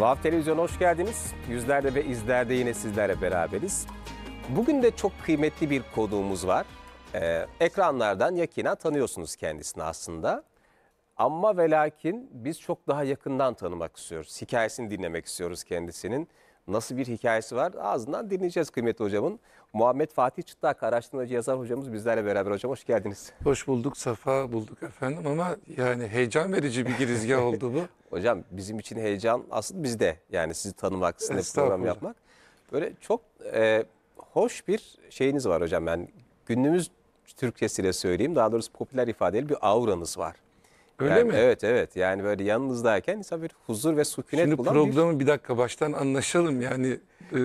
Vahap Televizyon'a hoş geldiniz. Yüzlerde ve izlerde yine sizlerle beraberiz. Bugün de çok kıymetli bir konuğumuz var. Ee, ekranlardan yakina tanıyorsunuz kendisini aslında. Ama ve lakin biz çok daha yakından tanımak istiyoruz. Hikayesini dinlemek istiyoruz kendisinin. Nasıl bir hikayesi var? Ağzından dinleyeceğiz kıymetli hocamın. Muhammed Fatih Çıtlak araştırmacı yazar hocamız bizlerle beraber hocam hoş geldiniz. Hoş bulduk, safa bulduk efendim ama yani heyecan verici bir girizgah oldu bu. hocam bizim için heyecan asıl bizde. Yani sizi tanımak, sizinle program yapmak. Böyle çok e, hoş bir şeyiniz var hocam. Yani günümüz Türkçesiyle söyleyeyim daha doğrusu popüler ifadeyle bir auranız var. Öyle yani, mi? Evet evet yani böyle yalnızdayken insan bir huzur ve sükunet Şimdi programı bir... bir dakika baştan anlaşalım yani e,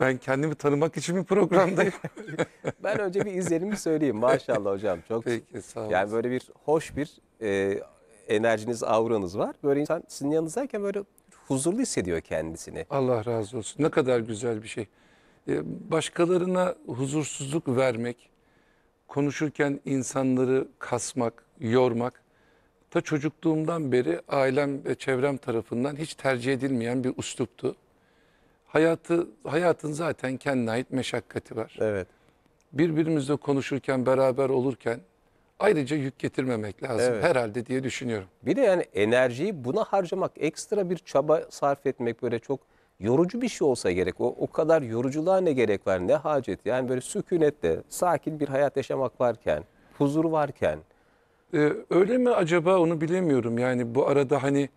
ben kendimi tanımak için bir programdayım. ben önce bir izlenimi söyleyeyim maşallah hocam. çok Peki sağ olun. Yani böyle bir hoş bir e, enerjiniz auranız var. Böyle insan sizin yanınızdayken böyle huzurlu hissediyor kendisini. Allah razı olsun ne kadar güzel bir şey. E, başkalarına huzursuzluk vermek, konuşurken insanları kasmak, yormak Ta çocukluğumdan beri ailem ve çevrem tarafından hiç tercih edilmeyen bir usluptu. Hayatı hayatın zaten kendine ait meşakkati var. Evet. Birbirimizle konuşurken, beraber olurken ayrıca yük getirmemek lazım evet. herhalde diye düşünüyorum. Bir de yani enerjiyi buna harcamak, ekstra bir çaba sarf etmek böyle çok yorucu bir şey olsa gerek. O, o kadar yoruculuğa ne gerek var, ne hacet? Yani böyle sükunette, sakin bir hayat yaşamak varken, huzur varken... Ee, öyle mi acaba onu bilemiyorum. Yani bu arada hani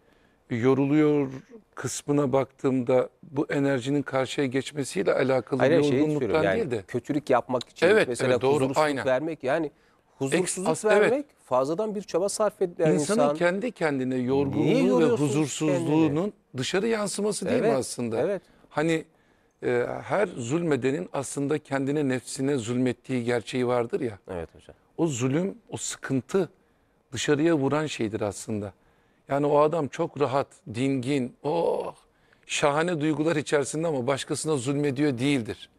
yoruluyor kısmına baktığımda bu enerjinin karşıya geçmesiyle alakalı Hayır, şey yorgunluktan yani, değil de. Kötülük yapmak için evet, mesela evet, doğru, huzursuzluk aynen. vermek yani huzursuzluk Eks, vermek evet. fazladan bir çaba sarf eden insanın insan. kendi kendine yorgunluğu ve huzursuzluğunun kendini? dışarı yansıması değil evet, mi aslında? Evet. Hani e, her zulmedenin aslında kendine nefsine zulmettiği gerçeği vardır ya. Evet hocam. O zulüm, o sıkıntı dışarıya vuran şeydir aslında. Yani o adam çok rahat, dingin, oh, şahane duygular içerisinde ama başkasına zulmediyor değildir.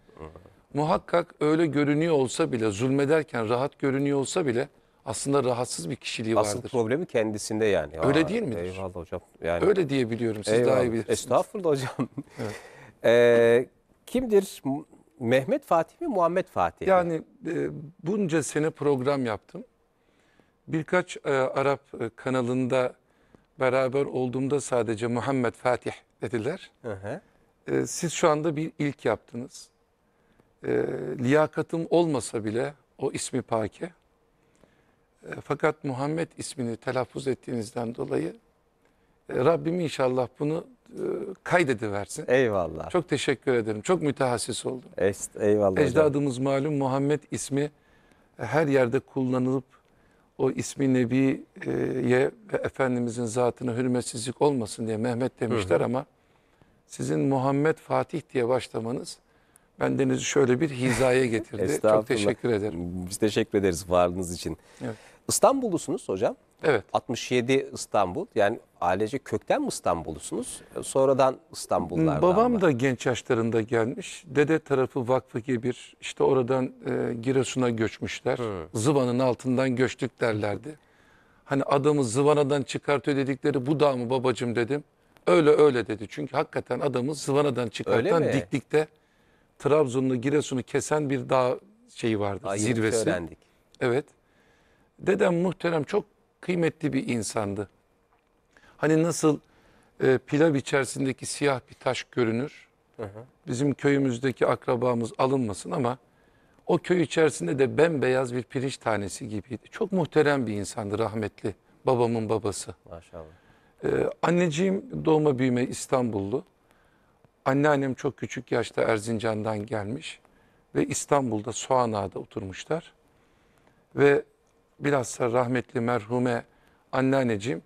Muhakkak öyle görünüyor olsa bile, zulmederken rahat görünüyor olsa bile aslında rahatsız bir kişiliği Asıl vardır. Asıl problemi kendisinde yani. Aa, öyle değil midir? Eyvallah hocam. Yani, öyle diye biliyorum, siz eyvallah. daha iyi bilirsiniz. Estağfurullah hocam. Evet. ee, kimdir? Mehmet Fatih mi, Muhammed Fatih mi? Yani e, bunca sene program yaptım birkaç e, Arap e, kanalında beraber olduğumda sadece Muhammed Fatih dediler. Hı hı. E, siz şu anda bir ilk yaptınız. E, liyakatım olmasa bile o ismi pake. E, fakat Muhammed ismini telaffuz ettiğinizden dolayı e, Rabbim inşallah bunu e, kaydediversin. Eyvallah. Çok teşekkür ederim. Çok mütehassis oldum. Est, eyvallah Ecdadımız hocam. malum Muhammed ismi her yerde kullanılıp o ismi Nebi'ye ve Efendimizin zatına hürmetsizlik olmasın diye Mehmet demişler hı hı. ama sizin Muhammed Fatih diye başlamanız bendenizi şöyle bir hizaya getirdi. Çok teşekkür ederim. Biz teşekkür ederiz varlığınız için. Evet. İstanbullusunuz hocam. Evet. 67 İstanbul. Yani ailece kökten mi İstanbullusunuz? Sonradan İstanbullulardan Babam da genç yaşlarında gelmiş. Dede tarafı vakfı gibi bir işte oradan e, Giresun'a göçmüşler. Hı. Zıvanın altından göçtük derlerdi. Hani adamı zıvanadan çıkartıyor dedikleri bu dağ mı babacım dedim. Öyle öyle dedi. Çünkü hakikaten adamı zıvanadan çıkartan diklikte Trabzon'la Giresun'u kesen bir dağ şeyi vardı Ay, zirvesi. Öğrendik. Evet. Dedem muhterem çok kıymetli bir insandı. Hani nasıl e, pilav içerisindeki siyah bir taş görünür. Hı hı. Bizim köyümüzdeki akrabamız alınmasın ama o köy içerisinde de bembeyaz bir pirinç tanesi gibiydi. Çok muhterem bir insandı rahmetli babamın babası. Maşallah. Ee, anneciğim doğma büyüme İstanbullu. Anneannem çok küçük yaşta Erzincan'dan gelmiş ve İstanbul'da Soğanağa'da oturmuşlar. Ve bilhassa rahmetli merhume anneanneciğim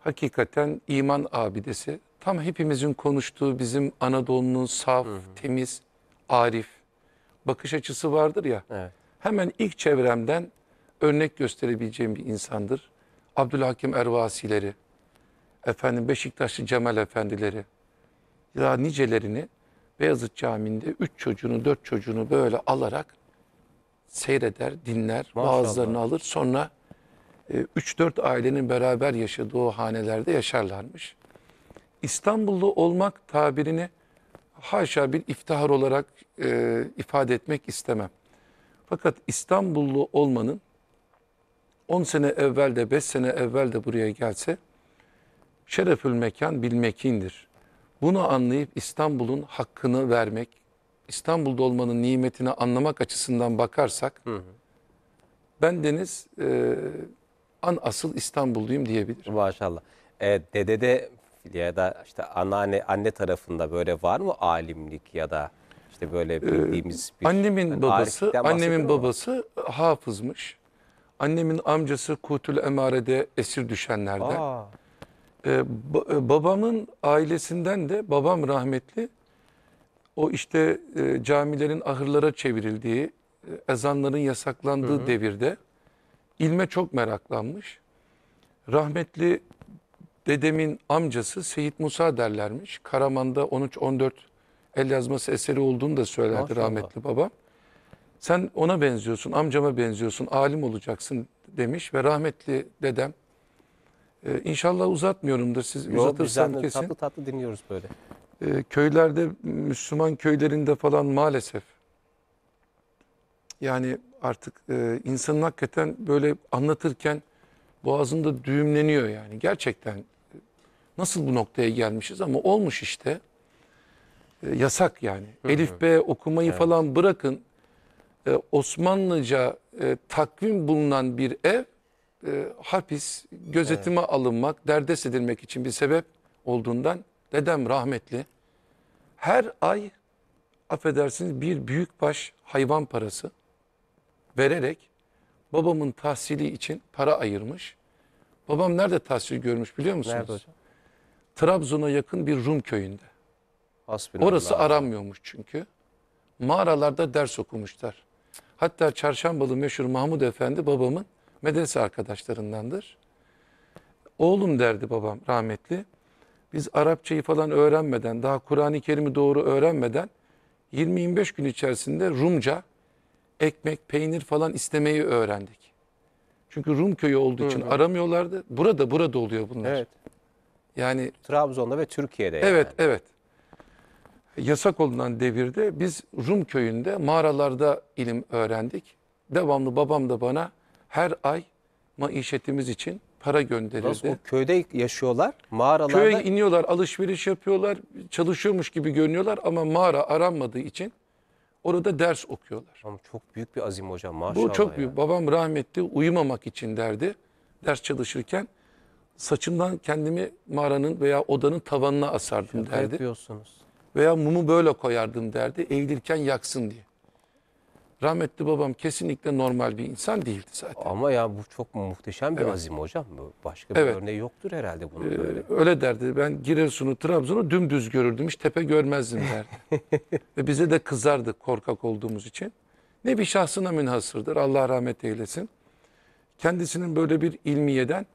hakikaten iman abidesi. Tam hepimizin konuştuğu bizim Anadolu'nun saf, hı hı. temiz, arif bakış açısı vardır ya. Evet. Hemen ilk çevremden örnek gösterebileceğim bir insandır. Abdülhakim Ervasileri, efendim Beşiktaşlı Cemal Efendileri, ya nicelerini Beyazıt Camii'nde üç çocuğunu, dört çocuğunu böyle alarak seyreder, dinler, bazılarını alır. Sonra 3-4 e, ailenin beraber yaşadığı o hanelerde yaşarlarmış. İstanbullu olmak tabirini haşa bir iftihar olarak e, ifade etmek istemem. Fakat İstanbullu olmanın 10 sene evvel de 5 sene evvel de buraya gelse şerefül mekan bilmekindir. Bunu anlayıp İstanbul'un hakkını vermek, İstanbul'da olmanın nimetini anlamak açısından bakarsak hı hı. ben Deniz e, an asıl İstanbulluyum diyebilirim. Maşallah. E, dedede ya da işte anneanne anne tarafında böyle var mı alimlik ya da işte böyle e, bildiğimiz bir annemin yani babası annemin babası ama. hafızmış. Annemin amcası Kutül Emare'de esir düşenlerden. Aa. Ee, babamın ailesinden de babam rahmetli o işte e, camilerin ahırlara çevrildiği, e, ezanların yasaklandığı hı hı. devirde ilme çok meraklanmış. Rahmetli dedemin amcası Seyit Musa derlermiş. Karaman'da 13-14 el yazması eseri olduğunu da söylerdi Maşallah. rahmetli babam. Sen ona benziyorsun, amcama benziyorsun, alim olacaksın demiş ve rahmetli dedem. E, inşallah uzatmıyorumdur siz Yo, uzatırsan kesin. Tatlı tatlı dinliyoruz böyle. Ee, köylerde Müslüman köylerinde falan maalesef yani artık e, insanın hakikaten böyle anlatırken boğazında düğümleniyor yani gerçekten e, nasıl bu noktaya gelmişiz ama olmuş işte e, yasak yani Elif B okumayı evet. falan bırakın e, Osmanlıca takvim bulunan bir ev hapis gözetime evet. alınmak derdest edilmek için bir sebep olduğundan dedem rahmetli her ay affedersiniz bir büyükbaş hayvan parası vererek babamın tahsili için para ayırmış. Babam nerede tahsil görmüş biliyor musunuz? Nerede hocam? Trabzon'a yakın bir Rum köyünde. Hasbinallah. Orası aranmıyormuş çünkü. Mağaralarda ders okumuşlar. Hatta çarşambalı meşhur Mahmud Efendi babamın medrese arkadaşlarındandır. Oğlum derdi babam rahmetli biz Arapçayı falan öğrenmeden, daha Kur'an-ı Kerim'i doğru öğrenmeden 20-25 gün içerisinde Rumca, ekmek, peynir falan istemeyi öğrendik. Çünkü Rum köyü olduğu için evet. aramıyorlardı. Burada burada oluyor bunlar. Evet. Yani Trabzon'da ve Türkiye'de yani. Evet, evet. Yasak olunan devirde biz Rum köyünde mağaralarda ilim öğrendik. Devamlı babam da bana her ay maişetimiz için para gönderildi. Nasıl, o köyde yaşıyorlar, mağaralarda. Köye iniyorlar, alışveriş yapıyorlar, çalışıyormuş gibi görünüyorlar ama mağara aranmadığı için orada ders okuyorlar. Ama çok büyük bir azim hocam maşallah. Bu çok büyük. Yani. Babam rahmetli uyumamak için derdi ders çalışırken. Saçımdan kendimi mağaranın veya odanın tavanına asardım Şaka derdi. yapıyorsunuz. Veya mumu böyle koyardım derdi eğilirken yaksın diye. Rahmetli babam kesinlikle normal bir insan değildi zaten. Ama ya bu çok muhteşem bir evet. azim hocam. Başka bir evet. örneği yoktur herhalde bunun ee, Öyle derdi. Ben Giresun'u, Trabzon'u dümdüz görürdüm. Hiç tepe görmezdim derdi. Ve bize de kızardı korkak olduğumuz için. Ne bir şahsına münhasırdır. Allah rahmet eylesin. Kendisinin böyle bir ilmiyeden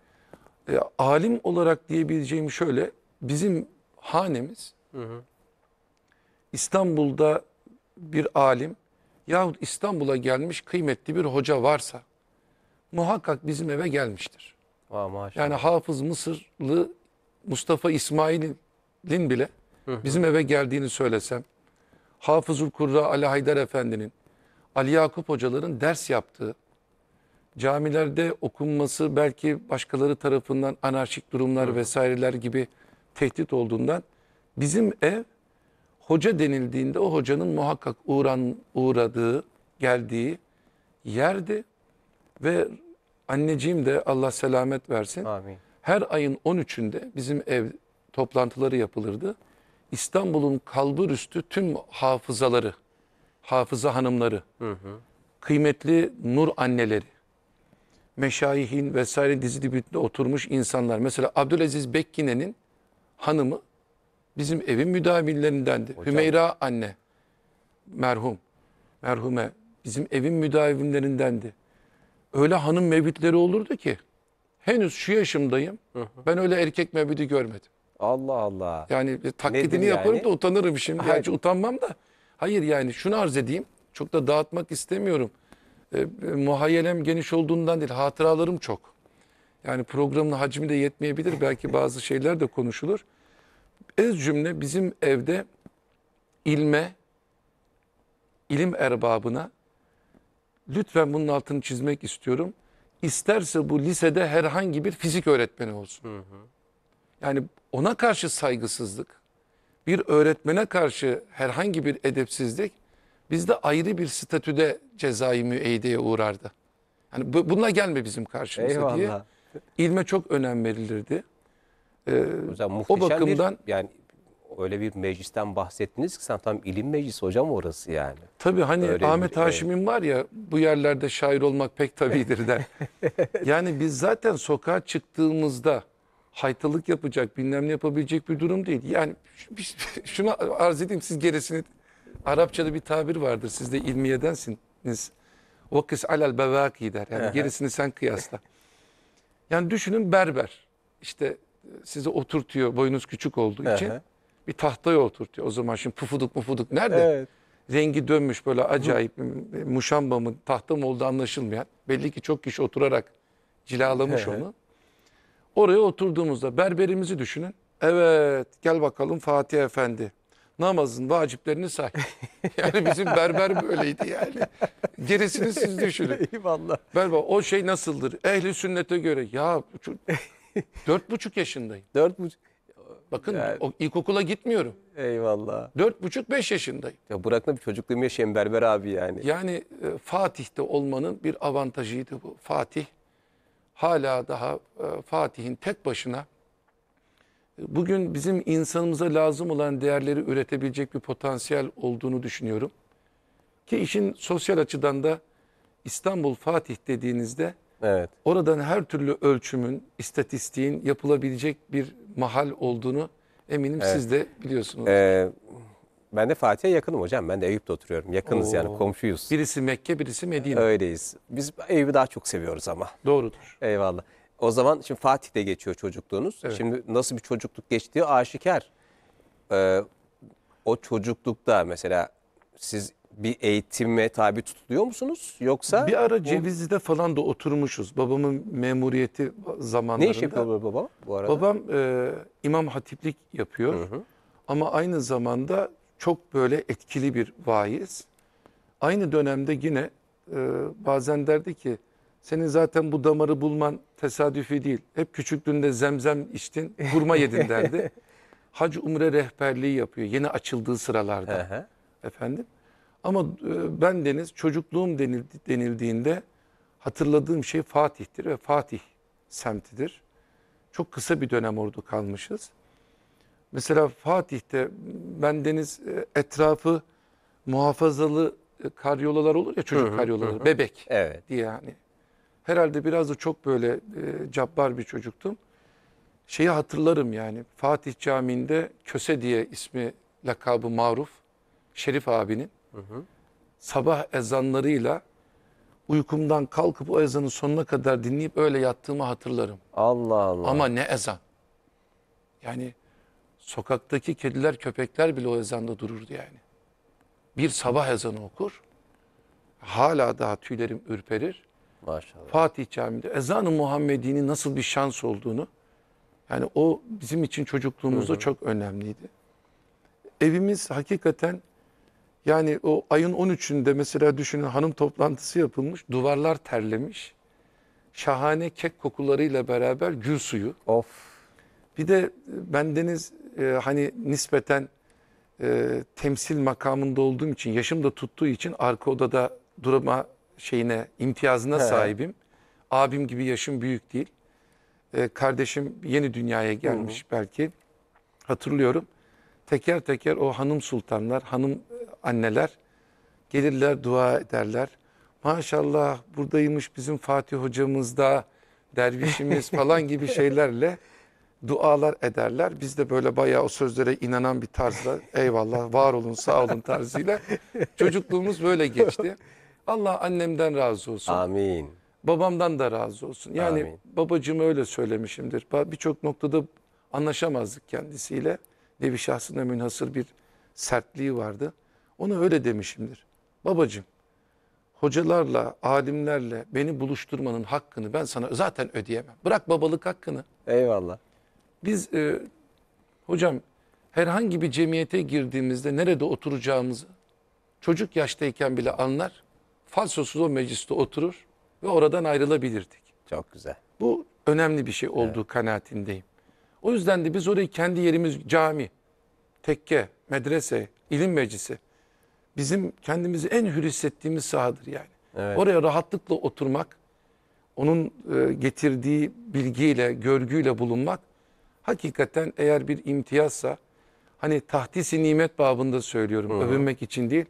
e, alim olarak diyebileceğim şöyle. Bizim hanemiz hı hı. İstanbul'da bir alim yahut İstanbul'a gelmiş kıymetli bir hoca varsa muhakkak bizim eve gelmiştir. Aa, Yani Hafız Mısırlı Mustafa İsmail'in bile bizim eve geldiğini söylesem, Hafızul Kurra Ali Haydar Efendi'nin, Ali Yakup hocaların ders yaptığı, camilerde okunması belki başkaları tarafından anarşik durumlar vesaireler gibi tehdit olduğundan bizim ev hoca denildiğinde o hocanın muhakkak uğran, uğradığı, geldiği yerdi. Ve anneciğim de Allah selamet versin. Amin. Her ayın 13'ünde bizim ev toplantıları yapılırdı. İstanbul'un kalbur üstü tüm hafızaları, hafıza hanımları, hı hı. kıymetli nur anneleri, meşayihin vesaire dizi dibinde oturmuş insanlar. Mesela Abdülaziz Bekkine'nin hanımı Bizim evin müdavimlerindendi. Hocam. Hümeyra anne. Merhum. Merhume. Bizim evin müdavimlerindendi. Öyle hanım mevlidleri olurdu ki. Henüz şu yaşımdayım. Hı hı. Ben öyle erkek mevlidi görmedim. Allah Allah. Yani e, taklidini Nedir yaparım da utanırım şimdi. Hayır. Gerçi utanmam da. Hayır yani şunu arz edeyim. Çok da dağıtmak istemiyorum. E, e muhayyelem geniş olduğundan değil. Hatıralarım çok. Yani programın hacmi de yetmeyebilir. Belki bazı şeyler de konuşulur. Ez cümle bizim evde ilme, ilim erbabına lütfen bunun altını çizmek istiyorum. İsterse bu lisede herhangi bir fizik öğretmeni olsun. Hı hı. Yani ona karşı saygısızlık, bir öğretmene karşı herhangi bir edepsizlik bizde ayrı bir statüde cezai müeydeye uğrardı. Yani bu, bununla gelme bizim karşımıza Eyvallah. diye İlme çok önem verilirdi. Ee, hocam o bakımdan bir, yani öyle bir meclisten bahsettiniz ki sen tam ilim meclisi hocam orası yani. Tabii hani öyle Ahmet bir, şey. Haşim'in var ya bu yerlerde şair olmak pek tabidir der. yani biz zaten sokağa çıktığımızda haytalık yapacak bilmem ne yapabilecek bir durum değil. Yani şunu arz edeyim siz gerisini Arapçada bir tabir vardır siz de ilmiyedensiniz. Vakıs alel bevaki der yani gerisini sen kıyasla. Yani düşünün berber işte sizi oturtuyor boyunuz küçük olduğu için. Aha. Bir tahtaya oturtuyor. O zaman şimdi pufuduk mufuduk nerede? Evet. Rengi dönmüş böyle acayip muşamba mı tahta mı olduğu anlaşılmayan. Belli ki çok kişi oturarak cilalamış evet. onu. Oraya oturduğumuzda berberimizi düşünün. Evet gel bakalım Fatih Efendi namazın vaciplerini say. Yani bizim berber böyleydi yani. Gerisini siz düşünün. Eyvallah. Berber o şey nasıldır? Ehli sünnete göre ya Dört buçuk yaşındayım. Dört buçuk. Bakın yani... o, ilkokula gitmiyorum. Eyvallah. Dört buçuk beş yaşındayım. Ya bırak bir çocukluğumu yaşayayım Berber abi yani. Yani e, Fatih'te olmanın bir avantajıydı bu. Fatih hala daha e, Fatih'in tek başına e, bugün bizim insanımıza lazım olan değerleri üretebilecek bir potansiyel olduğunu düşünüyorum. Ki işin sosyal açıdan da İstanbul Fatih dediğinizde Evet. Oradan her türlü ölçümün, istatistiğin yapılabilecek bir mahal olduğunu eminim Evet. siz de biliyorsunuz. Ee, ben de Fatih'e yakınım hocam. Ben de Eyüp'te oturuyorum. Yakınız Oo. yani komşuyuz. Birisi Mekke, birisi Medine. Öyleyiz. Biz Eyüp'ü daha çok seviyoruz ama. Doğrudur. Eyvallah. O zaman şimdi Fatih'te geçiyor çocukluğunuz. Evet. Şimdi nasıl bir çocukluk geçtiği aşikar. Ee, o çocuklukta mesela siz bir eğitime tabi tutuluyor musunuz? Yoksa Bir ara Cevizli'de falan da oturmuşuz. Babamın memuriyeti zamanlarında. ne iş yapıyor baba bu arada? Babam e, imam hatiplik yapıyor. Ama aynı zamanda çok böyle etkili bir vaiz. Aynı dönemde yine e, bazen derdi ki senin zaten bu damarı bulman tesadüfi değil. Hep küçüklüğünde zemzem içtin, hurma yedin derdi. Hac Umre rehberliği yapıyor yeni açıldığı sıralarda Hı hı. efendim. Ama e, ben deniz çocukluğum denildiğinde hatırladığım şey Fatih'tir ve Fatih semtidir. Çok kısa bir dönem orada kalmışız. Mesela Fatih'te ben deniz e, etrafı muhafazalı e, karyolalar olur ya çocuk hı karyolaları bebek evet. diye yani. Herhalde biraz da çok böyle cabbar bir çocuktum. Şeyi hatırlarım yani Fatih Camii'nde Köse diye ismi lakabı maruf Şerif abinin Hı hı. Sabah ezanlarıyla uykumdan kalkıp o ezanın sonuna kadar dinleyip öyle yattığımı hatırlarım. Allah Allah. Ama ne ezan. Yani sokaktaki kediler köpekler bile o ezanda dururdu yani. Bir sabah ezanı okur. Hala daha tüylerim ürperir. Maşallah. Fatih Camii'de ezan-ı Muhammedi'nin nasıl bir şans olduğunu yani o bizim için çocukluğumuzda hı hı. çok önemliydi. Evimiz hakikaten yani o ayın 13'ünde mesela düşünün hanım toplantısı yapılmış. Duvarlar terlemiş. Şahane kek kokularıyla beraber gül suyu. Of. Bir de e, bendeniz e, hani nispeten e, temsil makamında olduğum için yaşım da tuttuğu için arka odada durma şeyine imtiyazına He. sahibim. Abim gibi yaşım büyük değil. E, kardeşim yeni dünyaya gelmiş Hı -hı. belki hatırlıyorum. Teker teker o hanım sultanlar, hanım anneler gelirler dua ederler. Maşallah buradaymış bizim Fatih hocamız da dervişimiz falan gibi şeylerle dualar ederler. Biz de böyle bayağı o sözlere inanan bir tarzda, eyvallah var olun sağ olun tarzıyla çocukluğumuz böyle geçti. Allah annemden razı olsun. Amin. Babamdan da razı olsun. Yani Amin. babacığım öyle söylemişimdir. Birçok noktada anlaşamazdık kendisiyle. Nevi şahsında münhasır bir sertliği vardı. Ona öyle demişimdir. Babacım hocalarla, alimlerle beni buluşturmanın hakkını ben sana zaten ödeyemem. Bırak babalık hakkını. Eyvallah. Biz e, hocam herhangi bir cemiyete girdiğimizde nerede oturacağımızı çocuk yaştayken bile anlar. Falsosuz o mecliste oturur ve oradan ayrılabilirdik. Çok güzel. Bu önemli bir şey olduğu evet. kanaatindeyim. O yüzden de biz orayı kendi yerimiz cami, tekke, medrese, ilim meclisi bizim kendimizi en hür hissettiğimiz sahadır yani. Evet. Oraya rahatlıkla oturmak, onun e, getirdiği bilgiyle, görgüyle bulunmak hakikaten eğer bir imtiyazsa hani tahtisi nimet babında söylüyorum Hı -hı. övünmek için değil.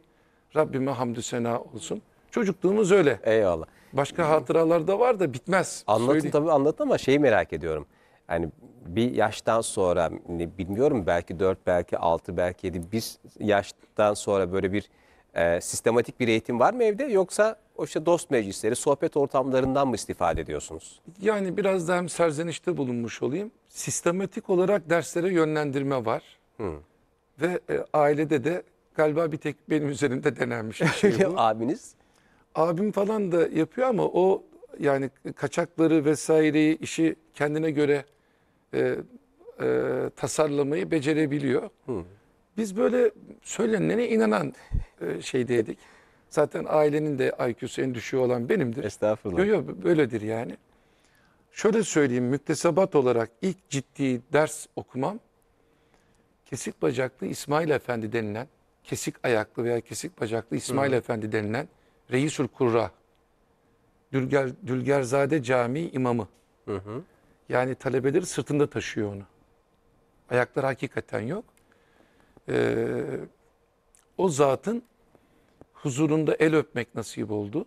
Rabbime hamdü sena olsun. Çocukluğumuz öyle. Eyvallah. Başka hatıralar da var da bitmez. Anlatın Söyleyeyim. tabii anlatın ama şeyi merak ediyorum yani bir yaştan sonra hani bilmiyorum belki 4 belki 6 belki 7 bir yaştan sonra böyle bir e, sistematik bir eğitim var mı evde yoksa o işte dost meclisleri, sohbet ortamlarından mı istifade ediyorsunuz? Yani biraz daha hem serzenişte bulunmuş olayım. Sistematik olarak derslere yönlendirme var. Hı. Ve e, ailede de galiba bir tek benim üzerimde denenmiş bir şey bu. Abiniz? Abim falan da yapıyor ama o yani kaçakları vesaireyi işi kendine göre e, e, tasarlamayı becerebiliyor. Hı. Biz böyle söylenene inanan e, şey dedik. Zaten ailenin de IQ'su en düşüğü olan benimdir. Estağfurullah. Yok yok böyledir yani. Şöyle söyleyeyim müktesebat olarak ilk ciddi ders okumam kesik bacaklı İsmail Efendi denilen kesik ayaklı veya kesik bacaklı İsmail Hı. Efendi denilen Reisül Kurra Dülger, Dülgerzade Camii imamı. Hı hı. Yani talebeleri sırtında taşıyor onu. Ayakları hakikaten yok. Ee, o zatın huzurunda el öpmek nasip oldu.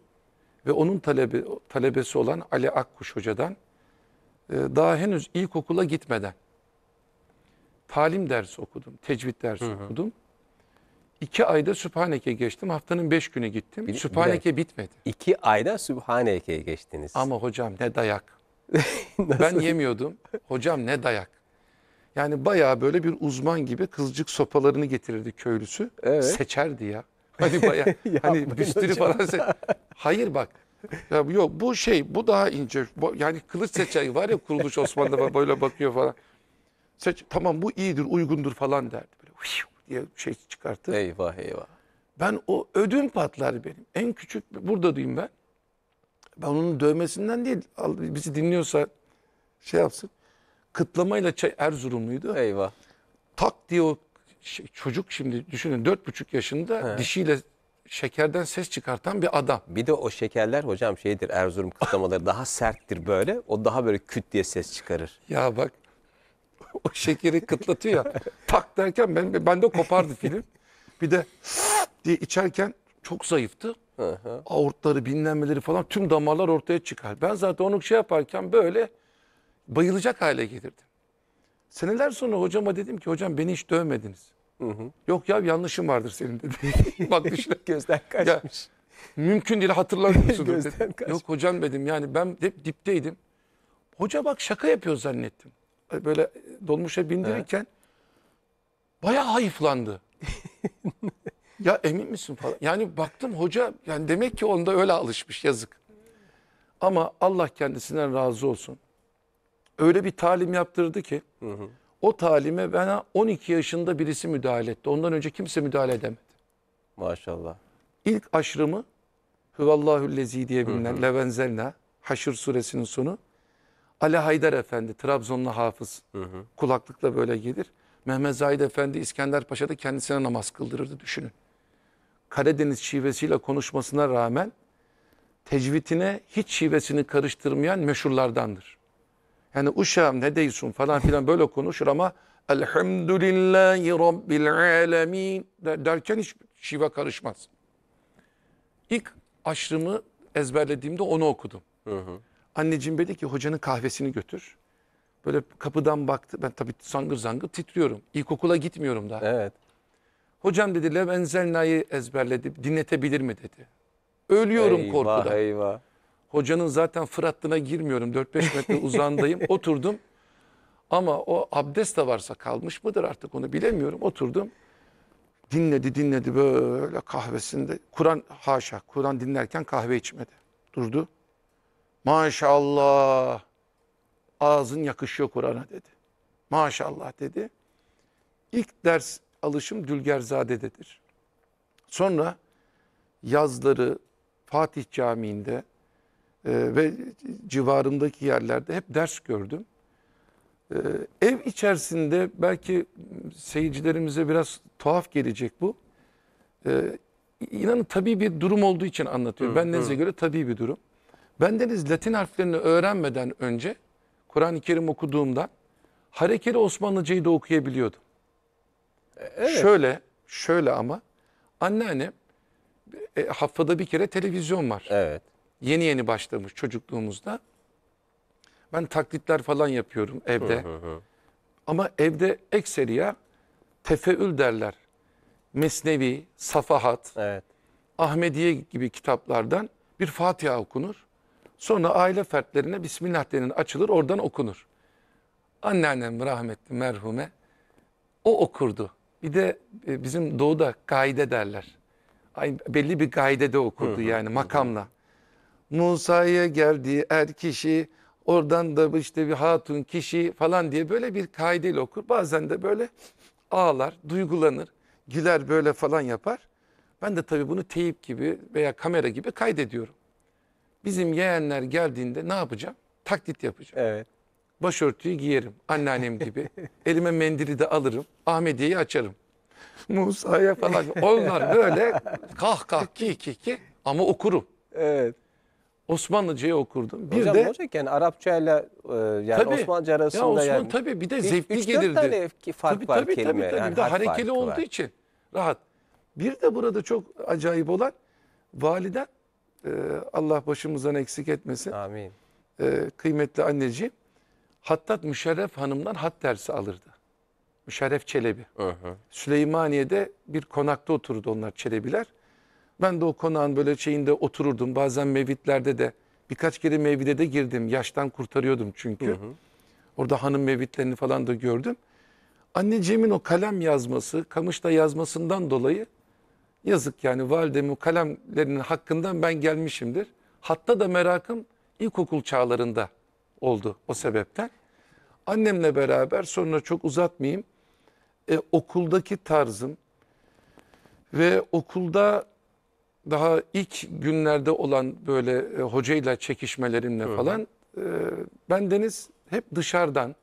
Ve onun talebe, talebesi olan Ali Akkuş hocadan e, daha henüz ilkokula gitmeden talim dersi okudum, tecvid dersi hı hı. okudum. İki ayda Sübhaneke'ye geçtim. Haftanın beş günü gittim. Bir, Sübhaneke bitmedi. İki ayda Sübhaneke'ye geçtiniz. Ama hocam ne dayak. ben yemiyordum. Hocam ne dayak. Yani bayağı böyle bir uzman gibi kızcık sopalarını getirirdi köylüsü. Evet. Seçerdi ya. Hani bayağı hani büstürü falan. Se Hayır bak. Ya yok bu şey bu daha ince. yani kılıç seçer var ya kuruluş Osmanlı'da böyle bakıyor falan. Seç, tamam bu iyidir uygundur falan derdi. Böyle diye şey çıkartır. Eyvah eyvah. Ben o ödüm patlar benim. En küçük burada diyeyim ben. Ben onun dövmesinden değil, bizi dinliyorsa şey yapsın. Kıtlamayla çay, Erzurumluydu. Eyvah. Tak diye o şey- çocuk şimdi düşünün dört buçuk yaşında dişiyle şekerden ses çıkartan bir adam. Bir de o şekerler hocam şeydir Erzurum kıtlamaları daha serttir böyle. O daha böyle küt diye ses çıkarır. Ya bak o şekeri kıtlatıyor ya. tak derken ben, ben de kopardı film. Bir de diye içerken çok zayıftı. Hı hı. Aortları, bilinmeleri falan tüm damarlar ortaya çıkar. Ben zaten onu şey yaparken böyle bayılacak hale gelirdim. Seneler sonra hocama dedim ki hocam beni hiç dövmediniz. Hı hı. Yok ya yanlışım vardır senin dedi. Bak düşün. Şey- Gözden kaçmış. Ya, mümkün değil hatırlamıyorsun. Gözden kaçmış. Yok hocam dedim yani ben hep dipteydim. Hoca bak şaka yapıyor zannettim. Böyle e, dolmuşa bindirirken evet. bayağı hayıflandı. Ya emin misin falan. Yani baktım hoca yani demek ki onda öyle alışmış yazık. Ama Allah kendisinden razı olsun. Öyle bir talim yaptırdı ki hı hı. o talime bana 12 yaşında birisi müdahale etti. Ondan önce kimse müdahale edemedi. Maşallah. İlk aşrımı Hüvallahüllezi diye bilinen hı hı. Levenzelna Haşr suresinin sonu. Ali Haydar Efendi Trabzonlu hafız hı hı. kulaklıkla böyle gelir. Mehmet Zahid Efendi İskender Paşa'da kendisine namaz kıldırırdı düşünün. Karadeniz şivesiyle konuşmasına rağmen tecvitine hiç şivesini karıştırmayan meşhurlardandır. Yani uşağım ne değilsin falan filan böyle konuşur ama Elhamdülillahi Rabbil Alemin derken hiç şive karışmaz. İlk aşrımı ezberlediğimde onu okudum. Hı hı. Anneciğim dedi ki hocanın kahvesini götür. Böyle kapıdan baktı. Ben tabii zangır zangır titriyorum. İlkokula gitmiyorum daha. Evet. Hocam dedi Levenzelna'yı ezberledi dinletebilir mi dedi. Ölüyorum eyvah, korkudan. Eyvah. Hocanın zaten Fırat'ına girmiyorum 4-5 metre uzandayım oturdum. Ama o abdest de varsa kalmış mıdır artık onu bilemiyorum oturdum. Dinledi dinledi böyle kahvesinde. Kur'an haşa Kur'an dinlerken kahve içmedi. Durdu. Maşallah ağzın yakışıyor Kur'an'a dedi. Maşallah dedi. İlk ders alışım Dülgerzade'dedir. Sonra yazları Fatih Camii'nde e, ve civarındaki yerlerde hep ders gördüm. E, ev içerisinde belki seyircilerimize biraz tuhaf gelecek bu. E, inanın tabii bir durum olduğu için anlatıyorum. Hı, Bendenize göre tabii bir durum. Bendeniz Latin harflerini öğrenmeden önce Kur'an-ı Kerim okuduğumda harekeli Osmanlıcayı da okuyabiliyordum. Evet. Şöyle, şöyle ama anneanne e, haftada bir kere televizyon var. Evet. Yeni yeni başlamış çocukluğumuzda. Ben taklitler falan yapıyorum evde. Ama evde ekseriya tefeül derler. Mesnevi, Safahat, evet. Ahmediye gibi kitaplardan bir Fatiha okunur. Sonra aile fertlerine Bismillah denen açılır oradan okunur. Anneannem rahmetli merhume o okurdu. Bir de e, bizim doğuda kaide derler. Ay, belli bir kaidede okurdu yani makamla. Musa'ya geldiği er kişi oradan da işte bir hatun kişi falan diye böyle bir kaideyle okur. Bazen de böyle ağlar, duygulanır, güler böyle falan yapar. Ben de tabii bunu teyip gibi veya kamera gibi kaydediyorum. Bizim yeğenler geldiğinde ne yapacağım? Taklit yapacağım. Evet. Başörtüyü giyerim anneannem gibi. Elime mendili de alırım. Ahmediye'yi açarım. Musa'ya falan. Onlar böyle kah kah ki ki ki ama okurum. Evet. Osmanlıcayı okurdum. Bir Hocam de olacak yani Arapça ile yani tabii, Osmanlıca arasında ya Osman, yani. Tabii bir de zevkli üç, gelirdi. 3-4 tane fark tabii, var tabii, kelime. Tabii, tabii. Yani bir de harekeli olduğu var. için rahat. Bir de burada çok acayip olan validen e, Allah başımızdan eksik etmesin. Amin. E, kıymetli anneciğim Hattat Müşerref Hanım'dan hat dersi alırdı. Müşerref Çelebi. Aha. Süleymaniye'de bir konakta otururdu onlar Çelebiler. Ben de o konağın böyle şeyinde otururdum. Bazen mevitlerde de birkaç kere mevlide de girdim. Yaştan kurtarıyordum çünkü. Hı hı. Orada hanım mevitlerini falan da gördüm. Anneciğimin o kalem yazması, kamışta yazmasından dolayı yazık yani validemin kalemlerinin hakkından ben gelmişimdir. Hatta da merakım ilkokul çağlarında oldu o sebepten. Annemle beraber sonra çok uzatmayayım. E, okuldaki tarzım ve okulda daha ilk günlerde olan böyle e, hocayla çekişmelerimle Hı. falan e, bendeniz hep dışarıdan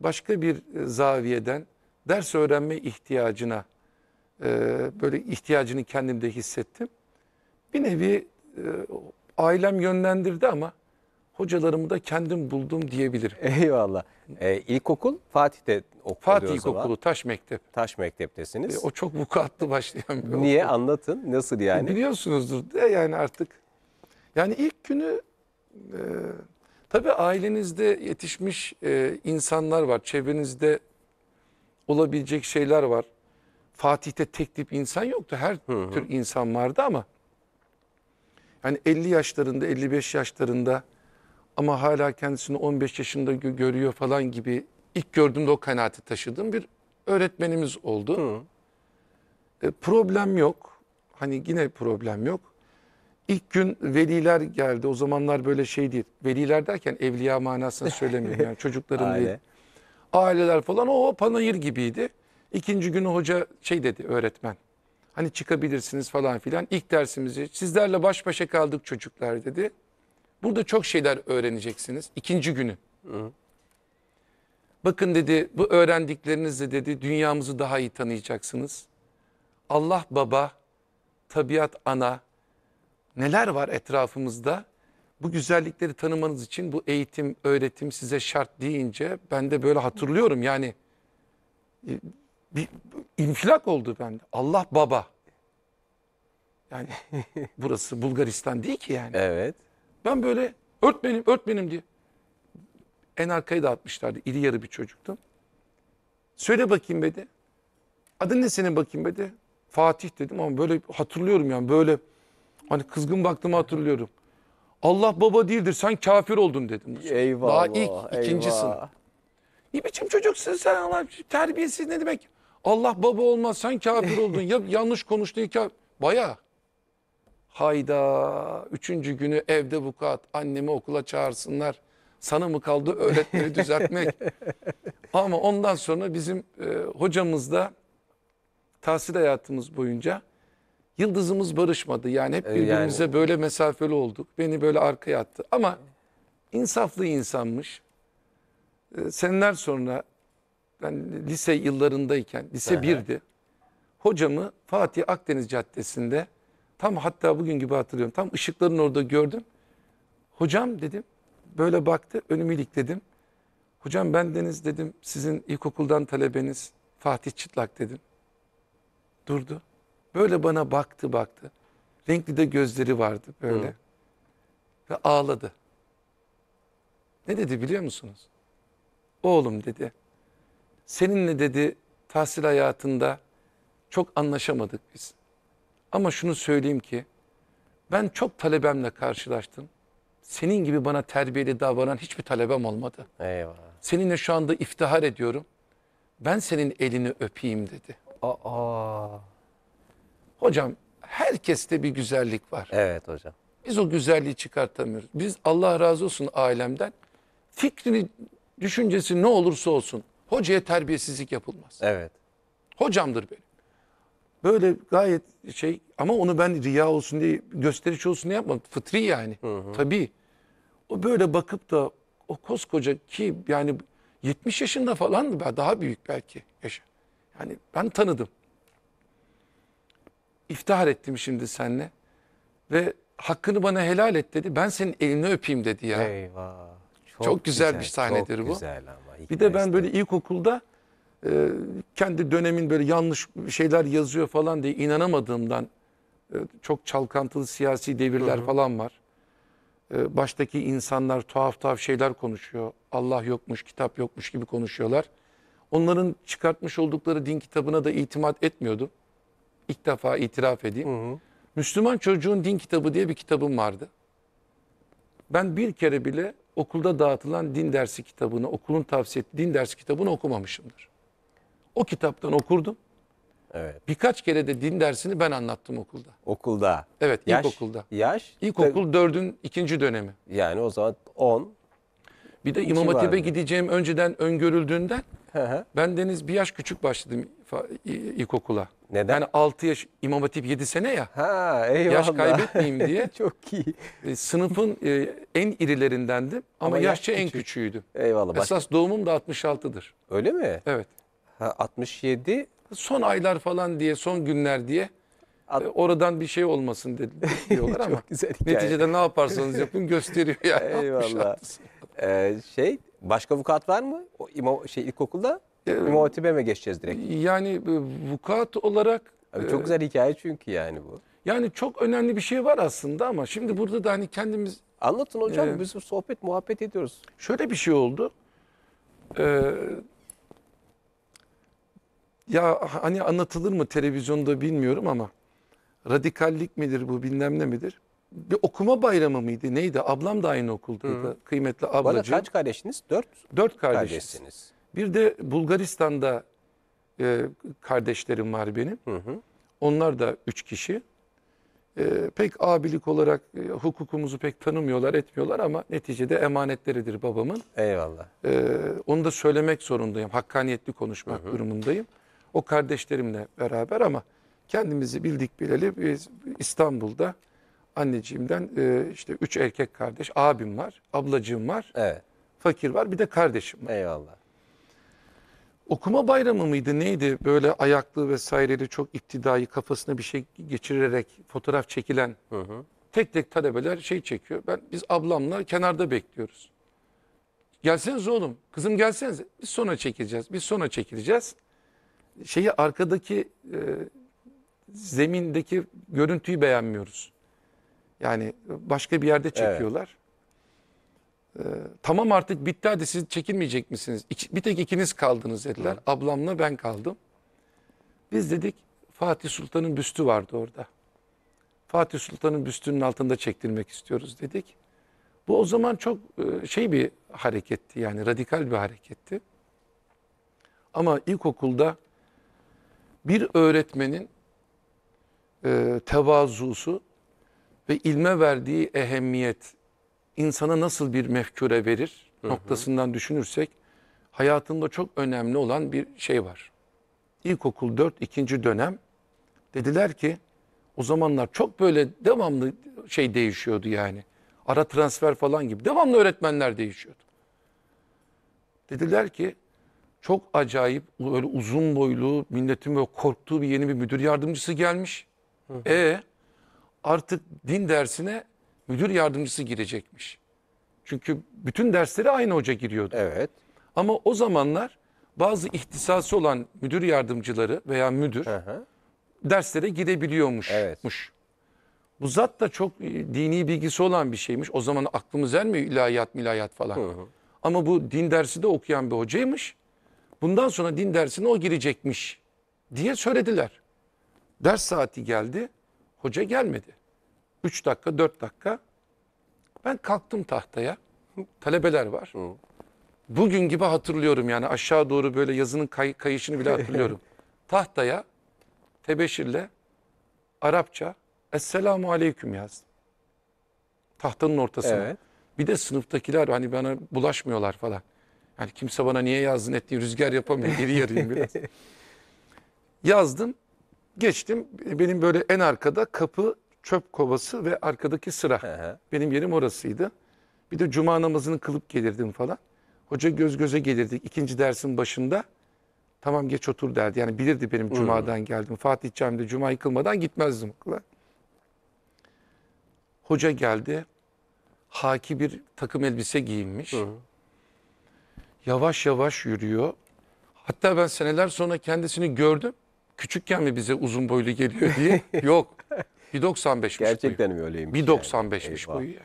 başka bir e, zaviyeden ders öğrenme ihtiyacına e, böyle ihtiyacını kendimde hissettim. Bir nevi e, ailem yönlendirdi ama hocalarımı da kendim buldum diyebilirim. Eyvallah. Ee, ilkokul Fatih'te okuyoruz Fatih İlkokulu Taş Mektep. Taş Mektep'tesiniz. E, o çok vukuatlı başlayan bir Niye okul. anlatın? Nasıl yani? E, biliyorsunuzdur de yani artık. Yani ilk günü e, tabii ailenizde yetişmiş e, insanlar var. Çevrenizde olabilecek şeyler var. Fatih'te tek tip insan yoktu. Her hı hı. tür insan vardı ama yani 50 yaşlarında, 55 yaşlarında ama hala kendisini 15 yaşında görüyor falan gibi ilk gördüğümde o kanaati taşıdığım bir öğretmenimiz oldu. Hı. E, problem yok. Hani yine problem yok. İlk gün veliler geldi. O zamanlar böyle şey değil. Veliler derken evliya manasını söylemiyorum. Yani çocukların Aile. değil. Aileler falan o panayır gibiydi. İkinci günü hoca şey dedi öğretmen. Hani çıkabilirsiniz falan filan. İlk dersimizi sizlerle baş başa kaldık çocuklar dedi. Burada çok şeyler öğreneceksiniz. İkinci günü. Hı. Bakın dedi bu öğrendiklerinizle dedi dünyamızı daha iyi tanıyacaksınız. Allah baba, tabiat ana, neler var etrafımızda? Bu güzellikleri tanımanız için bu eğitim, öğretim size şart deyince ben de böyle hatırlıyorum. Yani e, bir infilak oldu bende. Allah baba. Yani burası Bulgaristan değil ki yani. Evet. Ben böyle örtmenim örtmenim diye. En arkayı dağıtmışlardı, atmışlardı. İri yarı bir çocuktum. Söyle bakayım be de. Adın ne senin bakayım be de? Fatih dedim ama böyle hatırlıyorum yani böyle hani kızgın baktığımı hatırlıyorum. Allah baba değildir sen kafir oldun dedim. Eyvah. Daha ilk eyvah. ikinci sınıf. Ne biçim çocuksun sen Allah terbiyesiz ne demek? Allah baba olmaz sen kafir oldun ya yanlış konuştun ya baya Hayda üçüncü günü evde vukuat annemi okula çağırsınlar. Sana mı kaldı öğretmeni düzeltmek? Ama ondan sonra bizim e, hocamız da tahsil hayatımız boyunca yıldızımız barışmadı. Yani hep e, birbirimize yani... böyle mesafeli olduk. Beni böyle arkaya attı. Ama insaflı insanmış. E, seneler sonra ben lise yıllarındayken, lise birdi Hocamı Fatih Akdeniz Caddesi'nde Tam hatta bugün gibi hatırlıyorum. Tam ışıkların orada gördüm. Hocam dedim. Böyle baktı. Önümü dedim. Hocam ben Deniz dedim. Sizin ilkokuldan talebeniz Fatih Çıtlak dedim. Durdu. Böyle bana baktı baktı. Renkli de gözleri vardı böyle. Hı. Ve ağladı. Ne dedi biliyor musunuz? Oğlum dedi. Seninle dedi tahsil hayatında çok anlaşamadık biz. Ama şunu söyleyeyim ki ben çok talebemle karşılaştım. Senin gibi bana terbiyeli davranan hiçbir talebem olmadı. Eyvah. Seninle şu anda iftihar ediyorum. Ben senin elini öpeyim dedi. Aa. Hocam herkeste bir güzellik var. Evet hocam. Biz o güzelliği çıkartamıyoruz. Biz Allah razı olsun ailemden fikrini, düşüncesi ne olursa olsun hocaya terbiyesizlik yapılmaz. Evet. Hocamdır benim. Böyle gayet şey ama onu ben riya olsun diye gösteriş olsun diye yapmadım. Fıtri yani. Hı hı. Tabii. O böyle bakıp da o koskoca ki yani 70 yaşında falan da daha büyük belki yaşa Yani ben tanıdım. İftihar ettim şimdi seninle. Ve hakkını bana helal et dedi. Ben senin elini öpeyim dedi ya. Eyvah. Çok, çok güzel, güzel bir sahnedir çok bu. Güzel ama, bir de ben böyle ilkokulda e, kendi dönemin böyle yanlış şeyler yazıyor falan diye inanamadığımdan e, çok çalkantılı siyasi devirler hı hı. falan var. E, baştaki insanlar tuhaf tuhaf şeyler konuşuyor. Allah yokmuş, kitap yokmuş gibi konuşuyorlar. Onların çıkartmış oldukları din kitabına da itimat etmiyordum. İlk defa itiraf edeyim. Hı hı. Müslüman Çocuğun Din Kitabı diye bir kitabım vardı. Ben bir kere bile okulda dağıtılan din dersi kitabını, okulun tavsiye ettiği din dersi kitabını okumamışımdır. O kitaptan okurdum. Evet. Birkaç kere de din dersini ben anlattım okulda. Okulda. Evet yaş, ilkokulda. Yaş? İlkokul dördün ikinci dönemi. Yani o zaman 10. Bir de İmam Hatip'e gideceğim önceden öngörüldüğünden Hı ben Deniz bir yaş küçük başladım ilkokula. Neden? Yani 6 yaş İmam Hatip 7 sene ya. Ha eyvallah. Yaş kaybetmeyeyim diye. Çok iyi. E, sınıfın e, en irilerindendim ama, ama yaşça yaş en küçüğüydüm. Eyvallah. Esas bak. doğumum da 66'dır. Öyle mi? Evet. Ha, 67 Son aylar falan diye, son günler diye e, At- oradan bir şey olmasın dedi, diyorlar ama Çok güzel hikaye. neticede ne yaparsanız yapın gösteriyor yani. Eyvallah. Ee, şey başka vukuat var mı? O, imam, şey ilkokulda Ee, İmam Hatip'e mi geçeceğiz direkt? Yani e, vukuat olarak Abi e, çok güzel hikaye çünkü yani bu. yani çok önemli bir şey var aslında ama şimdi burada da hani kendimiz Anlatın hocam Ee, biz sohbet muhabbet ediyoruz. şöyle bir şey oldu. Ee, ya hani anlatılır mı televizyonda bilmiyorum ama radikallik midir bu bilmem ne midir? Bir okuma bayramı mıydı neydi? Ablam da aynı okuldaydı Hı. kıymetli ablacığım. Bana kaç kardeşiniz? Dört, Dört kardeşiz. kardeşsiniz. Bir de Bulgaristan'da e, kardeşlerim var benim. Hı hı. Onlar da üç kişi. E, pek abilik olarak e, hukukumuzu pek tanımıyorlar, etmiyorlar ama neticede emanetleridir babamın. Eyvallah. E, onu da söylemek zorundayım. Hakkaniyetli konuşmak hı hı. durumundayım o kardeşlerimle beraber ama kendimizi bildik bileli biz İstanbul'da anneciğimden e, işte üç erkek kardeş, abim var, ablacığım var, Evet. fakir var bir de kardeşim var. Eyvallah. Okuma bayramı mıydı neydi böyle ayaklı vesaireli çok iktidai kafasına bir şey geçirerek fotoğraf çekilen Hı hı. tek tek talebeler şey çekiyor. Ben biz ablamla kenarda bekliyoruz. Gelseniz oğlum, kızım gelseniz. Biz sonra çekileceğiz. Biz sonra çekileceğiz şeyi arkadaki e, zemindeki görüntüyü beğenmiyoruz. Yani başka bir yerde çekiyorlar. Ee, tamam artık bitti hadi siz çekilmeyecek misiniz? İki- bir tek ikiniz kaldınız dediler. Ablamla ben kaldım. Biz dedik Fatih Sultan'ın büstü vardı orada. Fatih Sultan'ın büstünün altında çektirmek istiyoruz dedik. Bu o zaman çok e, şey bir hareketti yani radikal bir hareketti. Ama ilkokulda bir öğretmenin e, tevazusu ve ilme verdiği ehemmiyet insana nasıl bir mefkure verir hı hı. noktasından düşünürsek hayatında çok önemli olan bir şey var. İlkokul 4 ikinci dönem dediler ki o zamanlar çok böyle devamlı şey değişiyordu yani. Ara transfer falan gibi devamlı öğretmenler değişiyordu. Dediler ki çok acayip öyle uzun boylu milletin böyle korktuğu bir yeni bir müdür yardımcısı gelmiş. Hı E artık din dersine müdür yardımcısı girecekmiş. Çünkü bütün dersleri aynı hoca giriyordu. Evet. Ama o zamanlar bazı ihtisası olan müdür yardımcıları veya müdür hı hı. derslere gidebiliyormuş. Evet. Bu zat da çok e, dini bilgisi olan bir şeymiş. O zaman aklımız ermiyor ilahiyat milayat falan. Hı hı. Ama bu din dersi de okuyan bir hocaymış. Bundan sonra din dersine o girecekmiş diye söylediler. Ders saati geldi. Hoca gelmedi. Üç dakika dört dakika. Ben kalktım tahtaya. Talebeler var. Bugün gibi hatırlıyorum yani aşağı doğru böyle yazının kay kayışını bile hatırlıyorum. tahtaya tebeşirle Arapça Esselamu Aleyküm yazdım. Tahtanın ortasına. Evet. Bir de sınıftakiler hani bana bulaşmıyorlar falan. Yani kimse bana niye yazdın ettiği rüzgar yapamıyor. Geri yarayım biraz. Yazdım. Geçtim. Benim böyle en arkada kapı, çöp kovası ve arkadaki sıra. Benim yerim orasıydı. Bir de cuma namazını kılıp gelirdim falan. Hoca göz göze gelirdik ikinci dersin başında. Tamam geç otur derdi. Yani bilirdi benim hmm. cumadan geldim. Fatih Camii'de cuma yıkılmadan gitmezdim okula. Hoca geldi. Haki bir takım elbise giyinmiş. Hı. Hmm yavaş yavaş yürüyor. Hatta ben seneler sonra kendisini gördüm. Küçükken mi bize uzun boylu geliyor diye. Yok. 1.95'miş Gerçekten mi öyleymiş? 1.95'miş yani. boyu yani.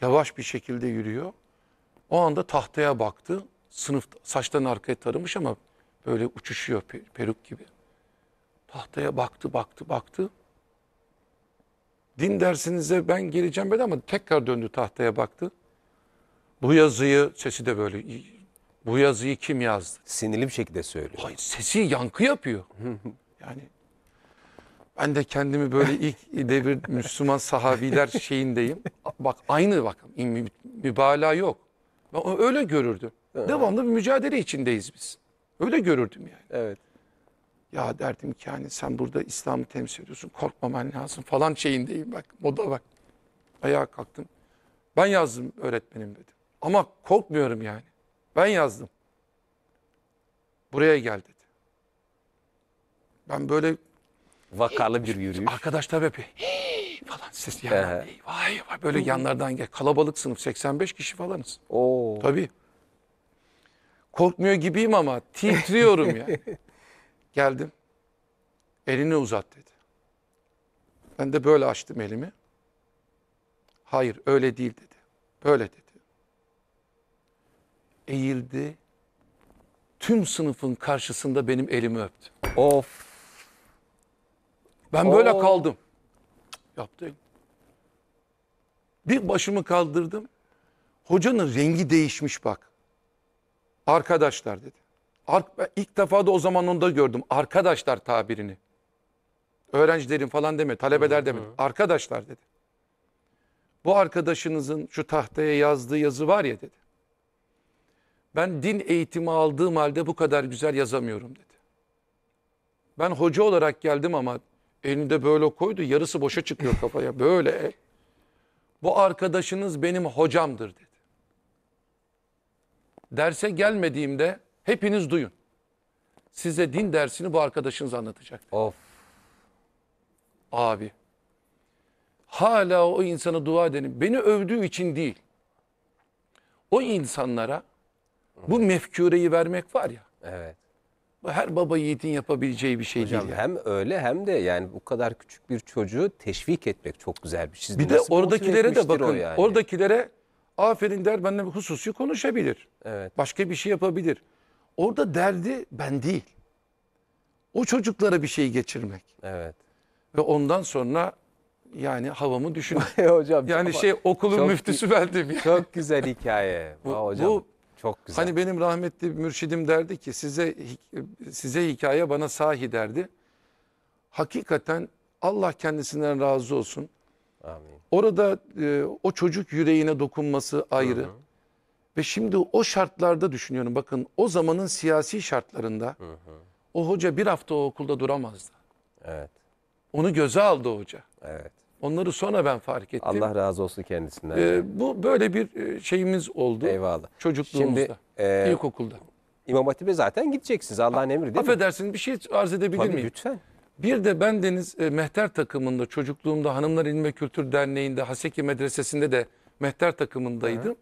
Yavaş bir şekilde yürüyor. O anda tahtaya baktı. Sınıf saçtan arkaya tarımış ama böyle uçuşuyor peruk gibi. Tahtaya baktı, baktı, baktı. Din dersinize ben geleceğim böyle ama tekrar döndü tahtaya baktı. Bu yazıyı sesi de böyle. Bu yazıyı kim yazdı? Sinirli bir şekilde söylüyor. Hayır sesi yankı yapıyor. yani ben de kendimi böyle ilk devir Müslüman sahabiler şeyindeyim. Bak aynı bak mü mübalağa yok. Ben öyle görürdüm. Devamlı bir mücadele içindeyiz biz. Öyle görürdüm yani. Evet. Ya derdim ki hani sen burada İslam'ı temsil ediyorsun korkmaman lazım falan şeyindeyim bak moda bak. Ayağa kalktım. Ben yazdım öğretmenim dedim. Ama korkmuyorum yani. Ben yazdım. Buraya gel dedi. Ben böyle vakalı bir yürüyüş. Arkadaşlar hep falan ses yani. Vay vay böyle yanlardan gel. Kalabalık sınıf 85 kişi falanız. Oo. Tabii. Korkmuyor gibiyim ama titriyorum ya. Yani. Geldim. Elini uzat dedi. Ben de böyle açtım elimi. Hayır öyle değil dedi. Böyle dedi eğildi. Tüm sınıfın karşısında benim elimi öptü. Of. Ben Oo. böyle kaldım. Yaptı. Bir başımı kaldırdım. Hocanın rengi değişmiş bak. Arkadaşlar dedi. İlk defa da o zaman onu da gördüm. Arkadaşlar tabirini. Öğrencilerin falan deme, Talebeler deme. Arkadaşlar dedi. Bu arkadaşınızın şu tahtaya yazdığı yazı var ya dedi. Ben din eğitimi aldığım halde bu kadar güzel yazamıyorum dedi. Ben hoca olarak geldim ama elinde böyle koydu yarısı boşa çıkıyor kafaya böyle Bu arkadaşınız benim hocamdır dedi. Derse gelmediğimde hepiniz duyun. Size din dersini bu arkadaşınız anlatacak. Of. Abi. Hala o insana dua edin. Beni övdüğü için değil. O insanlara bu mefkureyi vermek var ya. Evet. Bu her baba yiğidin yapabileceği bir şey Hocam değil. yani. hem öyle hem de yani bu kadar küçük bir çocuğu teşvik etmek çok güzel bir şey. Bir de oradakilere de bakın. yani? Oradakilere aferin der benimle hususi konuşabilir. Evet. Başka bir şey yapabilir. Orada derdi ben değil. O çocuklara bir şey geçirmek. Evet. Ve ondan sonra yani havamı düşün. hocam Yani şey okulun müftüsü bendim. ya. çok güzel hikaye. Bu, hocam. bu çok güzel. Hani benim rahmetli mürşidim derdi ki size size hikaye bana sahi derdi. Hakikaten Allah kendisinden razı olsun. Amin. Orada e, o çocuk yüreğine dokunması ayrı. Hı hı. Ve şimdi o şartlarda düşünüyorum bakın o zamanın siyasi şartlarında hı hı. o hoca bir hafta o okulda duramazdı. Evet. Onu göze aldı hoca. Evet. Onları sonra ben fark ettim. Allah razı olsun kendisinden. Ee, bu böyle bir e, şeyimiz oldu. Eyvallah. Çocukluğumuzda, Şimdi, e, ilkokulda. İmam Hatip'e zaten gideceksiniz Allah'ın emri değil mi? Affedersin bir şey arz edebilir Tabii, miyim? lütfen. Bir de ben Deniz e, Mehter takımında çocukluğumda Hanımlar İlmi ve Kültür Derneği'nde Haseki Medresesi'nde de Mehter takımındaydım. Hı.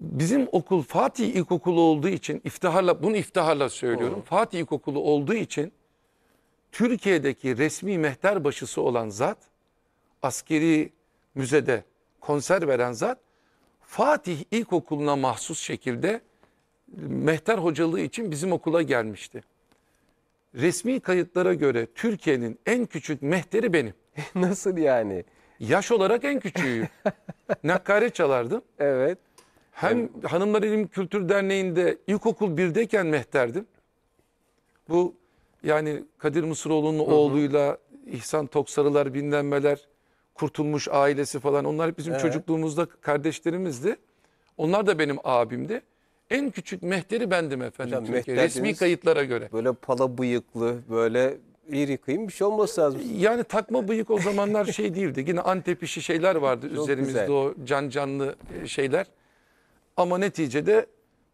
Bizim okul Fatih İlkokulu olduğu için iftiharla bunu iftiharla söylüyorum. Hı. Fatih İlkokulu olduğu için Türkiye'deki resmi mehter başısı olan zat, askeri müzede konser veren zat, Fatih İlkokulu'na mahsus şekilde mehter hocalığı için bizim okula gelmişti. Resmi kayıtlara göre Türkiye'nin en küçük mehteri benim. Nasıl yani? Yaş olarak en küçüğüyüm. Nakkare çalardım. Evet. Hem evet. Hanımlar İlim Kültür Derneği'nde ilkokul 1'deyken mehterdim. Bu yani Kadir Mısıroğlu'nun oğluyla İhsan Toksarılar, Binlenmeler, Kurtulmuş ailesi falan onlar hep bizim Evet. çocukluğumuzda kardeşlerimizdi. Onlar da benim abimdi. En küçük mehteri bendim efendim Hocam, Türkiye, resmi kayıtlara göre. Böyle pala bıyıklı, böyle iri kıyım bir şey olması lazım. Yani takma bıyık o zamanlar şey değildi. Yine antepişi şeyler vardı Çok üzerimizde güzel. o can canlı e, şeyler. Ama neticede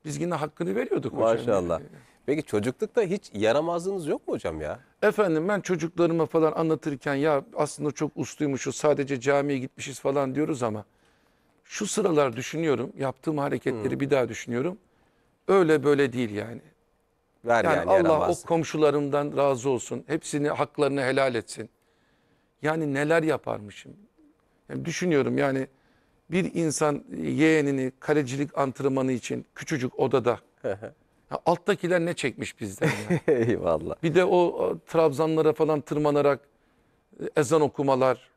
biz yine hakkını veriyorduk hocam. Maşallah. E, Peki çocuklukta hiç yaramazlığınız yok mu hocam ya? Efendim ben çocuklarıma falan anlatırken ya aslında çok usluymuşuz sadece camiye gitmişiz falan diyoruz ama şu sıralar düşünüyorum yaptığım hareketleri hmm. bir daha düşünüyorum. Öyle böyle değil yani. Ver yani, Yani, Allah o komşularımdan razı olsun. Hepsini haklarını helal etsin. Yani neler yaparmışım. Yani düşünüyorum yani bir insan yeğenini kalecilik antrenmanı için küçücük odada ya alttakiler ne çekmiş bizden ya. Eyvallah. Bir de o, trabzanlara falan tırmanarak e, ezan okumalar,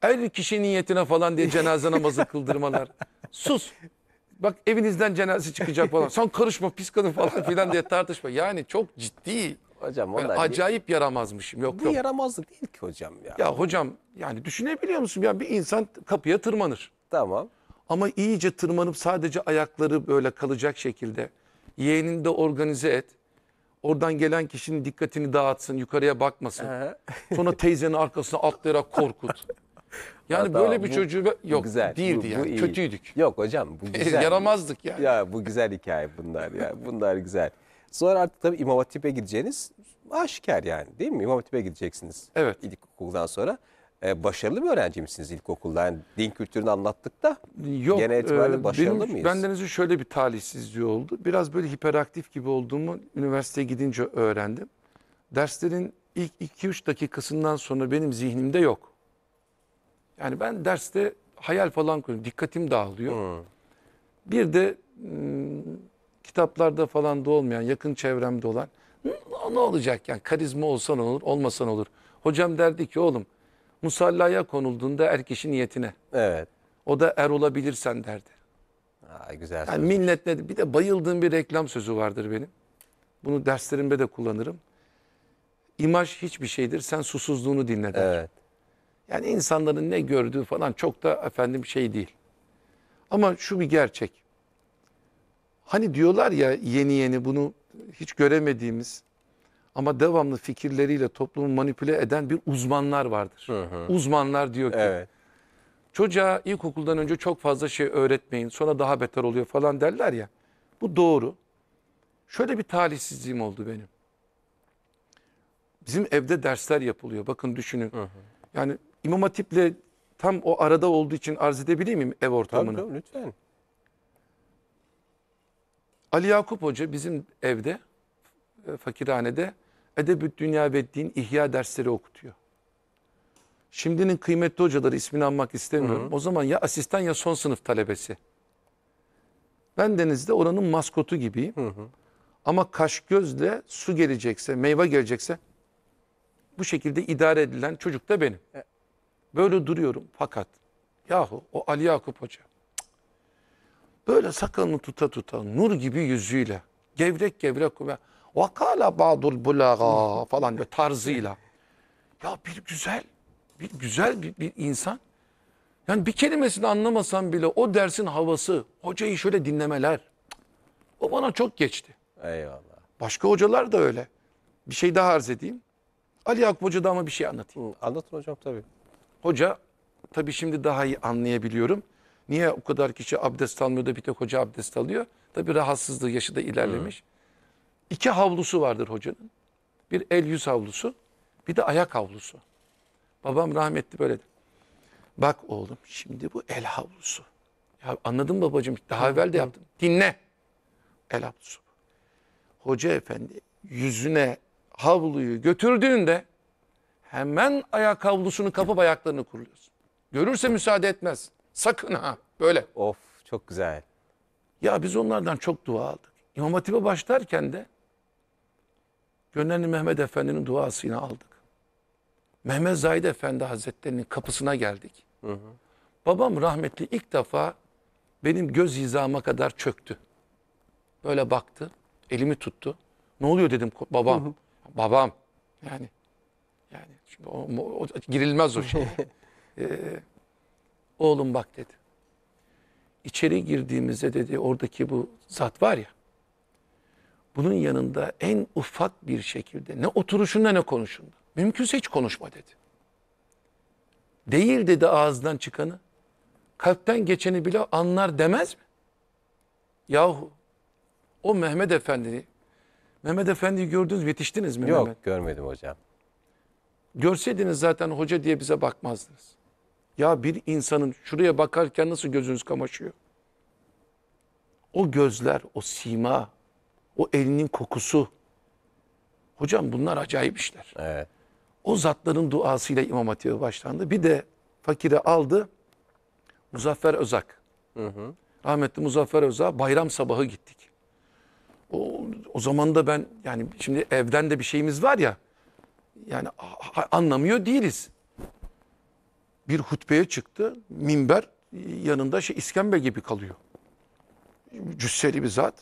her kişi niyetine falan diye cenaze namazı kıldırmalar. Sus. Bak evinizden cenaze çıkacak falan. Sen karışma pis kadın falan filan diye tartışma. Yani çok ciddi. Hocam onlar yani acayip bir, yaramazmışım. Yok bu yok. yaramazlık değil ki hocam ya. Ya hocam yani düşünebiliyor musun? Ya bir insan kapıya tırmanır. Tamam. Ama iyice tırmanıp sadece ayakları böyle kalacak şekilde Yeğenini de organize et. Oradan gelen kişinin dikkatini dağıtsın, yukarıya bakmasın. Sonra teyzenin arkasına atlayarak korkut. Yani Hatta böyle bir çocuğu yok güzel, değildi bu- yani. iyi. Kötüydük. Yok hocam bu güzel. Yaramazdık yani. Ya bu güzel hikaye bunlar ya. Bunlar güzel. Sonra artık tabii İmam Hatip'e gideceğiniz aşikar yani değil mi? İmam Hatip'e gideceksiniz. Evet. okuldan sonra e, başarılı bir öğrenci misiniz ilkokulda? Yani din kültürünü anlattık da Yok, genel itibariyle e, başarılı benim, mıyız? Bendenize şöyle bir talihsizliği oldu. Biraz böyle hiperaktif gibi olduğumu üniversiteye gidince öğrendim. Derslerin ilk 2-3 dakikasından sonra benim zihnimde yok. Yani ben derste hayal falan kuruyorum. Dikkatim dağılıyor. Hmm. Bir de hmm, kitaplarda falan da olmayan, yakın çevremde olan ne olacak yani karizma olsan olur, olmasan olur. Hocam derdi ki oğlum Musallaya konulduğunda er kişi niyetine. Evet. O da er olabilirsen derdi. Aa, güzel. Yani sözmüş. minnet ne? Bir de bayıldığım bir reklam sözü vardır benim. Bunu derslerimde de kullanırım. İmaj hiçbir şeydir. Sen susuzluğunu dinle der. Evet. Yani insanların ne gördüğü falan çok da efendim şey değil. Ama şu bir gerçek. Hani diyorlar ya yeni yeni bunu hiç göremediğimiz ama devamlı fikirleriyle toplumu manipüle eden bir uzmanlar vardır. Hı hı. Uzmanlar diyor ki evet. çocuğa ilkokuldan önce çok fazla şey öğretmeyin sonra daha beter oluyor falan derler ya. Bu doğru. Şöyle bir talihsizliğim oldu benim. Bizim evde dersler yapılıyor. Bakın düşünün. Hı hı. Yani İmam Hatip'le tam o arada olduğu için arz edebilir miyim ev ortamını? Tabii, tabii lütfen. Ali Yakup Hoca bizim evde, e, fakirhanede Edebüt Dünya ve Din İhya dersleri okutuyor. Şimdinin kıymetli hocaları ismini anmak istemiyorum. Hı hı. O zaman ya asistan ya son sınıf talebesi. Ben denizde oranın maskotu gibiyim. Hı hı. Ama kaş gözle su gelecekse, meyve gelecekse bu şekilde idare edilen çocuk da benim. E- böyle duruyorum fakat yahu o Ali Yakup Hoca böyle sakalını tuta tuta nur gibi yüzüyle gevrek gevrek ve Vakala ba'dul bulaga falan böyle tarzıyla. Ya bir güzel, bir güzel bir, bir insan. Yani bir kelimesini anlamasam bile o dersin havası, hocayı şöyle dinlemeler. O bana çok geçti. Eyvallah. Başka hocalar da öyle. Bir şey daha arz edeyim. Ali Yakup da ama bir şey anlatayım. Hı, anlatın hocam tabii. Hoca tabii şimdi daha iyi anlayabiliyorum. Niye o kadar kişi abdest almıyor da bir tek hoca abdest alıyor? Tabii rahatsızlığı yaşı da ilerlemiş. Hı. İki havlusu vardır hocanın. Bir el yüz havlusu, bir de ayak havlusu. Babam rahmetli böyle dedi. Bak oğlum şimdi bu el havlusu. Ya anladın mı babacığım? Daha evvel de yaptım. Dinle. El havlusu. Hoca efendi yüzüne havluyu götürdüğünde hemen ayak havlusunu kapıp ayaklarını kuruyorsun. Görürse müsaade etmez. Sakın ha böyle. Of çok güzel. Ya biz onlardan çok dua aldık. İmam Hatip'e başlarken de Gönlenli Mehmet Efendi'nin duasını aldık. Mehmet Zahid Efendi Hazretleri'nin kapısına geldik. Hı hı. Babam rahmetli ilk defa benim göz hizama kadar çöktü. Böyle baktı, elimi tuttu. Ne oluyor dedim babam. Hı hı. Babam yani yani şimdi o, o, girilmez o şey. ee, oğlum bak dedi. İçeri girdiğimizde dedi oradaki bu zat var ya. Bunun yanında en ufak bir şekilde ne oturuşunda ne konuşunda. Mümkünse hiç konuşma dedi. Değil dedi ağızdan çıkanı. Kalpten geçeni bile anlar demez mi? Yahu o Mehmet Efendi'yi Mehmet Efendi'yi gördünüz yetiştiniz mi Yok Mehmet? görmedim hocam. Görseydiniz zaten hoca diye bize bakmazdınız. Ya bir insanın şuraya bakarken nasıl gözünüz kamaşıyor? O gözler, o sima, o elinin kokusu. Hocam bunlar acayip işler. Evet. O zatların duasıyla İmam Hatip'e başlandı. Bir de fakiri aldı Muzaffer Özak. Hı hı. Rahmetli Muzaffer Özak bayram sabahı gittik. O, o zaman da ben yani şimdi evden de bir şeyimiz var ya. Yani anlamıyor değiliz. Bir hutbeye çıktı. Minber yanında şey iskembe gibi kalıyor. Cüsseli bir zat.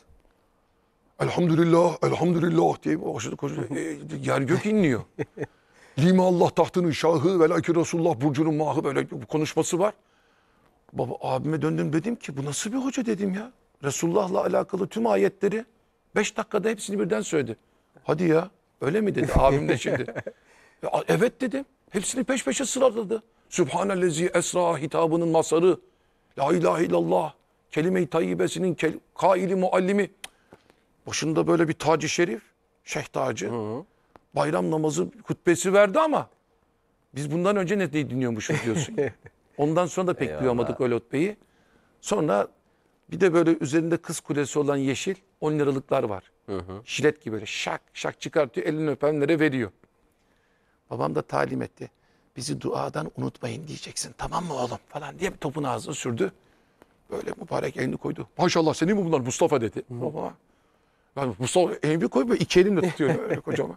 Elhamdülillah, elhamdülillah diye başladı koşu. yer gök inliyor. Lima Allah tahtının şahı ve lakin Resulullah burcunun mahı böyle bir konuşması var. Baba abime döndüm dedim ki bu nasıl bir hoca dedim ya. Resulullah'la alakalı tüm ayetleri beş dakikada hepsini birden söyledi. Hadi ya öyle mi dedi abim de şimdi. evet dedim. Hepsini peş peşe sıraladı. Sübhanellezi esra hitabının masarı. La ilahe illallah. Kelime-i tayyibesinin kel kaili muallimi. Başında böyle bir tacı şerif, şeyh tacı. Hı hı. Bayram namazı hutbesi verdi ama biz bundan önce ne dinliyormuşuz diyorsun. Ondan sonra da pek Eyvallah. duyamadık öyle hutbeyi. Sonra bir de böyle üzerinde kız kulesi olan yeşil 10 liralıklar var. Hı hı. Şilet gibi böyle şak şak çıkartıyor elini öpenlere veriyor. Babam da talim etti. Bizi duadan unutmayın diyeceksin tamam mı oğlum falan diye topun ağzına sürdü. Böyle mübarek elini koydu. Maşallah senin mi bunlar Mustafa dedi. Hı. Baba ben bu sol elimi koyup iki elimle tutuyor öyle kocaman.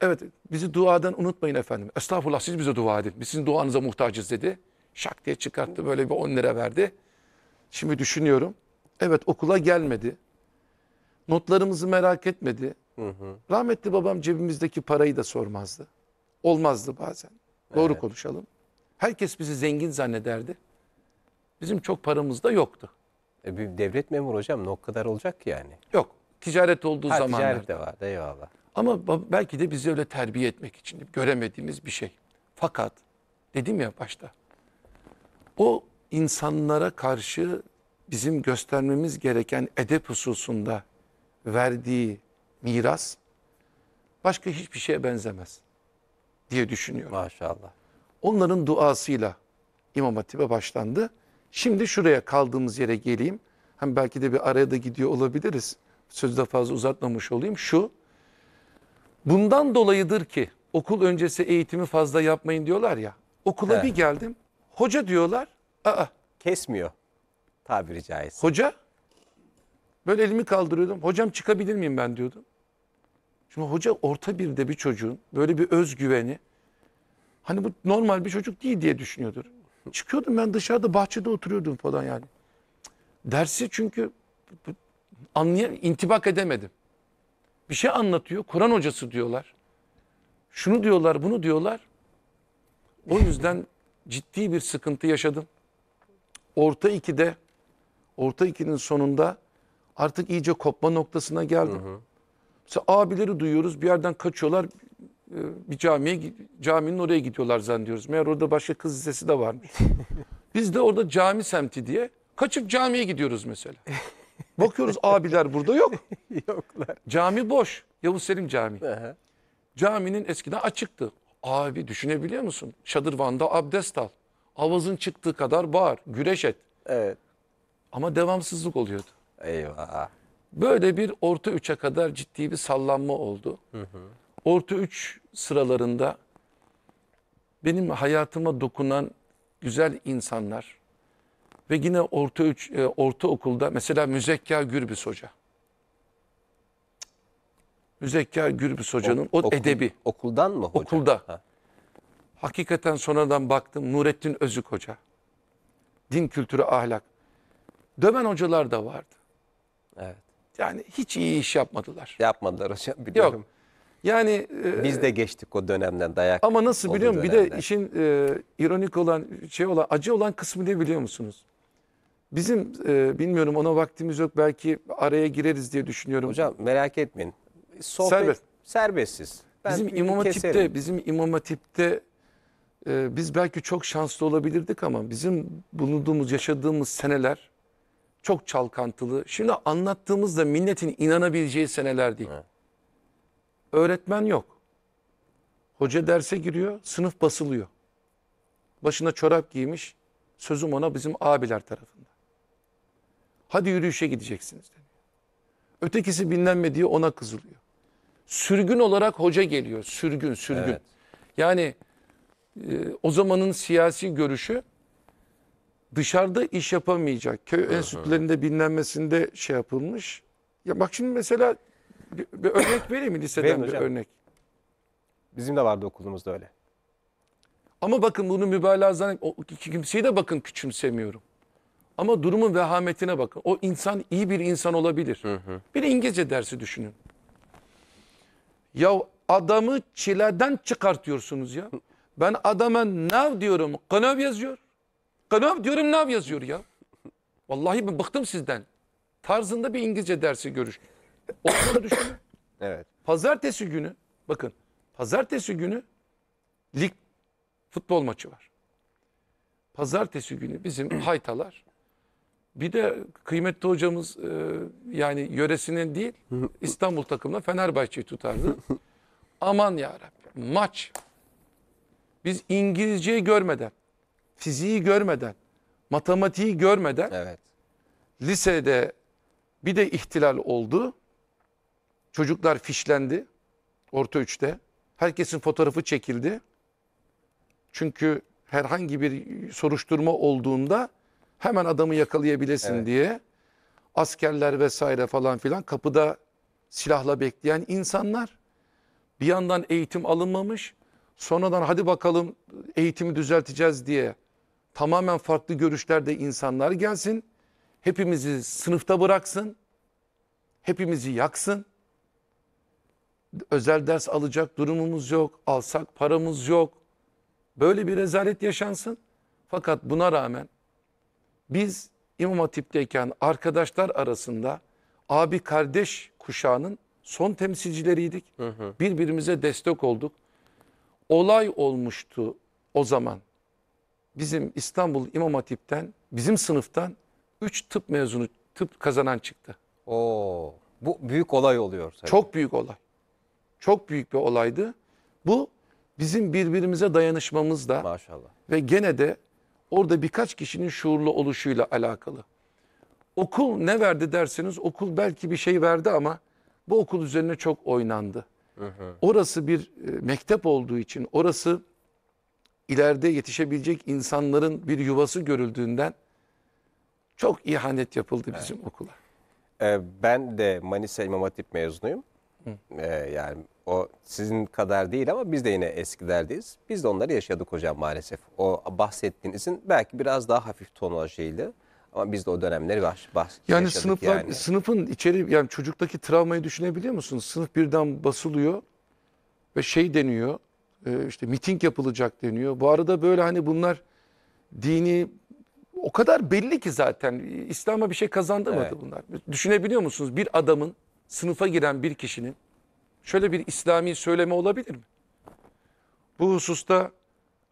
Evet bizi duadan unutmayın efendim. Estağfurullah siz bize dua edin. Biz sizin duanıza muhtacız dedi. Şak diye çıkarttı böyle bir 10 lira verdi. Şimdi düşünüyorum. Evet okula gelmedi. Notlarımızı merak etmedi. Hı hı. Rahmetli babam cebimizdeki parayı da sormazdı. Olmazdı bazen. Evet. Doğru konuşalım. Herkes bizi zengin zannederdi. Bizim çok paramız da yoktu. E bir devlet memuru hocam ne o kadar olacak ki yani? Yok ticaret olduğu ha, zamanlarda. Ticaret de vardı eyvallah. Ama belki de bizi öyle terbiye etmek için göremediğimiz bir şey. Fakat dedim ya başta o insanlara karşı bizim göstermemiz gereken edep hususunda verdiği miras başka hiçbir şeye benzemez diye düşünüyorum. Maşallah. Onların duasıyla İmam Hatip'e başlandı. Şimdi şuraya kaldığımız yere geleyim. Hem belki de bir araya da gidiyor olabiliriz sözü de fazla uzatmamış olayım şu. Bundan dolayıdır ki okul öncesi eğitimi fazla yapmayın diyorlar ya. Okula He. bir geldim. Hoca diyorlar. Aa. Kesmiyor tabiri caizse. Hoca? Böyle elimi kaldırıyordum. Hocam çıkabilir miyim ben diyordum. Şimdi hoca orta birde bir çocuğun böyle bir özgüveni. Hani bu normal bir çocuk değil diye düşünüyordur. Çıkıyordum ben dışarıda bahçede oturuyordum falan yani. Dersi çünkü anlayam intibak edemedim. Bir şey anlatıyor. Kur'an hocası diyorlar. Şunu diyorlar, bunu diyorlar. O yüzden ciddi bir sıkıntı yaşadım. Orta 2'de orta 2'nin sonunda artık iyice kopma noktasına geldim. Hı hı. Mesela abileri duyuyoruz bir yerden kaçıyorlar e, bir camiye caminin oraya gidiyorlar zannediyoruz. Meğer orada başka kız lisesi de varmış. Biz de orada cami semti diye kaçıp camiye gidiyoruz mesela. Bakıyoruz abiler burada yok. Yoklar. Cami boş. Yavuz Selim Cami. Caminin eskiden açıktı. Abi düşünebiliyor musun? Şadırvan'da abdest al. Avazın çıktığı kadar bağır, güreş et. Evet. Ama devamsızlık oluyordu. Eyvah. Böyle bir orta üçe kadar ciddi bir sallanma oldu. Hı hı. Orta üç sıralarında benim hayatıma dokunan güzel insanlar, ve yine orta üç, e, ortaokulda mesela Müzekker Gürbüz Hoca. Müzekker Gürbüz Hoca'nın o, o okul, edebi. Okuldan mı hoca? Okulda. Ha. Hakikaten sonradan baktım Nurettin Özük Hoca. Din kültürü ahlak. Dömen hocalar da vardı. Evet. Yani hiç iyi iş yapmadılar. Yapmadılar hocam biliyorum. Yok. Yani e, biz de geçtik o dönemden dayak. Ama nasıl biliyorum? Bir de işin e, ironik olan şey olan acı olan kısmı ne biliyor musunuz? Bizim e, bilmiyorum ona vaktimiz yok. Belki araya gireriz diye düşünüyorum. Hocam merak etmeyin. Sohbet Serbest. serbestsiz. Ben bizim İmam Hatip'te, bizim İmam Hatip'te e, biz belki çok şanslı olabilirdik ama bizim bulunduğumuz, yaşadığımız seneler çok çalkantılı. Şimdi anlattığımızda milletin inanabileceği seneler değil. Evet. Öğretmen yok. Hoca derse giriyor, sınıf basılıyor. Başına çorap giymiş, sözüm ona bizim abiler tarafından. Hadi yürüyüşe gideceksiniz deniyor. Ötekisi dinlenme diye ona kızılıyor. Sürgün olarak hoca geliyor. Sürgün, sürgün. Evet. Yani e, o zamanın siyasi görüşü dışarıda iş yapamayacak. Köy enstitülerinde bilinlenmesinde şey yapılmış. Ya bak şimdi mesela bir, bir örnek vereyim mi liseden bir örnek? Bizim de vardı okulumuzda öyle. Ama bakın bunu mübalağa zannet... Kimseyi de bakın küçümsemiyorum. Ama durumun vehametine bakın. O insan iyi bir insan olabilir. Hı hı. Bir İngilizce dersi düşünün. Ya adamı çileden çıkartıyorsunuz ya. Ben adama nav diyorum. Kanav yazıyor. Kanav diyorum nav yazıyor ya. Vallahi ben bıktım sizden. Tarzında bir İngilizce dersi görüş. Onları düşünün. Evet. Pazartesi günü bakın. Pazartesi günü lig futbol maçı var. Pazartesi günü bizim haytalar bir de kıymetli hocamız e, yani yöresinin değil İstanbul takımına Fenerbahçe'yi tutardı. Aman ya maç. Biz İngilizceyi görmeden, fiziği görmeden, matematiği görmeden Evet. lisede bir de ihtilal oldu. Çocuklar fişlendi orta üçte. Herkesin fotoğrafı çekildi. Çünkü herhangi bir soruşturma olduğunda hemen adamı yakalayabilesin evet. diye askerler vesaire falan filan kapıda silahla bekleyen insanlar bir yandan eğitim alınmamış sonradan hadi bakalım eğitimi düzelteceğiz diye tamamen farklı görüşlerde insanlar gelsin hepimizi sınıfta bıraksın hepimizi yaksın özel ders alacak durumumuz yok alsak paramız yok böyle bir rezalet yaşansın fakat buna rağmen biz İmam Hatip'teyken arkadaşlar arasında abi kardeş kuşağının son temsilcileriydik. Hı hı. Birbirimize destek olduk. Olay olmuştu o zaman. Bizim İstanbul İmam Hatip'ten, bizim sınıftan 3 tıp mezunu, tıp kazanan çıktı. Oo, bu büyük olay oluyor. Tabii. Çok büyük olay. Çok büyük bir olaydı. Bu bizim birbirimize dayanışmamızda Maşallah. ve gene de orada birkaç kişinin şuurlu oluşuyla alakalı. Okul ne verdi derseniz okul belki bir şey verdi ama bu okul üzerine çok oynandı. Orası bir e, mektep olduğu için orası ileride yetişebilecek insanların bir yuvası görüldüğünden çok ihanet yapıldı bizim evet. okula. E, ben de Manisa İmam Hatip mezunuyum. Hı. E, yani o sizin kadar değil ama biz de yine eskilerdeyiz. Biz de onları yaşadık hocam maalesef. O bahsettiğinizin belki biraz daha hafif tonajıydı. Ama biz de o dönemleri baş, baş yani sınıflar, yani. Sınıfın içeri yani çocuktaki travmayı düşünebiliyor musunuz? Sınıf birden basılıyor ve şey deniyor e, işte miting yapılacak deniyor. Bu arada böyle hani bunlar dini o kadar belli ki zaten İslam'a bir şey kazandırmadı evet. bunlar. Düşünebiliyor musunuz bir adamın sınıfa giren bir kişinin şöyle bir İslami söyleme olabilir mi? Bu hususta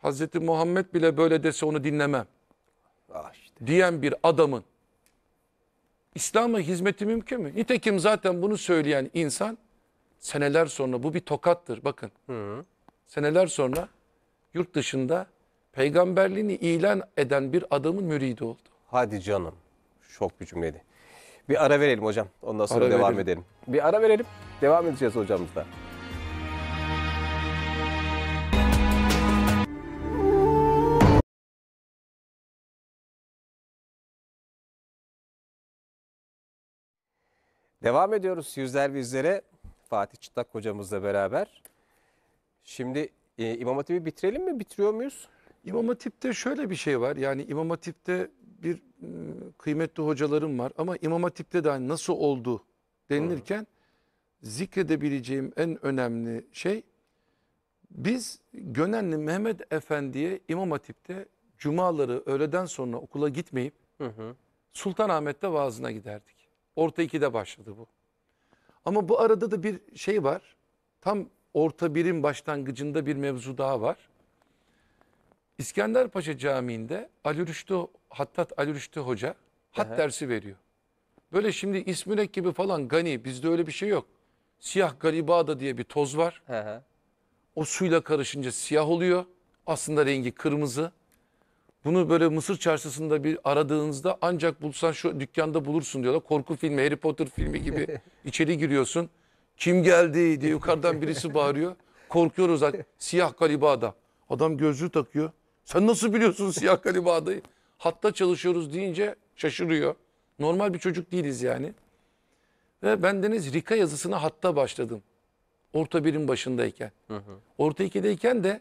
Hazreti Muhammed bile böyle dese onu dinlemem ah işte. diyen bir adamın İslam'a hizmeti mümkün mü? Nitekim zaten bunu söyleyen insan seneler sonra bu bir tokattır bakın. Hı -hı. Seneler sonra yurt dışında peygamberliğini ilan eden bir adamın müridi oldu. Hadi canım. Şok bir cümleydi. Bir ara verelim hocam. Ondan sonra ara devam verelim. edelim. Bir ara verelim. Devam edeceğiz hocamızla. Devam ediyoruz yüzler bizlere Fatih Çıtak hocamızla beraber. Şimdi e, İmam Hatip'i bitirelim mi? Bitiriyor muyuz? İmam Hatip'te şöyle bir şey var. Yani İmam Hatip'te bir ıı, kıymetli hocalarım var ama İmam Hatip'te de hani nasıl oldu denilirken Doğru. zikredebileceğim en önemli şey biz Gönenli Mehmet Efendi'ye İmam Hatip'te cumaları öğleden sonra okula gitmeyip hı hı. Sultanahmet'te vaazına giderdik. Orta 2'de başladı bu. Ama bu arada da bir şey var. Tam orta birin başlangıcında bir mevzu daha var. İskender Paşa Camii'nde Ali Rüştü Hattat Ali Rüştü Hoca hat Aha. dersi veriyor. Böyle şimdi İsmilek gibi falan gani bizde öyle bir şey yok. Siyah galibada diye bir toz var. Aha. O suyla karışınca siyah oluyor. Aslında rengi kırmızı. Bunu böyle Mısır çarşısında bir aradığınızda ancak bulsan şu dükkanda bulursun diyorlar. Korku filmi, Harry Potter filmi gibi içeri giriyorsun. Kim geldi diye yukarıdan birisi bağırıyor. Korkuyoruz. Siyah galibada. Adam gözlüğü takıyor. Sen nasıl biliyorsun siyah galibadayı? hatta çalışıyoruz deyince şaşırıyor. Normal bir çocuk değiliz yani. Ve bendeniz Rika yazısına hatta başladım. Orta birin başındayken. Hı hı. Orta ikideyken de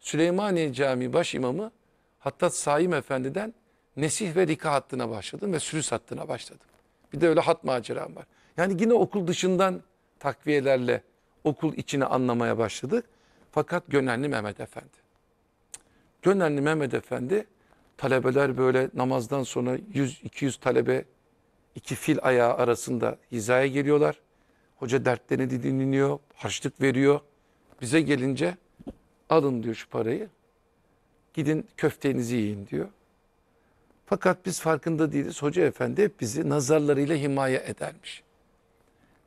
Süleymaniye Camii imamı Hattat Saim Efendi'den Nesih ve Rika hattına başladım ve sürüs hattına başladım. Bir de öyle hat maceram var. Yani yine okul dışından takviyelerle okul içine anlamaya başladık. Fakat Gönenli Mehmet Efendi. Gönenli Mehmet Efendi Talebeler böyle namazdan sonra 100-200 talebe iki fil ayağı arasında hizaya geliyorlar. Hoca dertlerini dinliyor, harçlık veriyor. Bize gelince alın diyor şu parayı. Gidin köftenizi yiyin diyor. Fakat biz farkında değiliz. Hoca efendi hep bizi nazarlarıyla himaye edermiş.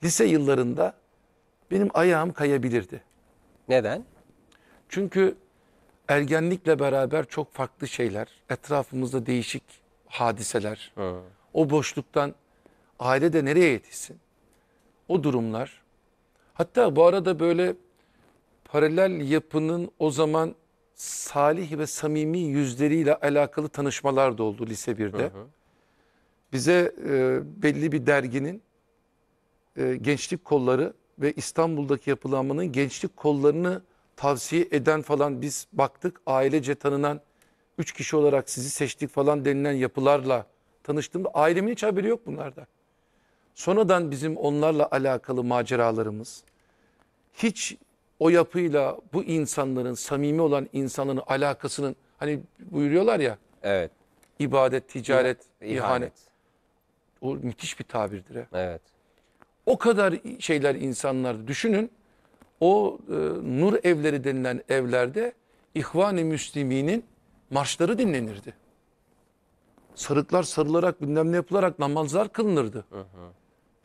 Lise yıllarında benim ayağım kayabilirdi. Neden? Çünkü ergenlikle beraber çok farklı şeyler, etrafımızda değişik hadiseler, ha. o boşluktan aile de nereye yetişsin? O durumlar. Hatta bu arada böyle paralel yapının o zaman salih ve samimi yüzleriyle alakalı tanışmalar da oldu lise 1'de. Bize e, belli bir derginin e, gençlik kolları ve İstanbul'daki yapılanmanın gençlik kollarını tavsiye eden falan biz baktık ailece tanınan 3 kişi olarak sizi seçtik falan denilen yapılarla tanıştığımda ailemin hiç haberi yok bunlarda. Sonradan bizim onlarla alakalı maceralarımız hiç o yapıyla bu insanların samimi olan insanların alakasının hani buyuruyorlar ya. Evet. İbadet, ticaret, ihanet. ihanet. O müthiş bir tabirdir. He. Evet. O kadar şeyler insanlar düşünün o e, nur evleri denilen evlerde İhvan-ı Müslümin'in marşları dinlenirdi. Sarıklar sarılarak bilmem ne yapılarak namazlar kılınırdı. Hı hı.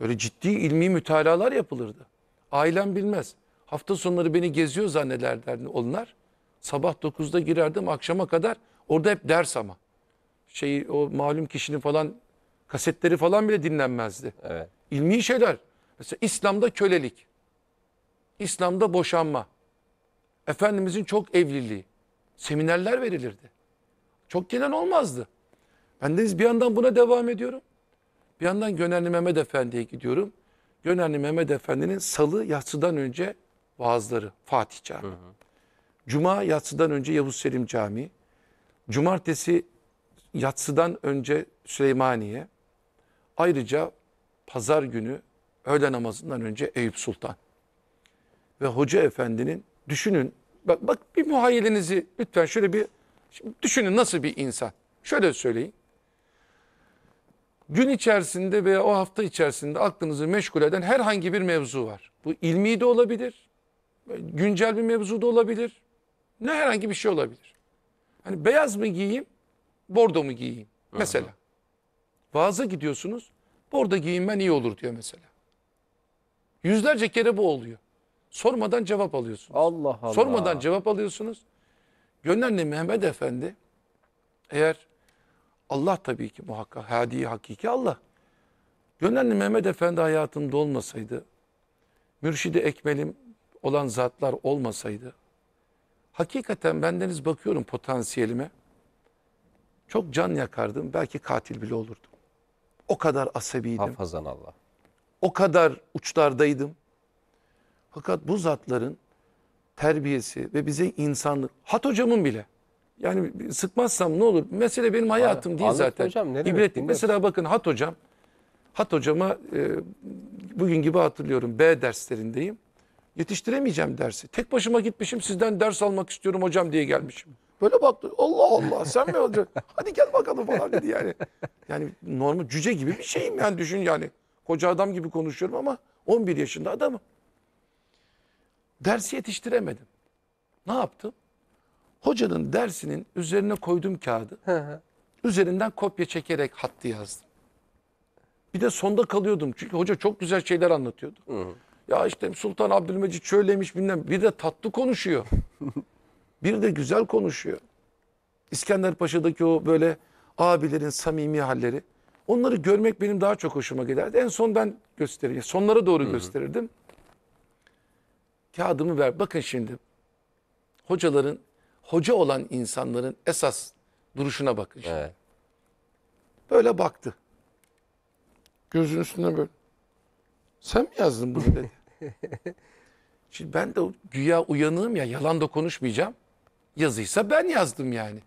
Böyle ciddi ilmi mütalalar yapılırdı. Ailem bilmez. Hafta sonları beni geziyor zannederlerdi onlar. Sabah 9'da girerdim akşama kadar orada hep ders ama. Şey o malum kişinin falan kasetleri falan bile dinlenmezdi. Evet. İlmi şeyler. Mesela İslam'da kölelik. İslam'da boşanma. Efendimizin çok evliliği. Seminerler verilirdi. Çok gelen olmazdı. Ben de bir yandan buna devam ediyorum. Bir yandan Gönenli Mehmet Efendi'ye gidiyorum. Gönenli Mehmet Efendi'nin salı yatsıdan önce vaazları Fatih Camii. Hı hı. Cuma yatsıdan önce Yavuz Selim Camii. Cumartesi yatsıdan önce Süleymaniye. Ayrıca pazar günü öğle namazından önce Eyüp Sultan ve hoca efendinin düşünün bak, bak bir muhayyelenizi lütfen şöyle bir düşünün nasıl bir insan. Şöyle söyleyin. Gün içerisinde veya o hafta içerisinde aklınızı meşgul eden herhangi bir mevzu var. Bu ilmi de olabilir. Güncel bir mevzu da olabilir. Ne herhangi bir şey olabilir. Hani beyaz mı giyeyim, bordo mu giyeyim mesela. Aha. Vaaza gidiyorsunuz, bordo giyinmen iyi olur diyor mesela. Yüzlerce kere bu oluyor. Sormadan cevap alıyorsunuz. Allah Allah. Sormadan cevap alıyorsunuz. Gönderli Mehmet Efendi eğer Allah tabii ki muhakkak hadi hakiki Allah. Gönderli Mehmet Efendi hayatımda olmasaydı, mürşidi ekmelim olan zatlar olmasaydı, hakikaten bendeniz bakıyorum potansiyelime, çok can yakardım, belki katil bile olurdum. O kadar asabiydim. Hafazan Allah. O kadar uçlardaydım. Fakat bu zatların terbiyesi ve bize insanlık, hat hocamın bile yani sıkmazsam ne olur? Mesele benim hayatım Aa, değil zaten. Hocam, ne İbretlik. Mesela bakın Hat hocam, Hat hocama e, bugün gibi hatırlıyorum B derslerindeyim. Yetiştiremeyeceğim dersi. Tek başıma gitmişim sizden ders almak istiyorum hocam diye gelmişim. Böyle baktı Allah Allah sen mi olacaksın? Hadi gel bakalım falan dedi yani. Yani normal cüce gibi bir şeyim yani düşün yani. Koca adam gibi konuşuyorum ama 11 yaşında adamım. Dersi yetiştiremedim. Ne yaptım? Hocanın dersinin üzerine koyduğum kağıdı üzerinden kopya çekerek hattı yazdım. Bir de sonda kalıyordum. Çünkü hoca çok güzel şeyler anlatıyordu. Ya işte Sultan Abdülmecit şöyleymiş bilmem. Bir de tatlı konuşuyor. bir de güzel konuşuyor. İskender Paşa'daki o böyle abilerin samimi halleri. Onları görmek benim daha çok hoşuma giderdi. En son ben gösterirdim. Sonlara doğru gösterirdim kağıdımı ver. Bakın şimdi hocaların, hoca olan insanların esas duruşuna bakın şimdi. Evet. Böyle baktı. Gözünün üstüne böyle. Sen mi yazdın bunu dedi. Şimdi ben de güya uyanığım ya yalan da konuşmayacağım. Yazıysa ben yazdım yani.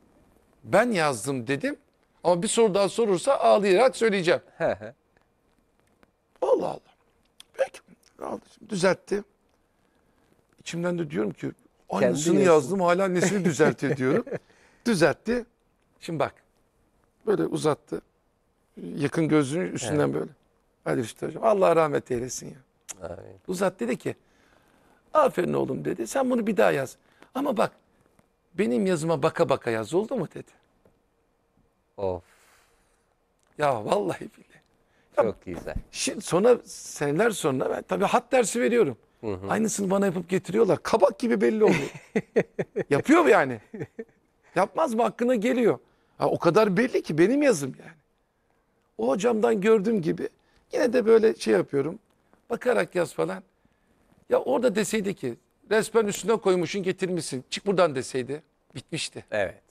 Ben yazdım dedim. Ama bir soru daha sorursa ağlayarak söyleyeceğim. Allah Allah. Peki. Aldı. Düzeltti. İçimden de diyorum ki aynısını Kendi yazdım hala nesini düzeltir diyorum. Düzeltti. Şimdi bak böyle uzattı. Yakın gözünü üstünden evet. böyle. Hadi işte hocam Allah rahmet eylesin ya. Amin. Uzat dedi ki aferin oğlum dedi sen bunu bir daha yaz. Ama bak benim yazıma baka baka yaz oldu mu dedi. Of. Ya vallahi billahi. Ya, Çok güzel. Şimdi sonra seneler sonra ben tabii hat dersi veriyorum. Hı hı. Aynısını bana yapıp getiriyorlar. Kabak gibi belli oluyor. Yapıyor mu yani? Yapmaz mı hakkına geliyor. Ha, o kadar belli ki benim yazım yani. O hocamdan gördüğüm gibi yine de böyle şey yapıyorum. Bakarak yaz falan. Ya orada deseydi ki resmen üstüne koymuşsun getirmişsin. Çık buradan deseydi bitmişti. Evet.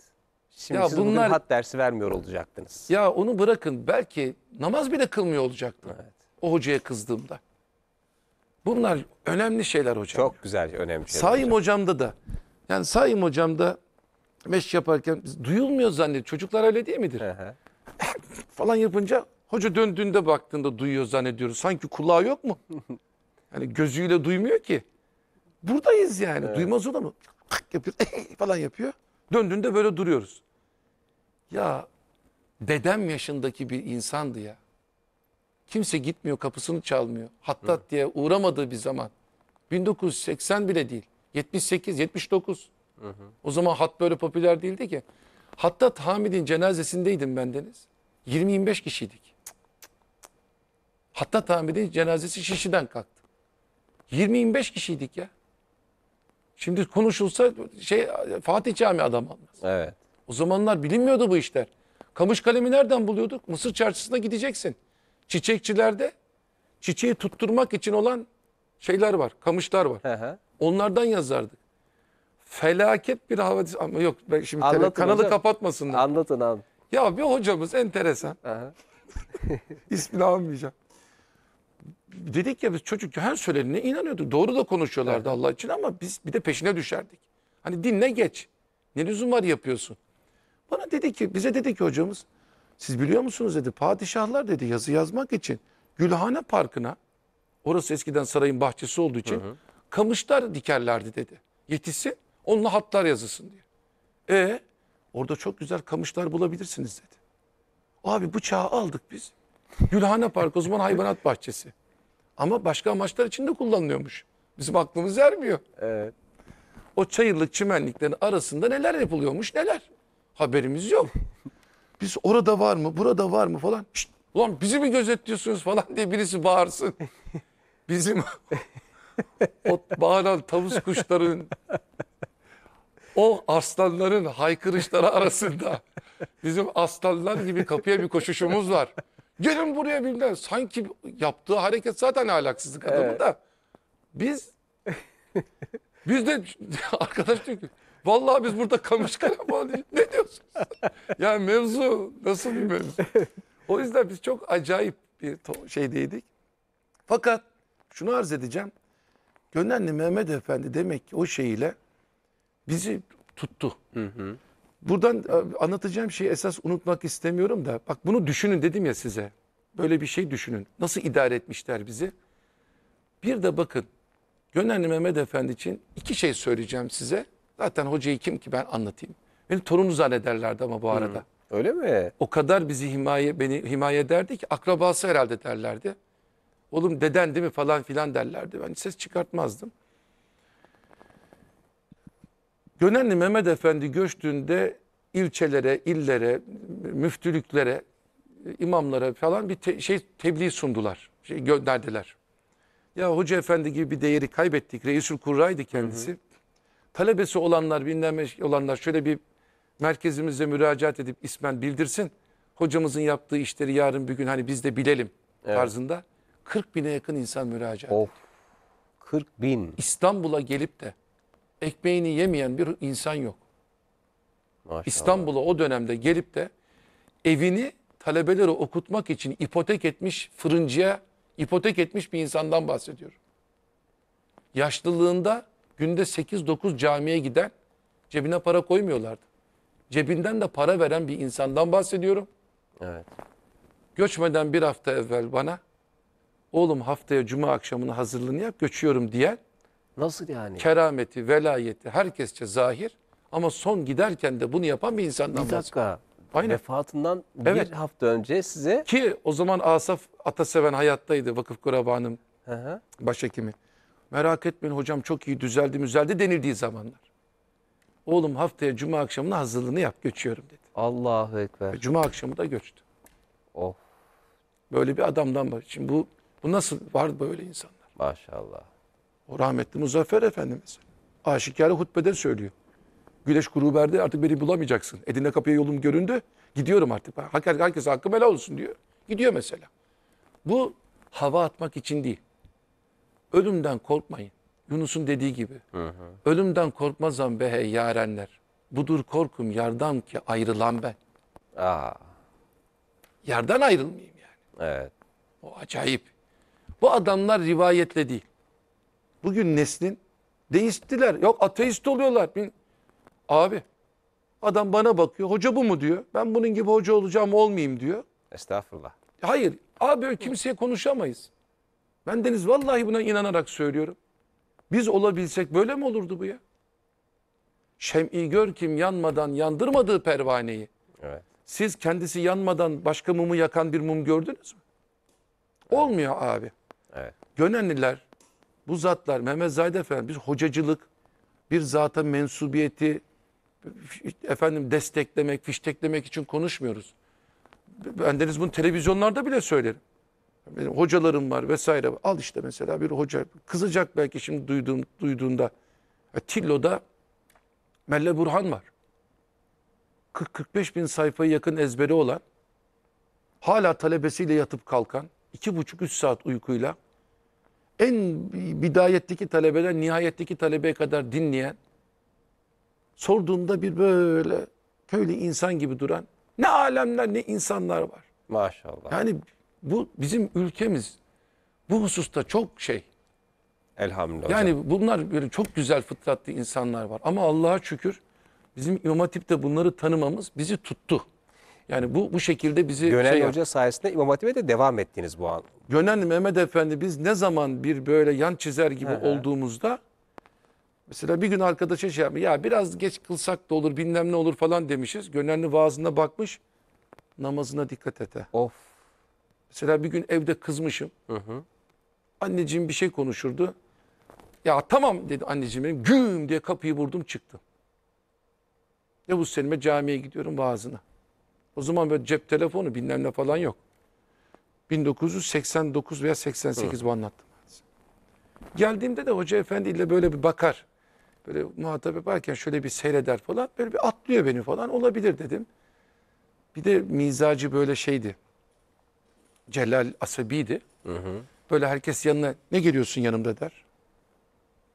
Şimdi ya siz bunlar, bugün hat dersi vermiyor olacaktınız. Ya onu bırakın belki namaz bile kılmıyor olacaktım. Evet. O hocaya kızdığımda. Bunlar önemli şeyler hocam. Çok güzel, önemli şeyler. Sayım hocam. hocamda da. Yani Sayım hocamda meş yaparken duyulmuyor zannediyor. Çocuklar öyle değil midir? falan yapınca hoca döndüğünde baktığında duyuyor zannediyoruz. Sanki kulağı yok mu? yani gözüyle duymuyor ki. Buradayız yani. Evet. Duymaz o da mı? yapıyor falan yapıyor. Döndüğünde böyle duruyoruz. Ya dedem yaşındaki bir insandı ya. Kimse gitmiyor kapısını çalmıyor. Hattat Hı. diye uğramadığı bir zaman. 1980 bile değil. 78, 79. Hı hı. O zaman hat böyle popüler değildi ki. Hatta Hamid'in cenazesindeydim bendeniz. 20-25 kişiydik. Hatta Hamid'in cenazesi şişiden kalktı. 20-25 kişiydik ya. Şimdi konuşulsa şey Fatih Cami adam almaz. Evet. O zamanlar bilinmiyordu bu işler. Kamış kalemi nereden buluyorduk? Mısır çarşısına gideceksin. Çiçekçilerde çiçeği tutturmak için olan şeyler var, kamışlar var. Hı hı. Onlardan yazardık. Felaket bir havadis ama yok ben şimdi Anlatın kanalı hocam. kapatmasınlar. Anlatın abi. Ya bir hocamız enteresan. Hı hı. İsmini almayacağım. Dedik ya biz çocuk her söylenene inanıyorduk. Doğru da konuşuyorlardı Allah için ama biz bir de peşine düşerdik. Hani dinle geç. Ne lüzum var yapıyorsun. Bana dedi ki bize dedi ki hocamız siz biliyor musunuz dedi padişahlar dedi yazı yazmak için Gülhane Parkı'na orası eskiden sarayın bahçesi olduğu için hı hı. kamışlar dikerlerdi dedi. Yetişsin onunla hatlar yazısın diye. E orada çok güzel kamışlar bulabilirsiniz dedi. Abi bıçağı aldık biz. Gülhane Parkı o zaman hayvanat bahçesi. Ama başka amaçlar için de kullanılıyormuş. Bizim aklımız ermiyor. Evet. O çayırlık çimenliklerin arasında neler yapılıyormuş neler. Haberimiz yok. Biz orada var mı, burada var mı falan. Şşt, ulan bizi mi gözetliyorsunuz falan diye birisi bağırsın. Bizim o bağıran tavus kuşların, o aslanların haykırışları arasında bizim aslanlar gibi kapıya bir koşuşumuz var. Gelin buraya bilmem. Sanki yaptığı hareket zaten ahlaksızlık adamı evet. da. Biz biz de arkadaş diyor ki Vallahi biz burada Kamış Karabağ ne diyorsunuz? yani mevzu nasıl bir mevzu? O yüzden biz çok acayip bir şeydeydik. Fakat şunu arz edeceğim. Gönderli Mehmet Efendi demek ki o şeyiyle bizi tuttu. Hı hı. Buradan e, anlatacağım şeyi esas unutmak istemiyorum da. Bak bunu düşünün dedim ya size. Böyle bir şey düşünün. Nasıl idare etmişler bizi? Bir de bakın Gönderli Mehmet Efendi için iki şey söyleyeceğim size. Zaten hocayı kim ki ben anlatayım. Beni torunu zannederlerdi ama bu arada. Öyle mi? O kadar bizi himaye beni himaye ederdi ki akrabası herhalde derlerdi. Oğlum deden değil mi falan filan derlerdi. Ben ses çıkartmazdım. Gönenli Mehmet Efendi göçtüğünde ilçelere, illere, müftülüklere, imamlara falan bir te şey tebliğ sundular. Şey gönderdiler. Ya Hoca Efendi gibi bir değeri kaybettik. Reisül Kurra'ydı kendisi. Hı hı. Talebesi olanlar, bilinmemiş olanlar şöyle bir merkezimize müracaat edip ismen bildirsin. Hocamızın yaptığı işleri yarın bir gün hani biz de bilelim evet. tarzında. 40 bine yakın insan müracaat Of. 40 bin. İstanbul'a gelip de ekmeğini yemeyen bir insan yok. İstanbul'a o dönemde gelip de evini talebeleri okutmak için ipotek etmiş fırıncıya ipotek etmiş bir insandan bahsediyorum. Yaşlılığında günde 8-9 camiye giden cebine para koymuyorlardı. Cebinden de para veren bir insandan bahsediyorum. Evet. Göçmeden bir hafta evvel bana oğlum haftaya cuma akşamını hazırlığını yap göçüyorum diyen Nasıl yani? kerameti, velayeti herkesçe zahir ama son giderken de bunu yapan bir insandan Bir dakika. Aynen. Vefatından Evet. bir hafta önce size Ki o zaman Asaf Ataseven hayattaydı vakıf kurabanım Hı hı merak etmeyin hocam çok iyi düzeldi müzeldi denildiği zamanlar. Oğlum haftaya cuma akşamına hazırlığını yap göçüyorum dedi. Allahu Ekber. Ve cuma akşamı da göçtü. Oh. Böyle bir adamdan var. Şimdi bu, bu nasıl var böyle insanlar? Maşallah. O rahmetli Muzaffer Efendimiz. Aşikare hutbede söylüyor. Güneş gruberdi artık beni bulamayacaksın. Edirne kapıya yolum göründü. Gidiyorum artık. Herkes, herkes hakkım helal olsun diyor. Gidiyor mesela. Bu hava atmak için değil. Ölümden korkmayın. Yunus'un dediği gibi. Hı hı. Ölümden korkmazam be hey yarenler. Budur korkum yardan ki ayrılan ben. Aa. Yerden ayrılmayayım yani. Evet. O acayip. Bu adamlar rivayetle değil. Bugün neslin değiştiler. Yok ateist oluyorlar. Abi adam bana bakıyor. Hoca bu mu diyor. Ben bunun gibi hoca olacağım olmayayım diyor. Estağfurullah. Hayır. Abi kimseye konuşamayız. Ben Deniz vallahi buna inanarak söylüyorum. Biz olabilsek böyle mi olurdu bu ya? Şem'i gör kim yanmadan yandırmadığı pervaneyi. Evet. Siz kendisi yanmadan başka mumu yakan bir mum gördünüz mü? Evet. Olmuyor abi. Evet. Gönenliler, bu zatlar, Mehmet Zahid Efendi bir hocacılık, bir zata mensubiyeti efendim desteklemek, fişteklemek için konuşmuyoruz. Ben deniz bunu televizyonlarda bile söylerim benim hocalarım var vesaire. Al işte mesela bir hoca kızacak belki şimdi duyduğum, duyduğunda. Tillo'da Melle Burhan var. 40-45 bin sayfaya yakın ezberi olan, hala talebesiyle yatıp kalkan, 2,5-3 saat uykuyla, en bidayetteki talebeden nihayetteki talebeye kadar dinleyen, sorduğunda bir böyle köylü insan gibi duran, ne alemler ne insanlar var. Maşallah. Yani bu bizim ülkemiz bu hususta çok şey. Elhamdülillah. Yani hocam. bunlar böyle çok güzel fıtratlı insanlar var. Ama Allah'a şükür bizim İmam Hatip'te bunları tanımamız bizi tuttu. Yani bu bu şekilde bizi... Gönen şey, Hoca sayesinde İmam Hatip'e de devam ettiniz bu an. Gönen Mehmet Efendi biz ne zaman bir böyle yan çizer gibi He. olduğumuzda mesela bir gün arkadaşa şey yapmış ya biraz geç kılsak da olur bilmem ne olur falan demişiz. Gönenli vaazına bakmış namazına dikkat ete. Of. Mesela bir gün evde kızmışım. Hı hı. Anneciğim bir şey konuşurdu. Ya tamam dedi anneciğim benim. Güm diye kapıyı vurdum çıktım. Ne bu Selim'e camiye gidiyorum vaazına. O zaman böyle cep telefonu bilmem ne falan yok. 1989 veya 88 Hı. bu anlattım. Geldiğimde de hoca efendiyle böyle bir bakar. Böyle muhatap yaparken şöyle bir seyreder falan. Böyle bir atlıyor beni falan olabilir dedim. Bir de mizacı böyle şeydi. Celal asabiydi. Hı hı. Böyle herkes yanına ne geliyorsun yanımda der.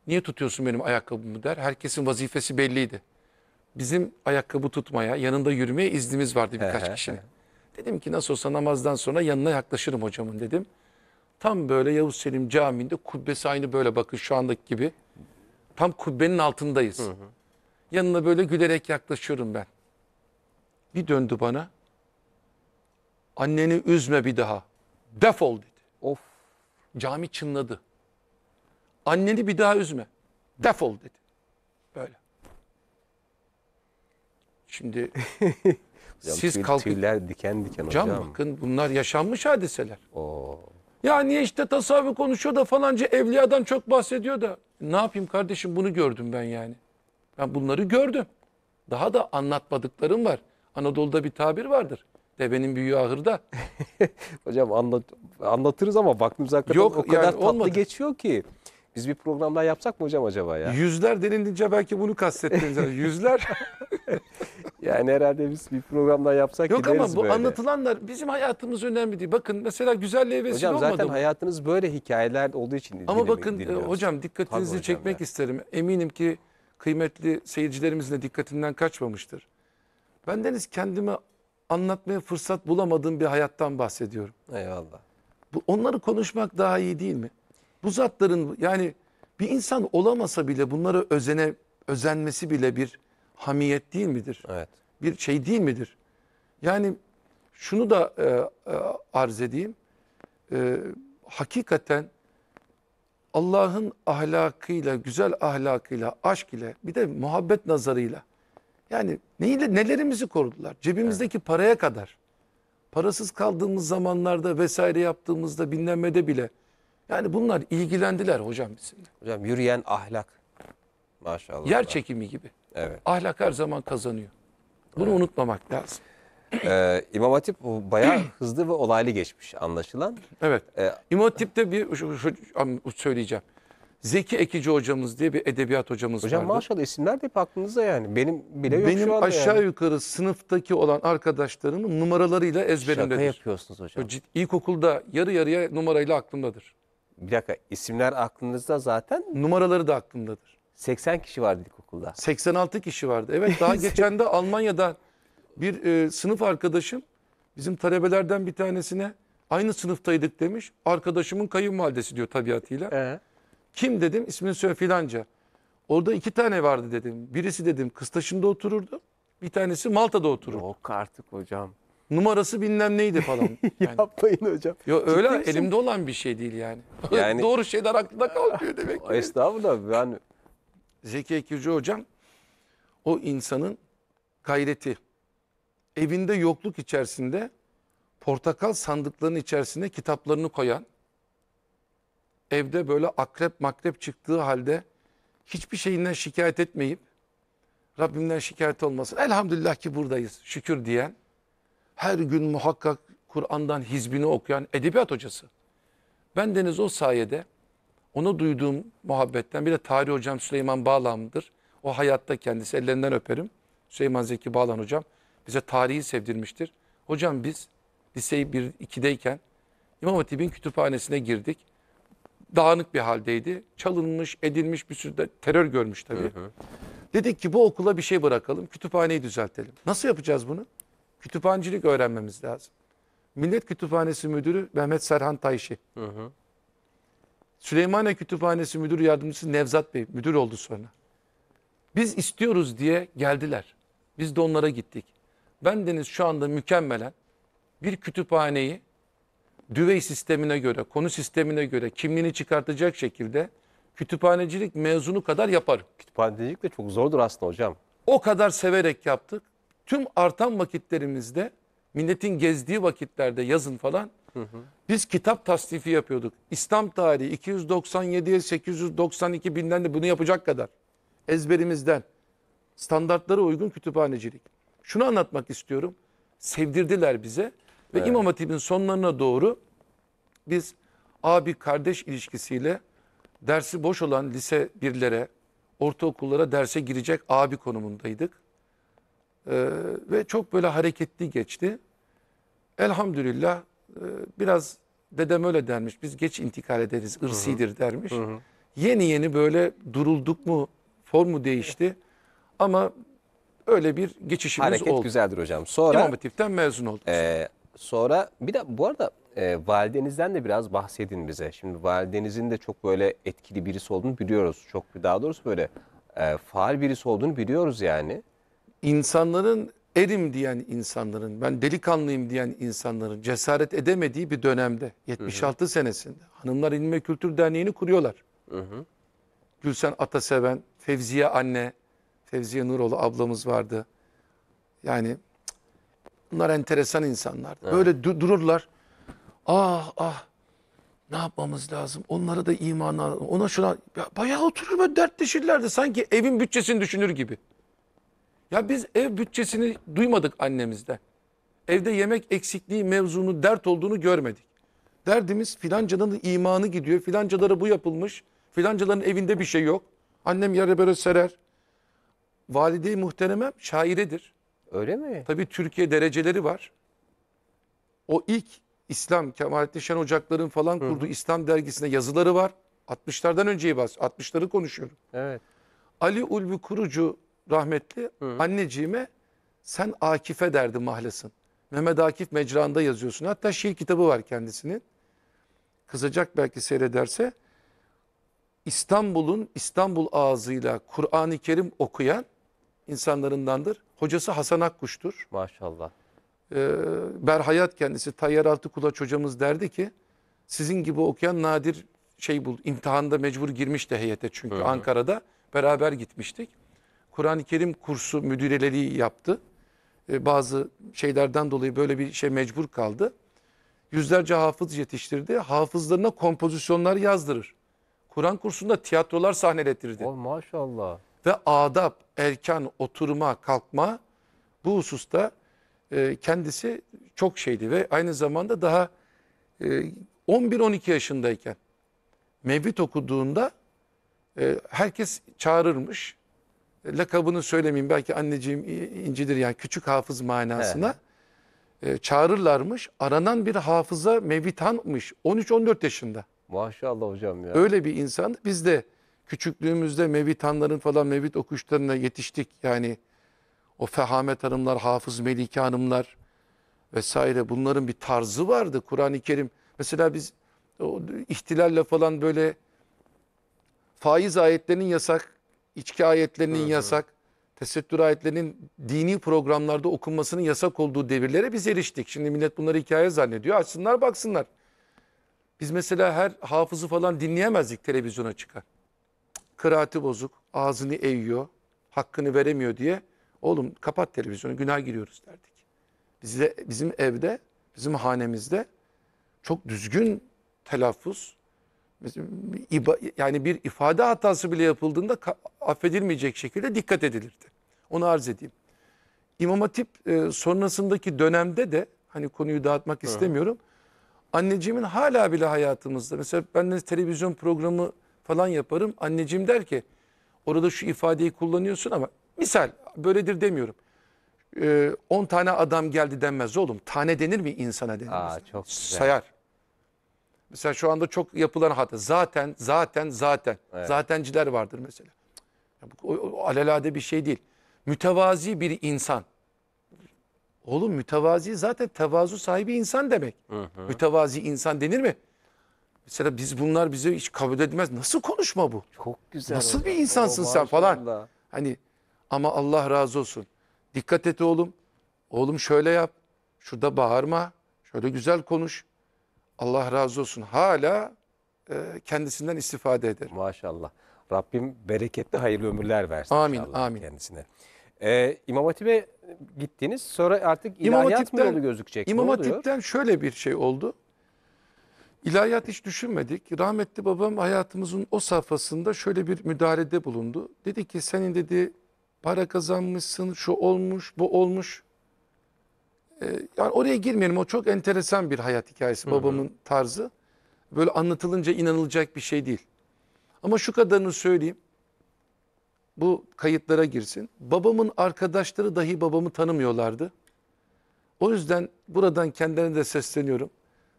Niye tutuyorsun benim ayakkabımı der. Herkesin vazifesi belliydi. Bizim ayakkabı tutmaya, yanında yürümeye iznimiz vardı birkaç kişinin. Dedim ki nasıl olsa namazdan sonra yanına yaklaşırım hocamın dedim. Tam böyle Yavuz Selim Camii'nde kubbesi aynı böyle bakın şu andaki gibi. Tam kubbenin altındayız. Hı hı. Yanına böyle gülerek yaklaşıyorum ben. Bir döndü bana. Anneni üzme bir daha. Defol dedi. Of. Cami çınladı. Anneni bir daha üzme. Defol dedi. Böyle. Şimdi siz tüy, kalkın. Tüyler diken diken hocam. Can bakın bunlar yaşanmış hadiseler. Oo. Ya niye işte tasavvuf konuşuyor da falanca evliyadan çok bahsediyor da. Ne yapayım kardeşim bunu gördüm ben yani. Ben bunları gördüm. Daha da anlatmadıklarım var. Anadolu'da bir tabir vardır. Devenin büyüğü ahırda. Hocam anlat, anlatırız ama vaktimiz hakikaten Yok, o kadar yani tatlı olmadı. geçiyor ki. Biz bir program daha yapsak mı hocam acaba ya? Yüzler denilince belki bunu kastettiniz. Yüzler. yani herhalde biz bir program daha yapsak Yok ama bu böyle. anlatılanlar bizim hayatımız önemli değil. Bakın mesela güzelliğe vesile hocam, olmadı Hocam zaten mı? hayatınız böyle hikayeler olduğu için Ama bakın e, hocam dikkatinizi hocam çekmek ya. isterim. Eminim ki kıymetli seyircilerimizin de dikkatinden kaçmamıştır. Bendeniz kendimi anlatmaya fırsat bulamadığım bir hayattan bahsediyorum. Eyvallah. Bu, onları konuşmak daha iyi değil mi? Bu zatların yani bir insan olamasa bile bunlara özene özenmesi bile bir hamiyet değil midir? Evet. Bir şey değil midir? Yani şunu da e, e, arz edeyim. E, hakikaten Allah'ın ahlakıyla, güzel ahlakıyla, aşk ile bir de muhabbet nazarıyla yani neyle, nelerimizi korudular? Cebimizdeki evet. paraya kadar. Parasız kaldığımız zamanlarda vesaire yaptığımızda binlenmede bile. Yani bunlar ilgilendiler hocam bizimle. Hocam yürüyen ahlak. Maşallah. Yer çekimi gibi. Evet. Ahlak her zaman kazanıyor. Bunu evet. unutmamak lazım. Ee, İmam Hatip bayağı hızlı ve olaylı geçmiş anlaşılan. Evet. Ee, İmam Hatip'te bir şu, şu, söyleyeceğim. Zeki Ekici hocamız diye bir edebiyat hocamız Hocam vardı. Hocam maşallah isimler de hep aklınızda yani. Benim bile yok Benim şu anda aşağı yani. yukarı sınıftaki olan arkadaşlarımın numaralarıyla ezberimdedir. Şaka yapıyorsunuz hocam. İlkokulda yarı yarıya numarayla aklımdadır. Bir dakika isimler aklınızda zaten. Numaraları da aklımdadır. 80 kişi vardı ilkokulda. 86 kişi vardı. Evet daha geçen de Almanya'da bir e, sınıf arkadaşım bizim talebelerden bir tanesine aynı sınıftaydık demiş. Arkadaşımın kayınvalidesi diyor tabiatıyla. Evet. Kim dedim ismini söyle filanca. Orada iki tane vardı dedim. Birisi dedim Kıstaş'ında otururdu. Bir tanesi Malta'da otururdu. Yok artık hocam. Numarası bilmem neydi falan. Yani. Yapmayın hocam. Yo, öyle Ciddi misin? elimde olan bir şey değil yani. yani... Doğru şeyler aklında kalmıyor demek ki. Estağfurullah ben... Zeki Ekirci hocam o insanın gayreti. Evinde yokluk içerisinde portakal sandıklarının içerisinde kitaplarını koyan, evde böyle akrep makrep çıktığı halde hiçbir şeyinden şikayet etmeyip Rabbimden şikayet olmasın. Elhamdülillah ki buradayız şükür diyen her gün muhakkak Kur'an'dan hizbini okuyan edebiyat hocası. Ben deniz o sayede onu duyduğum muhabbetten bir de tarih hocam Süleyman Bağlam'dır. O hayatta kendisi ellerinden öperim. Süleyman Zeki Bağlan hocam bize tarihi sevdirmiştir. Hocam biz liseyi 1-2'deyken İmam Hatip'in kütüphanesine girdik dağınık bir haldeydi. Çalınmış, edilmiş bir sürü de terör görmüş tabii. Hı hı. Dedik ki bu okula bir şey bırakalım, kütüphaneyi düzeltelim. Nasıl yapacağız bunu? Kütüphancılık öğrenmemiz lazım. Millet Kütüphanesi Müdürü Mehmet Serhan Tayşi. Hı hı. Süleymaniye Kütüphanesi Müdür Yardımcısı Nevzat Bey müdür oldu sonra. Biz istiyoruz diye geldiler. Biz de onlara gittik. Ben Deniz şu anda mükemmelen bir kütüphaneyi düvey sistemine göre, konu sistemine göre kimliğini çıkartacak şekilde kütüphanecilik mezunu kadar yapar. Kütüphanecilik de çok zordur aslında hocam. O kadar severek yaptık. Tüm artan vakitlerimizde milletin gezdiği vakitlerde yazın falan hı hı. biz kitap tasnifi yapıyorduk. İslam tarihi 297'ye 892 binden de bunu yapacak kadar ezberimizden standartlara uygun kütüphanecilik. Şunu anlatmak istiyorum. Sevdirdiler bize. Ve evet. İmam Hatip'in sonlarına doğru biz abi kardeş ilişkisiyle dersi boş olan lise birlere, ortaokullara derse girecek abi konumundaydık. Ee, ve çok böyle hareketli geçti. Elhamdülillah e, biraz dedem öyle dermiş. Biz geç intikal ederiz, ırsidir hı hı. dermiş. Hı hı. Yeni yeni böyle durulduk mu, formu değişti. Ama öyle bir geçişimiz Hareket oldu. Hareket güzeldir hocam. Sonra İmam Hatip'ten mezun olduk. E, Sonra bir de bu arada e, validenizden de biraz bahsedin bize. Şimdi validenizin de çok böyle etkili birisi olduğunu biliyoruz. Çok daha doğrusu böyle e, faal birisi olduğunu biliyoruz yani. İnsanların erim diyen insanların, ben delikanlıyım diyen insanların cesaret edemediği bir dönemde 76 hı hı. senesinde Hanımlar İlmi ve Kültür Derneği'ni kuruyorlar. Hı hı. Gülsen Ataseven, Fevziye anne, Fevziye Nuroğlu ablamız vardı. Yani Bunlar enteresan insanlar. Evet. Böyle du dururlar. Ah ah ne yapmamız lazım? Onlara da imanlar, ona şuna ya bayağı oturur ve dertleşirlerdi. Sanki evin bütçesini düşünür gibi. Ya biz ev bütçesini duymadık annemizde. Evde yemek eksikliği mevzunu, dert olduğunu görmedik. Derdimiz filancanın imanı gidiyor, filancalara bu yapılmış, filancaların evinde bir şey yok. Annem yere böyle serer. Valide-i muhteremem şairedir. Öyle mi? Tabii Türkiye dereceleri var. O ilk İslam Kemalettin Şen Ocaklar'ın falan kurduğu hı hı. İslam dergisinde yazıları var. 60'lardan önceyi bahs 60'ları konuşuyorum. Evet. Ali Ulvi Kurucu rahmetli hı. anneciğime sen Akif'e derdi mahlasın. Mehmet Akif mecranda yazıyorsun. Hatta şiir kitabı var kendisinin. Kızacak belki seyrederse. İstanbul'un İstanbul ağzıyla Kur'an-ı Kerim okuyan insanlarındandır. Hocası Hasan Akkuş'tur. Maşallah. Ee, Berhayat kendisi Tayyar Altıkulaç hocamız derdi ki sizin gibi okuyan nadir şey bul imtihanda mecbur girmişti heyete çünkü Hı-hı. Ankara'da beraber gitmiştik. Kur'an-ı Kerim kursu müdüreliği yaptı. Ee, bazı şeylerden dolayı böyle bir şey mecbur kaldı. Yüzlerce hafız yetiştirdi. Hafızlarına kompozisyonlar yazdırır. Kur'an kursunda tiyatrolar sahnelettirdi. Oh, maşallah ve adap, erkan, oturma, kalkma bu hususta e, kendisi çok şeydi ve aynı zamanda daha e, 11-12 yaşındayken mevlid okuduğunda e, herkes çağırırmış. E, lakabını söylemeyeyim belki anneciğim incidir yani küçük hafız manasına. E, çağırırlarmış. Aranan bir hafıza mevlid hanmış 13-14 yaşında. Maşallah hocam ya. Öyle bir insandı. Biz de küçüklüğümüzde Mevlitanların falan mevit okuşlarına yetiştik. Yani o Fehamet Hanımlar, Hafız Melike Hanımlar vesaire bunların bir tarzı vardı. Kur'an-ı Kerim mesela biz o ihtilalle falan böyle faiz ayetlerinin yasak, içki ayetlerinin hı hı. yasak, tesettür ayetlerinin dini programlarda okunmasının yasak olduğu devirlere biz eriştik. Şimdi millet bunları hikaye zannediyor. Açsınlar baksınlar. Biz mesela her hafızı falan dinleyemezdik televizyona çıkar kıraati bozuk, ağzını eğiyor, hakkını veremiyor diye oğlum kapat televizyonu günah giriyoruz derdik. Bizde, bizim evde, bizim hanemizde çok düzgün telaffuz, yani bir ifade hatası bile yapıldığında affedilmeyecek şekilde dikkat edilirdi. Onu arz edeyim. İmam Hatip e, sonrasındaki dönemde de hani konuyu dağıtmak istemiyorum. Anneciğimin hala bile hayatımızda mesela benden televizyon programı falan yaparım. Anneciğim der ki orada şu ifadeyi kullanıyorsun ama misal böyledir demiyorum. 10 ee, tane adam geldi denmez oğlum. Tane denir mi insana denir. Aa, çok güzel. Sayar. Mesela şu anda çok yapılan hata. Zaten, zaten, zaten. Evet. Zatenciler vardır mesela. O, o, alelade bir şey değil. Mütevazi bir insan. Oğlum mütevazi zaten tevazu sahibi insan demek. Hı hı. Mütevazi insan denir mi? Mesela biz bunlar bize hiç kabul edilmez. Nasıl konuşma bu? Çok güzel. Nasıl hocam. bir insansın o, sen falan. Hani ama Allah razı olsun. Dikkat et oğlum. Oğlum şöyle yap. Şurada bağırma. Şöyle güzel konuş. Allah razı olsun. Hala e, kendisinden istifade eder. Maşallah. Rabbim bereketli hayırlı ömürler versin amin, amin. kendisine. Ee, İmam Hatip'e gittiniz sonra artık İmam ilahiyat mı yolu gözükecek? İmam Hatip'ten şöyle bir şey oldu. İlahiyat hiç düşünmedik. Rahmetli babam hayatımızın o safhasında şöyle bir müdahalede bulundu. Dedi ki senin dedi para kazanmışsın, şu olmuş, bu olmuş. Ee, yani oraya girmeyelim. O çok enteresan bir hayat hikayesi babamın hı hı. tarzı. Böyle anlatılınca inanılacak bir şey değil. Ama şu kadarını söyleyeyim. Bu kayıtlara girsin. Babamın arkadaşları dahi babamı tanımıyorlardı. O yüzden buradan kendilerine de sesleniyorum.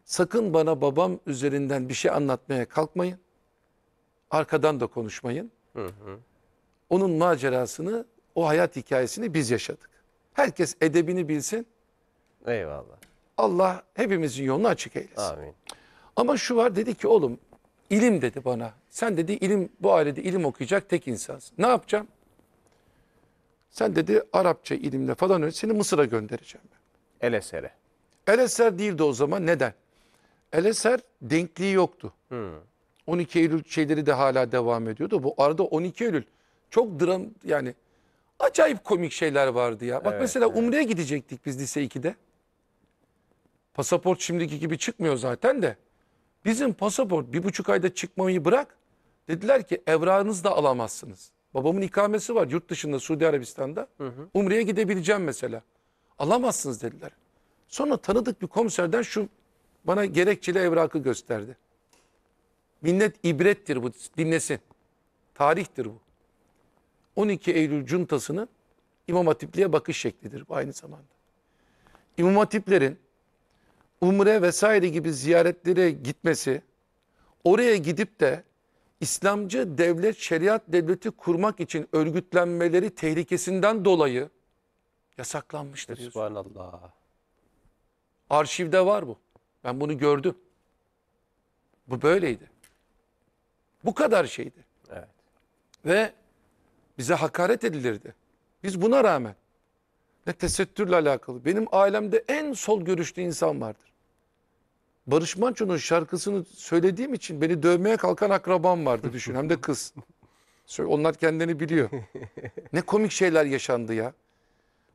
Sakın bana babam üzerinden bir şey anlatmaya kalkmayın. Arkadan da konuşmayın. Hı hı. Onun macerasını, o hayat hikayesini biz yaşadık. Herkes edebini bilsin. Eyvallah. Allah hepimizin yolunu açık eylesin. Amin. Ama şu var dedi ki oğlum ilim dedi bana. Sen dedi ilim bu ailede ilim okuyacak tek insansın. Ne yapacağım? Sen dedi Arapça ilimle falan öyle seni Mısır'a göndereceğim ben. Elesere. Eleser değildi o zaman. Neden? El Eser denkliği yoktu. Hmm. 12 Eylül şeyleri de hala devam ediyordu. Bu arada 12 Eylül çok dram yani acayip komik şeyler vardı ya. Bak evet, mesela evet. Umre'ye gidecektik biz lise 2'de. Pasaport şimdiki gibi çıkmıyor zaten de. Bizim pasaport bir buçuk ayda çıkmayı bırak. Dediler ki evrağınızı da alamazsınız. Babamın ikamesi var yurt dışında Suudi Arabistan'da. Hı hı. Umre'ye gidebileceğim mesela. Alamazsınız dediler. Sonra tanıdık bir komiserden şu bana gerekçeli evrakı gösterdi. Millet ibrettir bu dinlesin. Tarihtir bu. 12 Eylül cuntasının İmam Hatipliğe bakış şeklidir bu aynı zamanda. İmam Hatiplerin umre vesaire gibi ziyaretlere gitmesi, oraya gidip de İslamcı devlet, şeriat devleti kurmak için örgütlenmeleri tehlikesinden dolayı yasaklanmıştır. Subhanallah. Arşivde var bu. Ben bunu gördüm. Bu böyleydi. Bu kadar şeydi. Evet. Ve bize hakaret edilirdi. Biz buna rağmen ne tesettürle alakalı. Benim ailemde en sol görüşlü insan vardır. Barış Manço'nun şarkısını söylediğim için beni dövmeye kalkan akrabam vardı düşün. Hem de kız. Onlar kendini biliyor. Ne komik şeyler yaşandı ya.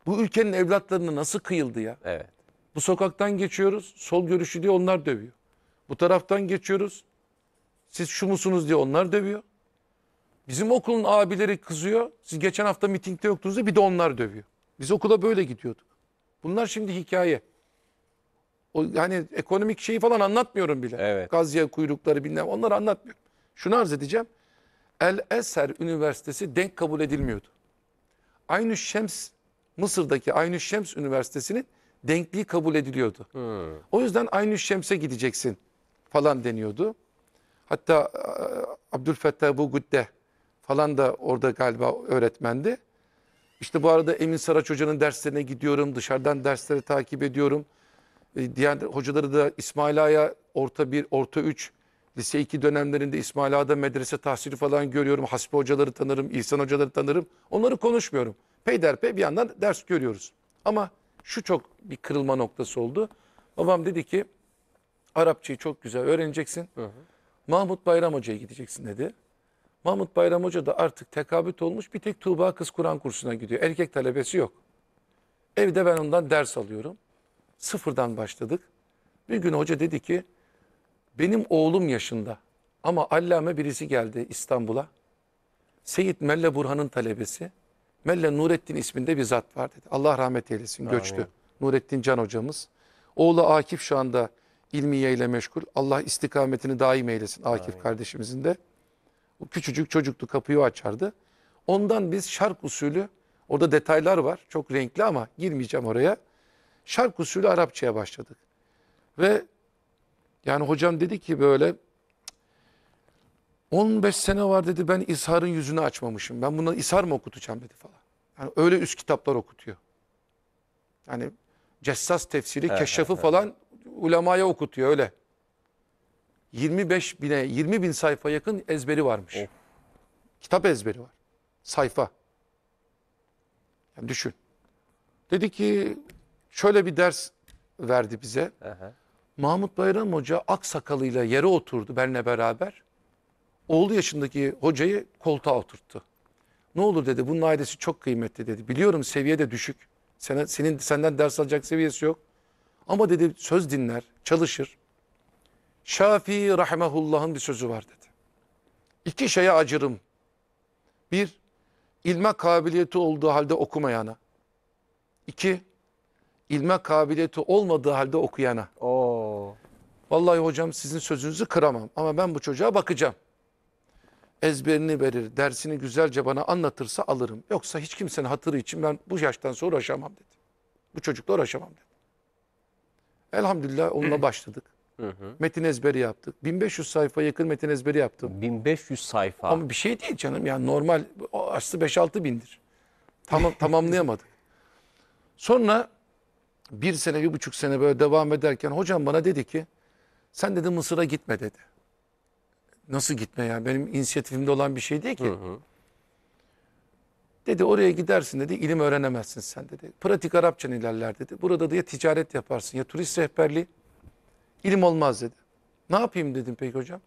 Bu ülkenin evlatlarını nasıl kıyıldı ya. Evet. Bu sokaktan geçiyoruz sol görüşü diye onlar dövüyor. Bu taraftan geçiyoruz siz şu musunuz diye onlar dövüyor. Bizim okulun abileri kızıyor. Siz geçen hafta mitingde yoktunuz diye bir de onlar dövüyor. Biz okula böyle gidiyorduk. Bunlar şimdi hikaye. O, yani ekonomik şeyi falan anlatmıyorum bile. Evet. Gazya kuyrukları bilmem onları anlatmıyorum. Şunu arz edeceğim. El Eser Üniversitesi denk kabul edilmiyordu. Aynı Şems Mısır'daki aynı Şems Üniversitesi'nin denkliği kabul ediliyordu. Hmm. O yüzden aynı şemse gideceksin falan deniyordu. Hatta e, Abdülfettah bu Gudde falan da orada galiba öğretmendi. İşte bu arada Emin Saraç Hoca'nın derslerine gidiyorum. Dışarıdan dersleri takip ediyorum. E, diğer hocaları da İsmail Ağa'ya orta bir orta üç lise iki dönemlerinde İsmail Ağa'da medrese tahsili falan görüyorum. Hasbi hocaları tanırım, İhsan hocaları tanırım. Onları konuşmuyorum. Peyderpey bir yandan ders görüyoruz. Ama şu çok bir kırılma noktası oldu. Babam dedi ki Arapçayı çok güzel öğreneceksin. Hı hı. Mahmut Bayram Hoca'ya gideceksin dedi. Mahmut Bayram Hoca da artık tekabüt olmuş bir tek Tuğba Kız Kur'an kursuna gidiyor. Erkek talebesi yok. Evde ben ondan ders alıyorum. Sıfırdan başladık. Bir gün hoca dedi ki benim oğlum yaşında ama allame birisi geldi İstanbul'a. Seyit Melle Burhan'ın talebesi. Melle Nurettin isminde bir zat var dedi. Allah rahmet eylesin göçtü. Nurettin Can hocamız. Oğlu Akif şu anda ilmiye ile meşgul. Allah istikametini daim eylesin Akif Amin. kardeşimizin de. O küçücük çocuktu kapıyı açardı. Ondan biz şark usulü orada detaylar var. Çok renkli ama girmeyeceğim oraya. Şark usulü Arapçaya başladık. Ve yani hocam dedi ki böyle 15 sene var dedi ben İshar'ın yüzünü açmamışım. Ben buna İshar mı okutacağım dedi falan. Yani öyle üst kitaplar okutuyor. Yani cessas tefsiri, evet, keşşafı evet. falan ulemaya okutuyor öyle. 25 bine, 20 bin sayfa yakın ezberi varmış. Of. Oh. Kitap ezberi var. Sayfa. Yani düşün. Dedi ki şöyle bir ders verdi bize. Aha. Mahmut Bayram Hoca aksakalıyla yere oturdu benimle beraber oğlu yaşındaki hocayı koltuğa oturttu. Ne olur dedi bunun ailesi çok kıymetli dedi. Biliyorum seviye de düşük. Sen, senin senden ders alacak seviyesi yok. Ama dedi söz dinler, çalışır. Şafii rahimehullah'ın bir sözü var dedi. İki şeye acırım. Bir, ilme kabiliyeti olduğu halde okumayana. İki, ilme kabiliyeti olmadığı halde okuyana. Oo. Vallahi hocam sizin sözünüzü kıramam ama ben bu çocuğa bakacağım ezberini verir, dersini güzelce bana anlatırsa alırım. Yoksa hiç kimsenin hatırı için ben bu yaştan sonra uğraşamam dedi. Bu çocukla uğraşamam dedi. Elhamdülillah onunla başladık. Metin ezberi yaptık. 1500 sayfa yakın metin ezberi yaptım. 1500 sayfa. Ama bir şey değil canım yani normal aslı 5-6 bindir. Tamam, tamamlayamadık. Sonra bir sene bir buçuk sene böyle devam ederken hocam bana dedi ki sen dedi Mısır'a gitme dedi. Nasıl gitme ya? Benim inisiyatifimde olan bir şey değil ki. Hı hı. Dedi oraya gidersin dedi ilim öğrenemezsin sen dedi. Pratik Arapçan ilerler dedi. Burada da ya ticaret yaparsın ya turist rehberliği. ilim olmaz dedi. Ne yapayım dedim peki hocam.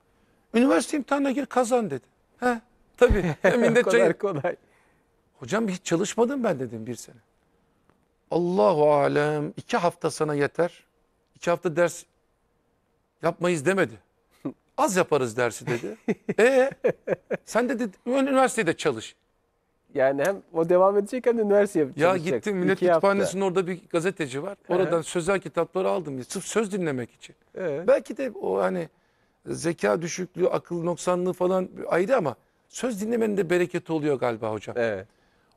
Üniversite imtihanına gir kazan dedi. He tabii. de kolay, kolay. Hocam hiç çalışmadım ben dedim bir sene. Allahu alem iki hafta sana yeter. İki hafta ders yapmayız demedi. Az yaparız dersi dedi. e sen dedi üniversitede çalış. Yani hem o devam edecekken de üniversite yapacak. Ya gittim Millet İki Kütüphanesi'nin orada bir gazeteci var. Oradan He. sözel kitapları aldım. Sırf söz dinlemek için. He. Belki de o hani zeka düşüklüğü, akıl noksanlığı falan ayrı ama söz dinlemenin de bereketi oluyor galiba hocam. Evet.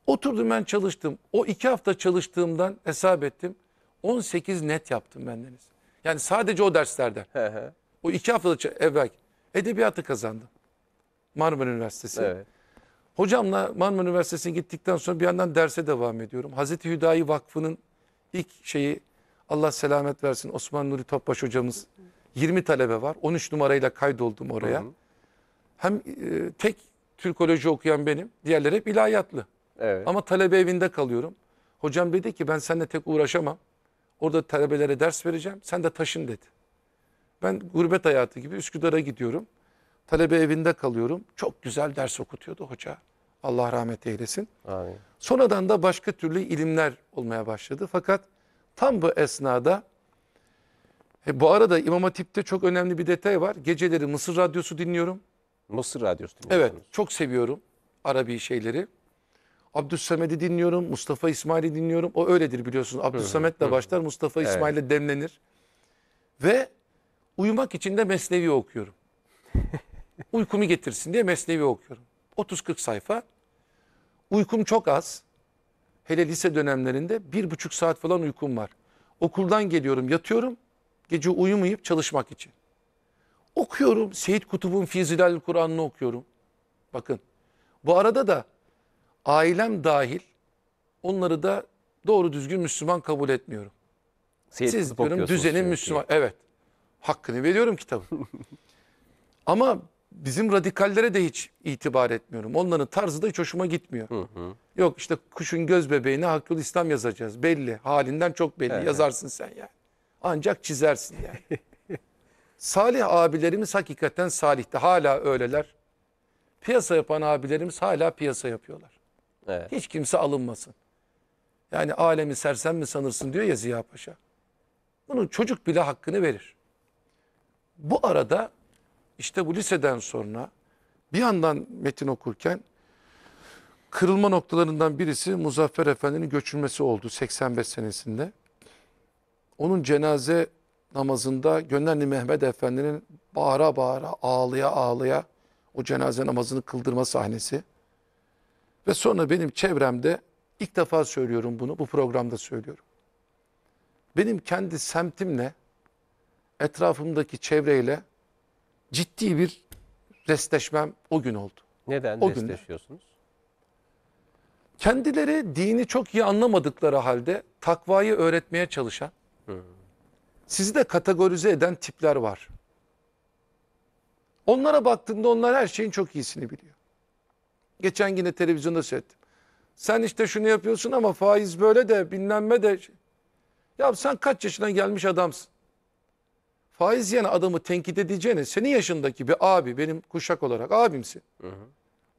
Oturdum ben çalıştım. O iki hafta çalıştığımdan hesap ettim. 18 net yaptım bendeniz. Yani sadece o derslerden. He he. O iki hafta evvel edebiyatı kazandım. Marmara Üniversitesi. Evet. Hocamla Marmara Üniversitesi'ne gittikten sonra bir yandan derse devam ediyorum. Hazreti Hüdayi Vakfı'nın ilk şeyi Allah selamet versin Osman Nuri Topbaş hocamız 20 talebe var. 13 numarayla kaydoldum oraya. Hı hı. Hem e, tek Türkoloji okuyan benim. Diğerleri hep ilahiyatlı. Evet. Ama talebe evinde kalıyorum. Hocam dedi ki ben seninle tek uğraşamam. Orada talebelere ders vereceğim. Sen de taşın dedi. Ben gurbet hayatı gibi Üsküdar'a gidiyorum. Talebe evinde kalıyorum. Çok güzel ders okutuyordu hoca. Allah rahmet eylesin. Amin. Sonradan da başka türlü ilimler olmaya başladı. Fakat tam bu esnada e, bu arada İmam Hatip'te çok önemli bir detay var. Geceleri Mısır Radyosu dinliyorum. Mısır Radyosu Evet çok seviyorum Arabi şeyleri. Abdüssamed'i dinliyorum, Mustafa İsmail'i dinliyorum. O öyledir biliyorsunuz. Abdüssamed'le başlar, Mustafa İsmail'le demlenir. Ve Uyumak için de Mesnevi okuyorum. Uykumu getirsin diye Mesnevi okuyorum. 30-40 sayfa. Uykum çok az. Hele lise dönemlerinde bir buçuk saat falan uykum var. Okuldan geliyorum yatıyorum. Gece uyumayıp çalışmak için. Okuyorum. Seyit Kutub'un Fizilal Kur'an'ını okuyorum. Bakın. Bu arada da ailem dahil onları da doğru düzgün Müslüman kabul etmiyorum. Seyit Siz diyorum düzenin Müslüman. Evet. Hakkını veriyorum kitabın. Ama bizim radikallere de hiç itibar etmiyorum. Onların tarzı da hiç hoşuma gitmiyor. Hı hı. Yok işte kuşun göz bebeğine Hakkül İslam yazacağız. Belli. Halinden çok belli. Evet. Yazarsın sen yani. Ancak çizersin yani. Salih abilerimiz hakikaten salihti. Hala öyleler. Piyasa yapan abilerimiz hala piyasa yapıyorlar. Evet. Hiç kimse alınmasın. Yani alemi sersem mi sanırsın diyor ya Ziya Paşa. Bunun çocuk bile hakkını verir. Bu arada işte bu liseden sonra bir yandan metin okurken kırılma noktalarından birisi Muzaffer Efendi'nin göçülmesi oldu 85 senesinde. Onun cenaze namazında Gönderli Mehmet Efendi'nin bağıra bağıra ağlaya ağlaya o cenaze namazını kıldırma sahnesi. Ve sonra benim çevremde ilk defa söylüyorum bunu bu programda söylüyorum. Benim kendi semtimle etrafımdaki çevreyle ciddi bir restleşmem o gün oldu. Neden o restleşiyorsunuz? Günde. Kendileri dini çok iyi anlamadıkları halde takvayı öğretmeye çalışan, sizi de kategorize eden tipler var. Onlara baktığında onlar her şeyin çok iyisini biliyor. Geçen yine televizyonda söyledim. Sen işte şunu yapıyorsun ama faiz böyle de bilmem de. Ya sen kaç yaşına gelmiş adamsın faiz yiyen adamı tenkit edeceğine senin yaşındaki bir abi benim kuşak olarak abimsin. Hı hı.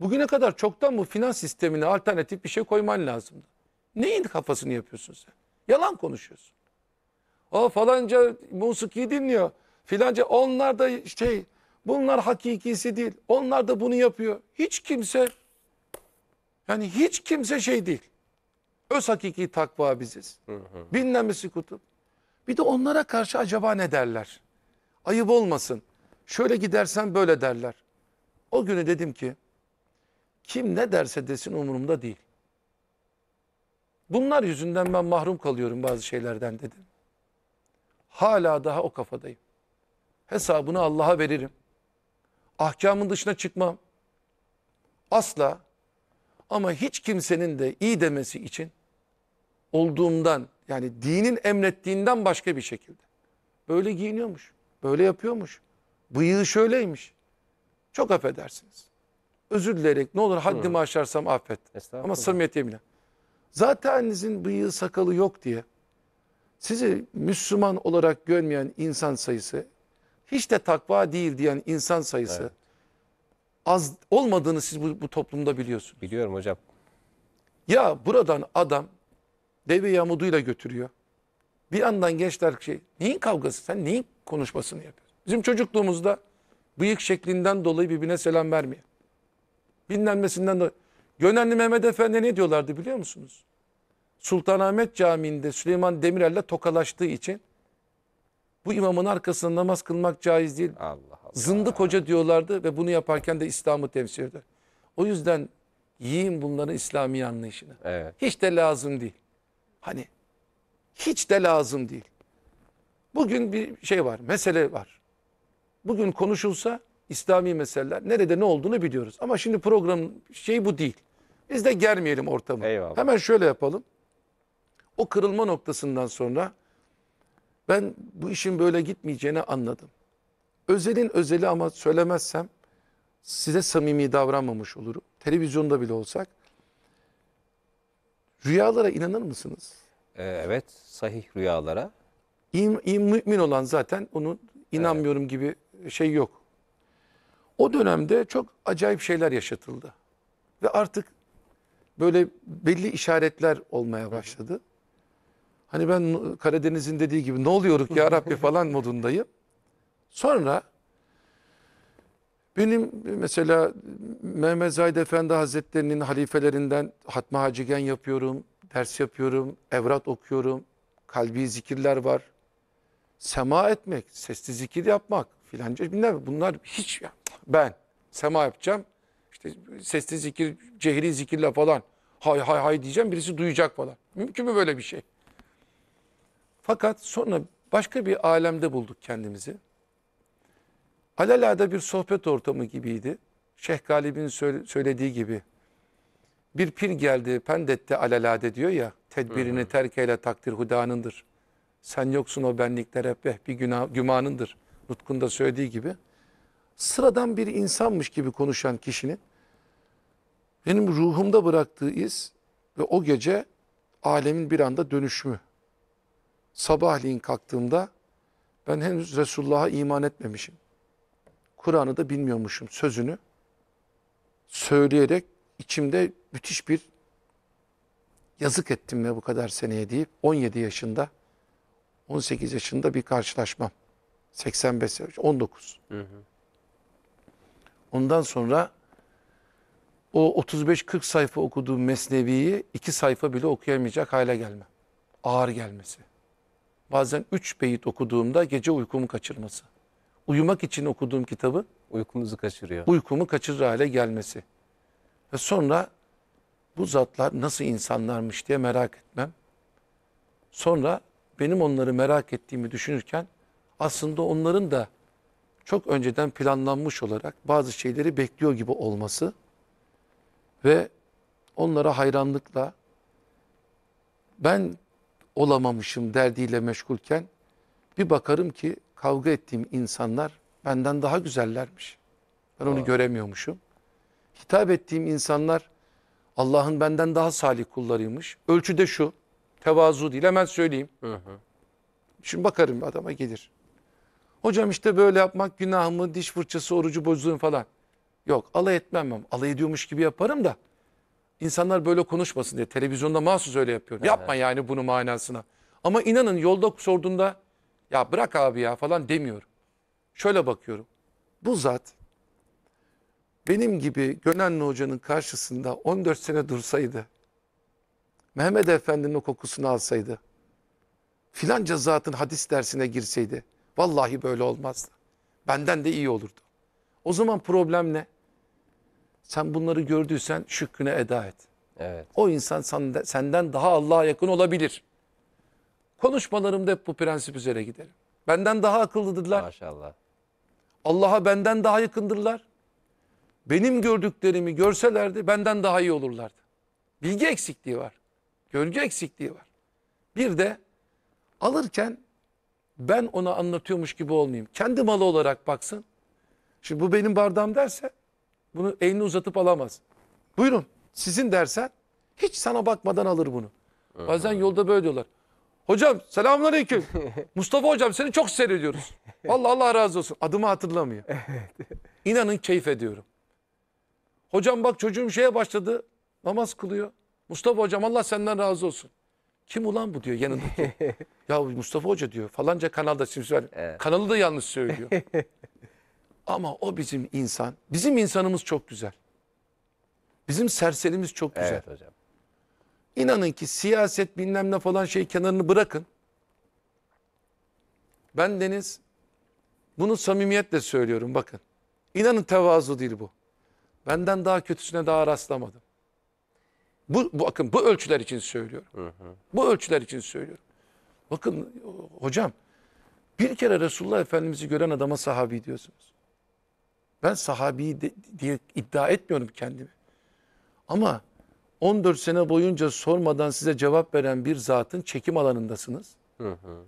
Bugüne kadar çoktan bu finans sistemine alternatif bir şey koyman lazımdı. Neyin kafasını yapıyorsun sen? Yalan konuşuyorsun. O falanca musiki dinliyor. Filanca onlar da şey bunlar hakikisi değil. Onlar da bunu yapıyor. Hiç kimse yani hiç kimse şey değil. Öz hakiki takva biziz. Hı hı. Binlemesi kutup. Bir de onlara karşı acaba ne derler? Ayıp olmasın. Şöyle gidersen böyle derler. O günü dedim ki kim ne derse desin umurumda değil. Bunlar yüzünden ben mahrum kalıyorum bazı şeylerden dedim. Hala daha o kafadayım. Hesabını Allah'a veririm. Ahkamın dışına çıkmam. Asla ama hiç kimsenin de iyi demesi için olduğumdan yani dinin emrettiğinden başka bir şekilde. Böyle giyiniyormuş. Böyle yapıyormuş. Bıyığı şöyleymiş. Çok affedersiniz. Özür dileyerek ne olur haddimi aşarsam affet. Ama samimiyet yeminle. Zatenizin bıyığı sakalı yok diye sizi Müslüman olarak görmeyen insan sayısı hiç de takva değil diyen insan sayısı evet. az olmadığını siz bu, bu toplumda biliyorsunuz. Biliyorum hocam. Ya buradan adam deve yamuduyla götürüyor. Bir yandan gençler şey neyin kavgası sen neyin konuşmasını yapıyor. Bizim çocukluğumuzda bıyık şeklinden dolayı birbirine selam vermeyen. Bilinmesinden dolayı. Gönenli Mehmet Efendi ne diyorlardı biliyor musunuz? Sultanahmet Camii'nde Süleyman Demirel'le tokalaştığı için bu imamın arkasında namaz kılmak caiz değil. Allah Allah. Zındık hoca diyorlardı ve bunu yaparken de İslam'ı temsil eder. O yüzden yiyin bunların İslami anlayışını. Evet. Hiç de lazım değil. Hani hiç de lazım değil. Bugün bir şey var, mesele var. Bugün konuşulsa İslami meseleler nerede ne olduğunu biliyoruz. Ama şimdi program şeyi bu değil. Biz de germeyelim ortamı. Eyvallah. Hemen şöyle yapalım. O kırılma noktasından sonra ben bu işin böyle gitmeyeceğini anladım. Özelin özeli ama söylemezsem size samimi davranmamış olurum. Televizyonda bile olsak. Rüyalara inanır mısınız? Ee, evet, sahih rüyalara. İm, mümin olan zaten onun inanmıyorum evet. gibi şey yok. O dönemde çok acayip şeyler yaşatıldı. Ve artık böyle belli işaretler olmaya başladı. Hani ben Karadeniz'in dediği gibi ne oluyoruz ya Rabbi falan modundayım. Sonra benim mesela Mehmet Zahid Efendi Hazretleri'nin halifelerinden Hatma Hacigen yapıyorum, ders yapıyorum, evrat okuyorum, kalbi zikirler var sema etmek, sesli zikir yapmak filanca bilmem bunlar hiç Ben sema yapacağım. İşte sesli zikir, cehri zikirle falan hay hay hay diyeceğim birisi duyacak falan. Mümkün mü böyle bir şey? Fakat sonra başka bir alemde bulduk kendimizi. alalada bir sohbet ortamı gibiydi. Şeyh Galib'in söylediği gibi. Bir pir geldi Pendet'te alalade diyor ya tedbirini terkeyle takdir hudanındır. Sen yoksun o benlikler hep eh, bir günah, gümanındır. Nutkunda söylediği gibi. Sıradan bir insanmış gibi konuşan kişinin benim ruhumda bıraktığı iz ve o gece alemin bir anda dönüşümü. Sabahleyin kalktığımda ben henüz Resulullah'a iman etmemişim. Kur'an'ı da bilmiyormuşum sözünü söyleyerek içimde müthiş bir yazık ettim ve bu kadar seneye deyip 17 yaşında 18 yaşında bir karşılaşmam. 85 yaş, 19. Hı hı. Ondan sonra o 35-40 sayfa okuduğum mesneviyi 2 sayfa bile okuyamayacak hale gelme, Ağır gelmesi. Bazen 3 beyit okuduğumda gece uykumu kaçırması. Uyumak için okuduğum kitabı uykumuzu kaçırıyor. Uykumu kaçırır hale gelmesi. Ve sonra bu zatlar nasıl insanlarmış diye merak etmem. Sonra benim onları merak ettiğimi düşünürken aslında onların da çok önceden planlanmış olarak bazı şeyleri bekliyor gibi olması ve onlara hayranlıkla ben olamamışım derdiyle meşgulken bir bakarım ki kavga ettiğim insanlar benden daha güzellermiş. Ben Aa. onu göremiyormuşum. Hitap ettiğim insanlar Allah'ın benden daha salih kullarıymış. Ölçü de şu. Tevazu değil hemen söyleyeyim. Hı hı. Şimdi bakarım adama gelir. Hocam işte böyle yapmak günah mı? Diş fırçası orucu bozuyorum falan. Yok alay etmem. Alay ediyormuş gibi yaparım da. İnsanlar böyle konuşmasın diye televizyonda mahsus öyle yapıyorum. Evet. Yapma yani bunu manasına. Ama inanın yolda sorduğunda ya bırak abi ya falan demiyorum. Şöyle bakıyorum. Bu zat benim gibi Gönenli Hoca'nın karşısında 14 sene dursaydı Mehmet Efendi'nin kokusunu alsaydı, filanca zatın hadis dersine girseydi, vallahi böyle olmazdı. Benden de iyi olurdu. O zaman problem ne? Sen bunları gördüysen şükrüne eda et. Evet. O insan senden daha Allah'a yakın olabilir. Konuşmalarımda hep bu prensip üzere giderim. Benden daha akıllıdırlar. Maşallah. Allah'a benden daha yakındırlar. Benim gördüklerimi görselerdi benden daha iyi olurlardı. Bilgi eksikliği var. Görgü eksikliği var. Bir de alırken ben ona anlatıyormuş gibi olmayayım. Kendi malı olarak baksın. Şimdi bu benim bardağım derse bunu elini uzatıp alamaz. Buyurun sizin dersen hiç sana bakmadan alır bunu. Bazen yolda böyle diyorlar. Hocam selamünaleyküm. Mustafa hocam seni çok seyrediyoruz. Vallahi Allah razı olsun. Adımı hatırlamıyor. İnanın keyif ediyorum. Hocam bak çocuğum şeye başladı. Namaz kılıyor. Mustafa hocam Allah senden razı olsun. Kim ulan bu diyor yanındaki. ya Mustafa hoca diyor falanca kanalda simsver. Evet. Kanalı da yanlış söylüyor. Ama o bizim insan. Bizim insanımız çok güzel. Bizim serserimiz çok güzel. Evet hocam. İnanın ki siyaset bilmem ne falan şey kenarını bırakın. Ben Deniz bunu samimiyetle söylüyorum bakın. İnanın tevazu değil bu. Benden daha kötüsüne daha rastlamadım. Bu, bu bakın bu ölçüler için söylüyorum. Hı hı. Bu ölçüler için söylüyorum. Bakın hocam bir kere Resulullah Efendimiz'i gören adama sahabi diyorsunuz. Ben sahabi de, diye iddia etmiyorum kendimi. Ama 14 sene boyunca sormadan size cevap veren bir zatın çekim alanındasınız. Hı hı.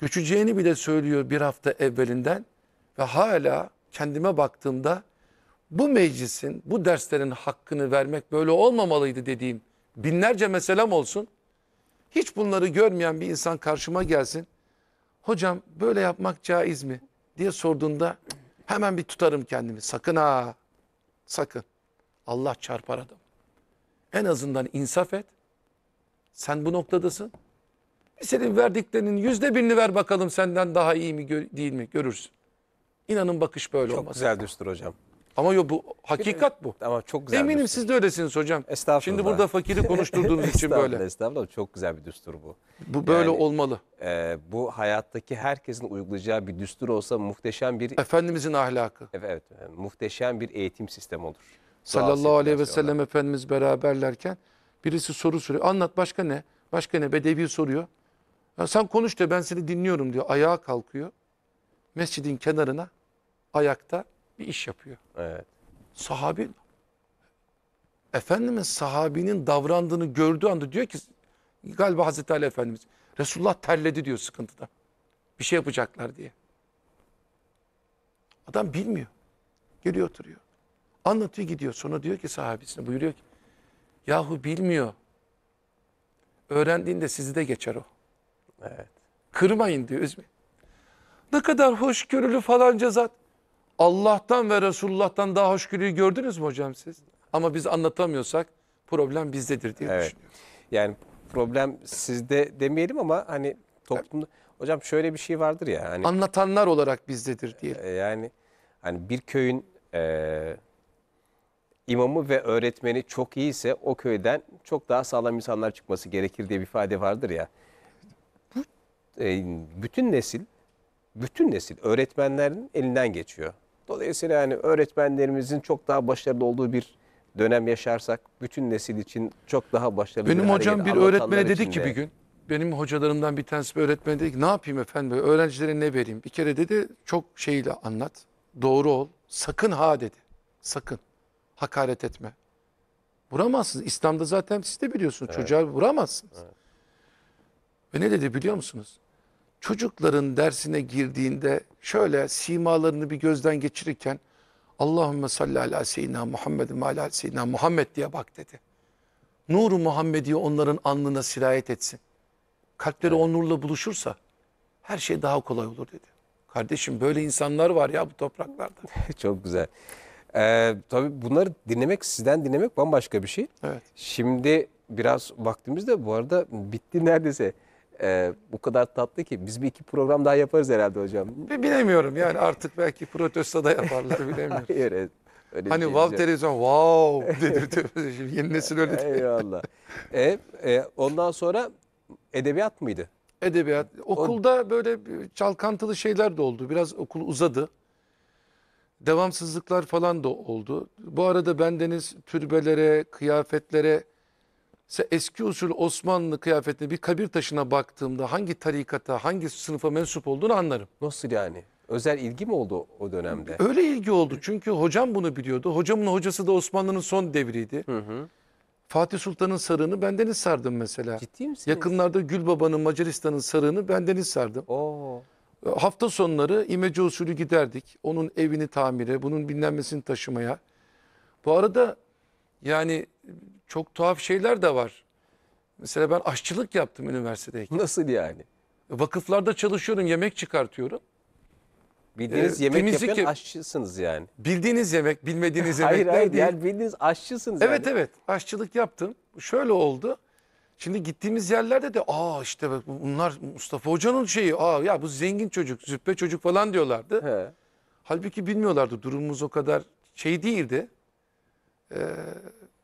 Göçeceğini bile söylüyor bir hafta evvelinden ve hala kendime baktığımda bu meclisin bu derslerin hakkını vermek böyle olmamalıydı dediğim binlerce meselem olsun. Hiç bunları görmeyen bir insan karşıma gelsin. Hocam böyle yapmak caiz mi diye sorduğunda hemen bir tutarım kendimi. Sakın ha sakın Allah çarpar adam. En azından insaf et. Sen bu noktadasın. Senin verdiklerinin yüzde birini ver bakalım senden daha iyi mi değil mi görürsün. İnanın bakış böyle Çok olmaz. Çok güzel düstur hocam. Ama yo bu hakikat bu. Ama çok güzel. Eminim siz de öylesiniz hocam. Estağfurullah. Şimdi burada fakiri konuşturduğunuz için böyle. Estağfurullah çok güzel bir düstur bu. Bu böyle yani, olmalı. E, bu hayattaki herkesin uygulayacağı bir düstur olsa muhteşem bir... Efendimizin ahlakı. Evet, evet muhteşem bir eğitim sistemi olur. Sallallahu aleyhi ve sellem olan. Efendimiz beraberlerken birisi soru soruyor. Anlat başka ne? Başka ne? Bedevi soruyor. Ya sen konuş diyor ben seni dinliyorum diyor. Ayağa kalkıyor. Mescidin kenarına ayakta bir iş yapıyor. Evet. Sahabi Efendimiz sahabinin davrandığını gördüğü anda diyor ki galiba Hazreti Ali Efendimiz Resulullah terledi diyor sıkıntıda. Bir şey yapacaklar diye. Adam bilmiyor. Geliyor oturuyor. Anlatıyor gidiyor. Sonra diyor ki sahabesine buyuruyor ki yahu bilmiyor. Öğrendiğinde sizi de geçer o. Evet. Kırmayın diyor üzme. Ne kadar hoşgörülü falanca zat. Allah'tan ve Resulullah'tan daha hoşgörüyü gördünüz mü hocam siz? Ama biz anlatamıyorsak problem bizdedir diye evet. düşünüyorum. Yani problem sizde demeyelim ama hani toplumda... Evet. Hocam şöyle bir şey vardır ya. Hani, Anlatanlar olarak bizdedir diye. E, yani hani bir köyün e, imamı ve öğretmeni çok iyiyse o köyden çok daha sağlam insanlar çıkması gerekir diye bir ifade vardır ya. Bu e, bütün nesil, bütün nesil öğretmenlerin elinden geçiyor. Dolayısıyla yani öğretmenlerimizin çok daha başarılı olduğu bir dönem yaşarsak bütün nesil için çok daha başarılı Benim bir hocam bir öğretmene dedi ki bir gün benim hocalarımdan bir tanesi bir öğretmen dedi ki ne yapayım efendim öğrencilere ne vereyim? Bir kere dedi çok şeyle anlat. Doğru ol. Sakın ha dedi. Sakın. Hakaret etme. Vuramazsınız. İslam'da zaten siz de biliyorsunuz. Evet. Çocuğa vuramazsınız. Evet. Ve ne dedi biliyor musunuz? çocukların dersine girdiğinde şöyle simalarını bir gözden geçirirken Allahümme salli ala seyyidina Muhammedin ve ala seyyidina Muhammed diye bak dedi. Nuru Muhammed'i onların alnına sirayet etsin. Kalpleri evet. o nurla buluşursa her şey daha kolay olur dedi. Kardeşim böyle insanlar var ya bu topraklarda. Çok güzel. Ee, tabii bunları dinlemek, sizden dinlemek bambaşka bir şey. Evet. Şimdi biraz vaktimiz de bu arada bitti neredeyse. Ee, bu kadar tatlı ki biz bir iki program daha yaparız herhalde hocam. Bilemiyorum yani artık belki protesto yaparlar bilemiyorum. Hayır, evet. Öyle hani şey wow televizyon wow dedirtiyoruz. Şimdi yeni nesil öyle değil. Eyvallah. e, e, ondan sonra edebiyat mıydı? Edebiyat. Okulda böyle çalkantılı şeyler de oldu. Biraz okul uzadı. Devamsızlıklar falan da oldu. Bu arada bendeniz türbelere, kıyafetlere eski usul Osmanlı kıyafetine bir kabir taşına baktığımda hangi tarikata, hangi sınıfa mensup olduğunu anlarım. Nasıl yani? Özel ilgi mi oldu o dönemde? Öyle ilgi oldu çünkü hocam bunu biliyordu. Hocamın hocası da Osmanlı'nın son devriydi. Hı hı. Fatih Sultan'ın sarığını bendeniz sardım mesela. Ciddi misiniz? Yakınlarda Gül Baba'nın Macaristan'ın sarığını bendeniz sardım. Oo. Hafta sonları imece usulü giderdik. Onun evini tamire, bunun bilinmesini taşımaya. Bu arada yani çok tuhaf şeyler de var. Mesela ben aşçılık yaptım üniversitedeyken. Nasıl yani? Vakıflarda çalışıyorum, yemek çıkartıyorum. Bildiğiniz Ee, yemek temizlik yapan aşçısınız yani. Bildiğiniz yemek, bilmediğiniz yemek Hayır hayır değil. yani bildiğiniz aşçısınız Evet yani. evet aşçılık yaptım. Şöyle oldu. Şimdi gittiğimiz yerlerde de aa işte bak bunlar Mustafa Hoca'nın şeyi. Aa ya bu zengin çocuk, züppe çocuk falan diyorlardı. He. Halbuki bilmiyorlardı. Durumumuz o kadar şey değildi. Ee,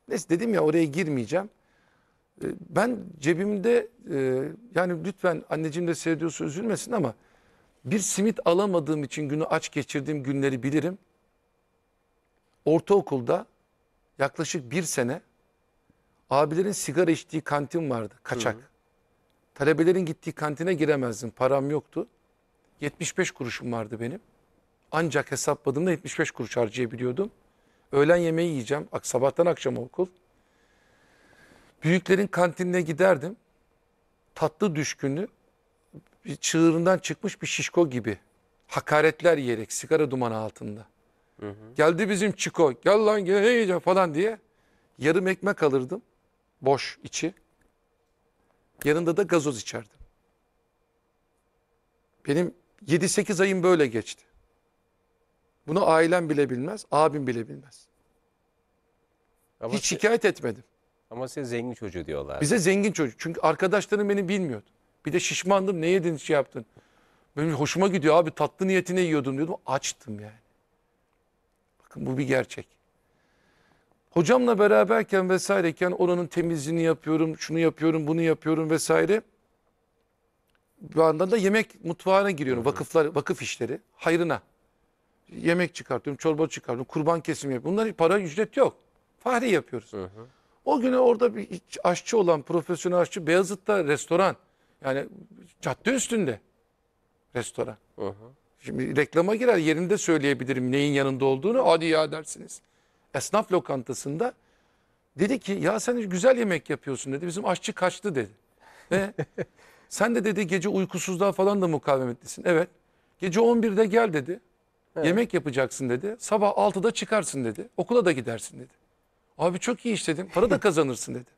Neyse dedim ya oraya girmeyeceğim. Ee, ben cebimde e, yani lütfen anneciğim de seyrediyorsa üzülmesin ama bir simit alamadığım için günü aç geçirdiğim günleri bilirim. Ortaokulda yaklaşık bir sene abilerin sigara içtiği kantin vardı kaçak. Hı hı. Talebelerin gittiği kantine giremezdim param yoktu. 75 kuruşum vardı benim. Ancak hesapladığımda 75 kuruş harcayabiliyordum. Öğlen yemeği yiyeceğim. Sabahtan akşam okul. Büyüklerin kantinine giderdim. Tatlı düşkünü bir çığırından çıkmış bir şişko gibi. Hakaretler yiyerek sigara dumanı altında. Hı hı. Geldi bizim çiko. Gel lan gel yiyeceğim falan diye. Yarım ekmek alırdım. Boş içi. Yanında da gazoz içerdim. Benim 7-8 ayım böyle geçti. Bunu ailem bile bilmez, abim bile bilmez. Ama Hiç şikayet etmedim. Ama size zengin çocuğu diyorlar. Bize zengin çocuğu. Çünkü arkadaşlarım beni bilmiyordu. Bir de şişmandım. Ne yedin şey yaptın? Benim hoşuma gidiyor abi tatlı niyetine yiyordum diyordum. Açtım yani. Bakın bu bir gerçek. Hocamla beraberken vesaireken oranın temizliğini yapıyorum, şunu yapıyorum, bunu yapıyorum vesaire. Bir yandan da yemek mutfağına giriyorum. Vakıflar, vakıf işleri. Hayrına yemek çıkartıyorum, çorba çıkartıyorum, kurban kesimi yapıyorum. Bunlar para ücret yok. Fahri yapıyoruz. Hı hı. O güne orada bir aşçı olan profesyonel aşçı Beyazıt'ta restoran. Yani cadde üstünde restoran. Hı hı. Şimdi reklama girer yerinde söyleyebilirim neyin yanında olduğunu hadi ya dersiniz. Esnaf lokantasında dedi ki ya sen güzel yemek yapıyorsun dedi bizim aşçı kaçtı dedi. Ve sen de dedi gece uykusuzluğa falan da mukavemetlisin. Evet gece 11'de gel dedi. Evet. Yemek yapacaksın dedi. Sabah 6'da çıkarsın dedi. Okula da gidersin dedi. Abi çok iyi iş dedim. Para da kazanırsın dedi.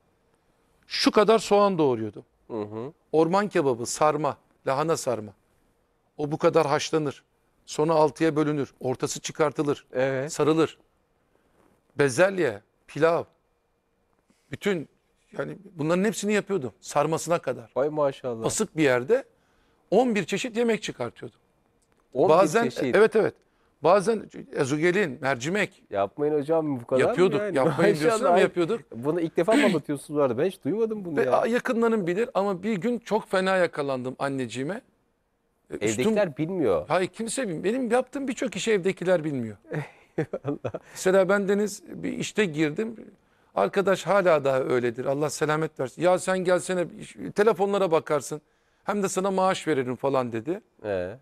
Şu kadar soğan doğuruyordum. Hı hı. Orman kebabı, sarma, lahana sarma. O bu kadar haşlanır. Sonu altıya bölünür. Ortası çıkartılır. Evet. Sarılır. Bezelye, pilav. Bütün yani bunların hepsini yapıyordum. Sarmasına kadar. Vay maşallah. Asık bir yerde 11 çeşit yemek çıkartıyordum. 11 Bazen çeşit. evet evet. Bazen ezogelin, mercimek Yapmayın hocam bu kadar yapıyorduk. yani? Yapmayın diyorsun ama Maşallah. yapıyorduk. Bunu ilk defa mı anlatıyorsunuz vardı? Ben hiç duymadım bunu Ve ya. yakınlarım bilir ama bir gün çok fena yakalandım anneciğime. E, üstüm- Evdekiler bilmiyor. Hayır kimse bilmiyor. Benim yaptığım birçok işi evdekiler bilmiyor. Mesela ben deniz bir işte girdim. Arkadaş hala daha öyledir. Allah selamet versin. Ya sen gelsene telefonlara bakarsın. Hem de sana maaş veririm falan dedi. Ee,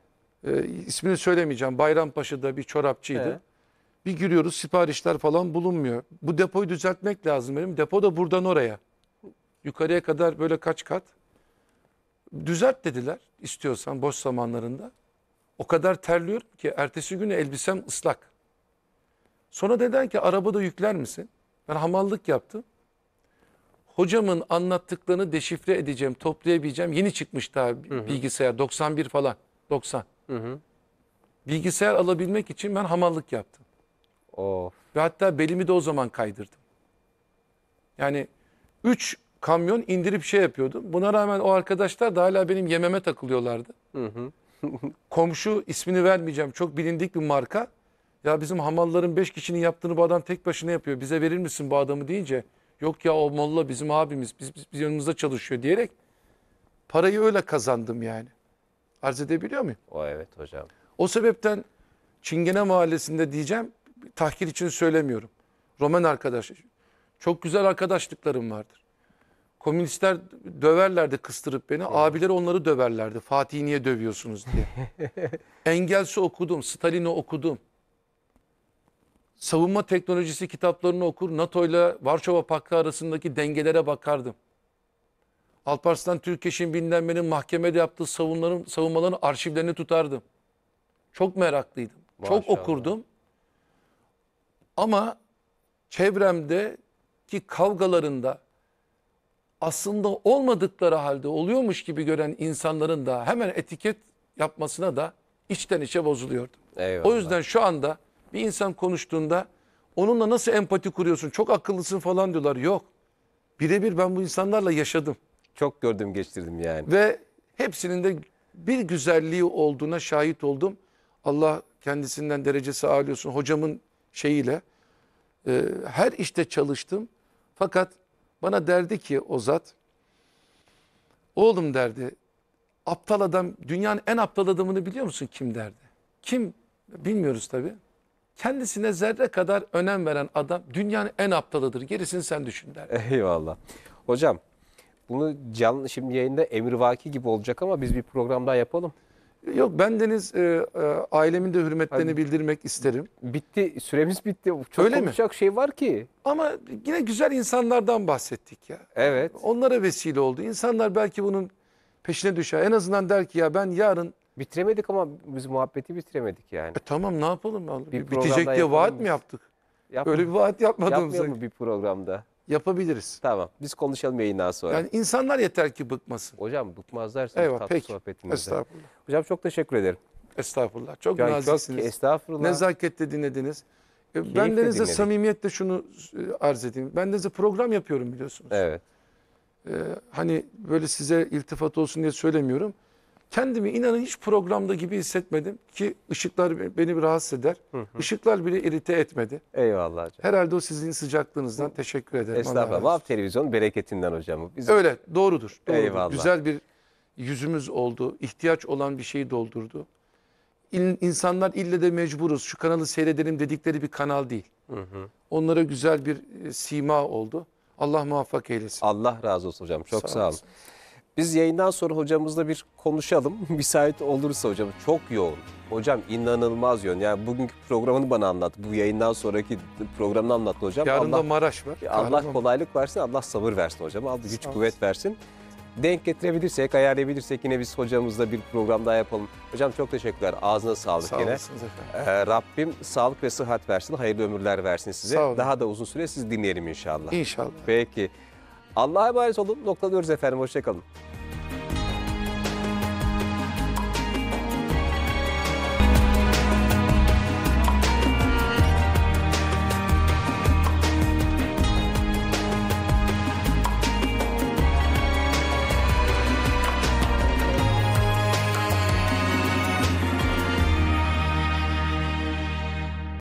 e, ismini söylemeyeceğim Bayrampaşa'da bir çorapçıydı. Evet. Bir giriyoruz siparişler falan bulunmuyor. Bu depoyu düzeltmek lazım benim. Depo da buradan oraya. Yukarıya kadar böyle kaç kat. Düzelt dediler istiyorsan boş zamanlarında. O kadar terliyorum ki ertesi günü elbisem ıslak. Sonra dediler ki arabada yükler misin? Ben hamallık yaptım. Hocamın anlattıklarını deşifre edeceğim, toplayabileceğim. Yeni çıkmıştı abi hı hı. bilgisayar 91 falan. 90. Hı hı. Bilgisayar alabilmek için ben hamallık yaptım. Of. Ve hatta belimi de o zaman kaydırdım. Yani 3 kamyon indirip şey yapıyordum. Buna rağmen o arkadaşlar da hala benim yememe takılıyorlardı. Hı hı. Komşu ismini vermeyeceğim. Çok bilindik bir marka. Ya bizim hamalların 5 kişinin yaptığını bu adam tek başına yapıyor. Bize verir misin bu adamı deyince. Yok ya o molla bizim abimiz. Biz, biz, biz yanımızda çalışıyor diyerek parayı öyle kazandım yani. Arz edebiliyor muyum? O evet hocam. O sebepten Çingene Mahallesi'nde diyeceğim tahkir için söylemiyorum. Roman arkadaş. Çok güzel arkadaşlıklarım vardır. Komünistler döverlerdi kıstırıp beni. Evet. Abileri onları döverlerdi. Fatih'i niye dövüyorsunuz diye. Engels'i okudum. Stalin'i okudum. Savunma teknolojisi kitaplarını okur. NATO ile Varşova Paktı arasındaki dengelere bakardım. Halk Partisi'nden Türkeş'in bilinen benim mahkemede yaptığı savunmaların, savunmaların arşivlerini tutardım. Çok meraklıydım. Maşallah. Çok okurdum. Ama çevremde ki kavgalarında aslında olmadıkları halde oluyormuş gibi gören insanların da hemen etiket yapmasına da içten içe bozuluyordum. Eyvallah. O yüzden şu anda bir insan konuştuğunda onunla nasıl empati kuruyorsun çok akıllısın falan diyorlar. Yok birebir ben bu insanlarla yaşadım çok gördüm geçirdim yani. Ve hepsinin de bir güzelliği olduğuna şahit oldum. Allah kendisinden derecesi âli olsun hocamın şeyiyle. E, her işte çalıştım. Fakat bana derdi ki Ozat, Oğlum derdi aptal adam dünyanın en aptal adamını biliyor musun kim derdi? Kim bilmiyoruz tabi. Kendisine zerre kadar önem veren adam dünyanın en aptalıdır. Gerisini sen düşün derdi. Eyvallah. Hocam bunu canlı şimdi yayında emirvaki gibi olacak ama biz bir program daha yapalım. Yok bendeniz e, e, ailemin de hürmetlerini Hadi. bildirmek isterim. Bitti süremiz bitti. Çok Öyle konuşacak mi? şey var ki. Ama yine güzel insanlardan bahsettik ya. Evet. Onlara vesile oldu. İnsanlar belki bunun peşine düşer. En azından der ki ya ben yarın Bitiremedik ama biz muhabbeti bitiremedik yani. E, tamam ne yapalım? Bir Bitecek diye vaat mı yaptık? Yapmadım. Öyle bir vaat yapmadığımız. Yapmıyor mu bir programda? yapabiliriz. Tamam. Biz konuşalım yayından sonra. Yani insanlar yeter ki bıkmasın. Hocam bıkmazlarsa Eyvah, tatlı peki. sohbetimizde. Estağfurullah. Hocam çok teşekkür ederim. Estağfurullah. Çok Yani çok ki- naziksiniz. estağfurullah. Nezaketle dinlediniz. E, Ben de size samimiyetle şunu e, arz edeyim. Ben de size program yapıyorum biliyorsunuz. Evet. E, hani böyle size iltifat olsun diye söylemiyorum. Kendimi inanın hiç programda gibi hissetmedim ki ışıklar beni bir rahatsız eder. Hı hı. Işıklar bile irite etmedi. Eyvallah hocam. Herhalde o sizin sıcaklığınızdan hı. teşekkür ederim. Estağfurullah. Vav televizyon bereketinden hocam. Bizim... Öyle doğrudur, doğrudur. Eyvallah. Güzel bir yüzümüz oldu. İhtiyaç olan bir şeyi doldurdu. İnsanlar ille de mecburuz şu kanalı seyredelim dedikleri bir kanal değil. Hı hı. Onlara güzel bir e, sima oldu. Allah muvaffak eylesin. Allah razı olsun hocam. Çok sağ, sağ olun. Olsun. Biz yayından sonra hocamızla bir konuşalım. Müsait olursa hocam çok yoğun. Hocam inanılmaz yoğun. Yani bugünkü programını bana anlat. Bu yayından sonraki programını anlat hocam. Yarın Allah, da Maraş var. Allah Yarın kolaylık versin, Allah sabır versin hocam. Allah güç kuvvet versin. Denk getirebilirsek, ayarlayabilirsek yine biz hocamızla bir program daha yapalım. Hocam çok teşekkürler. Ağzına sağlık Sağ yine. Ee, Rabbim sağlık ve sıhhat versin, hayırlı ömürler versin size. Daha da uzun süre siz dinleyelim inşallah. İnşallah. Peki. Allah'a emanet olun. Noktalıyoruz efendim. Hoşçakalın.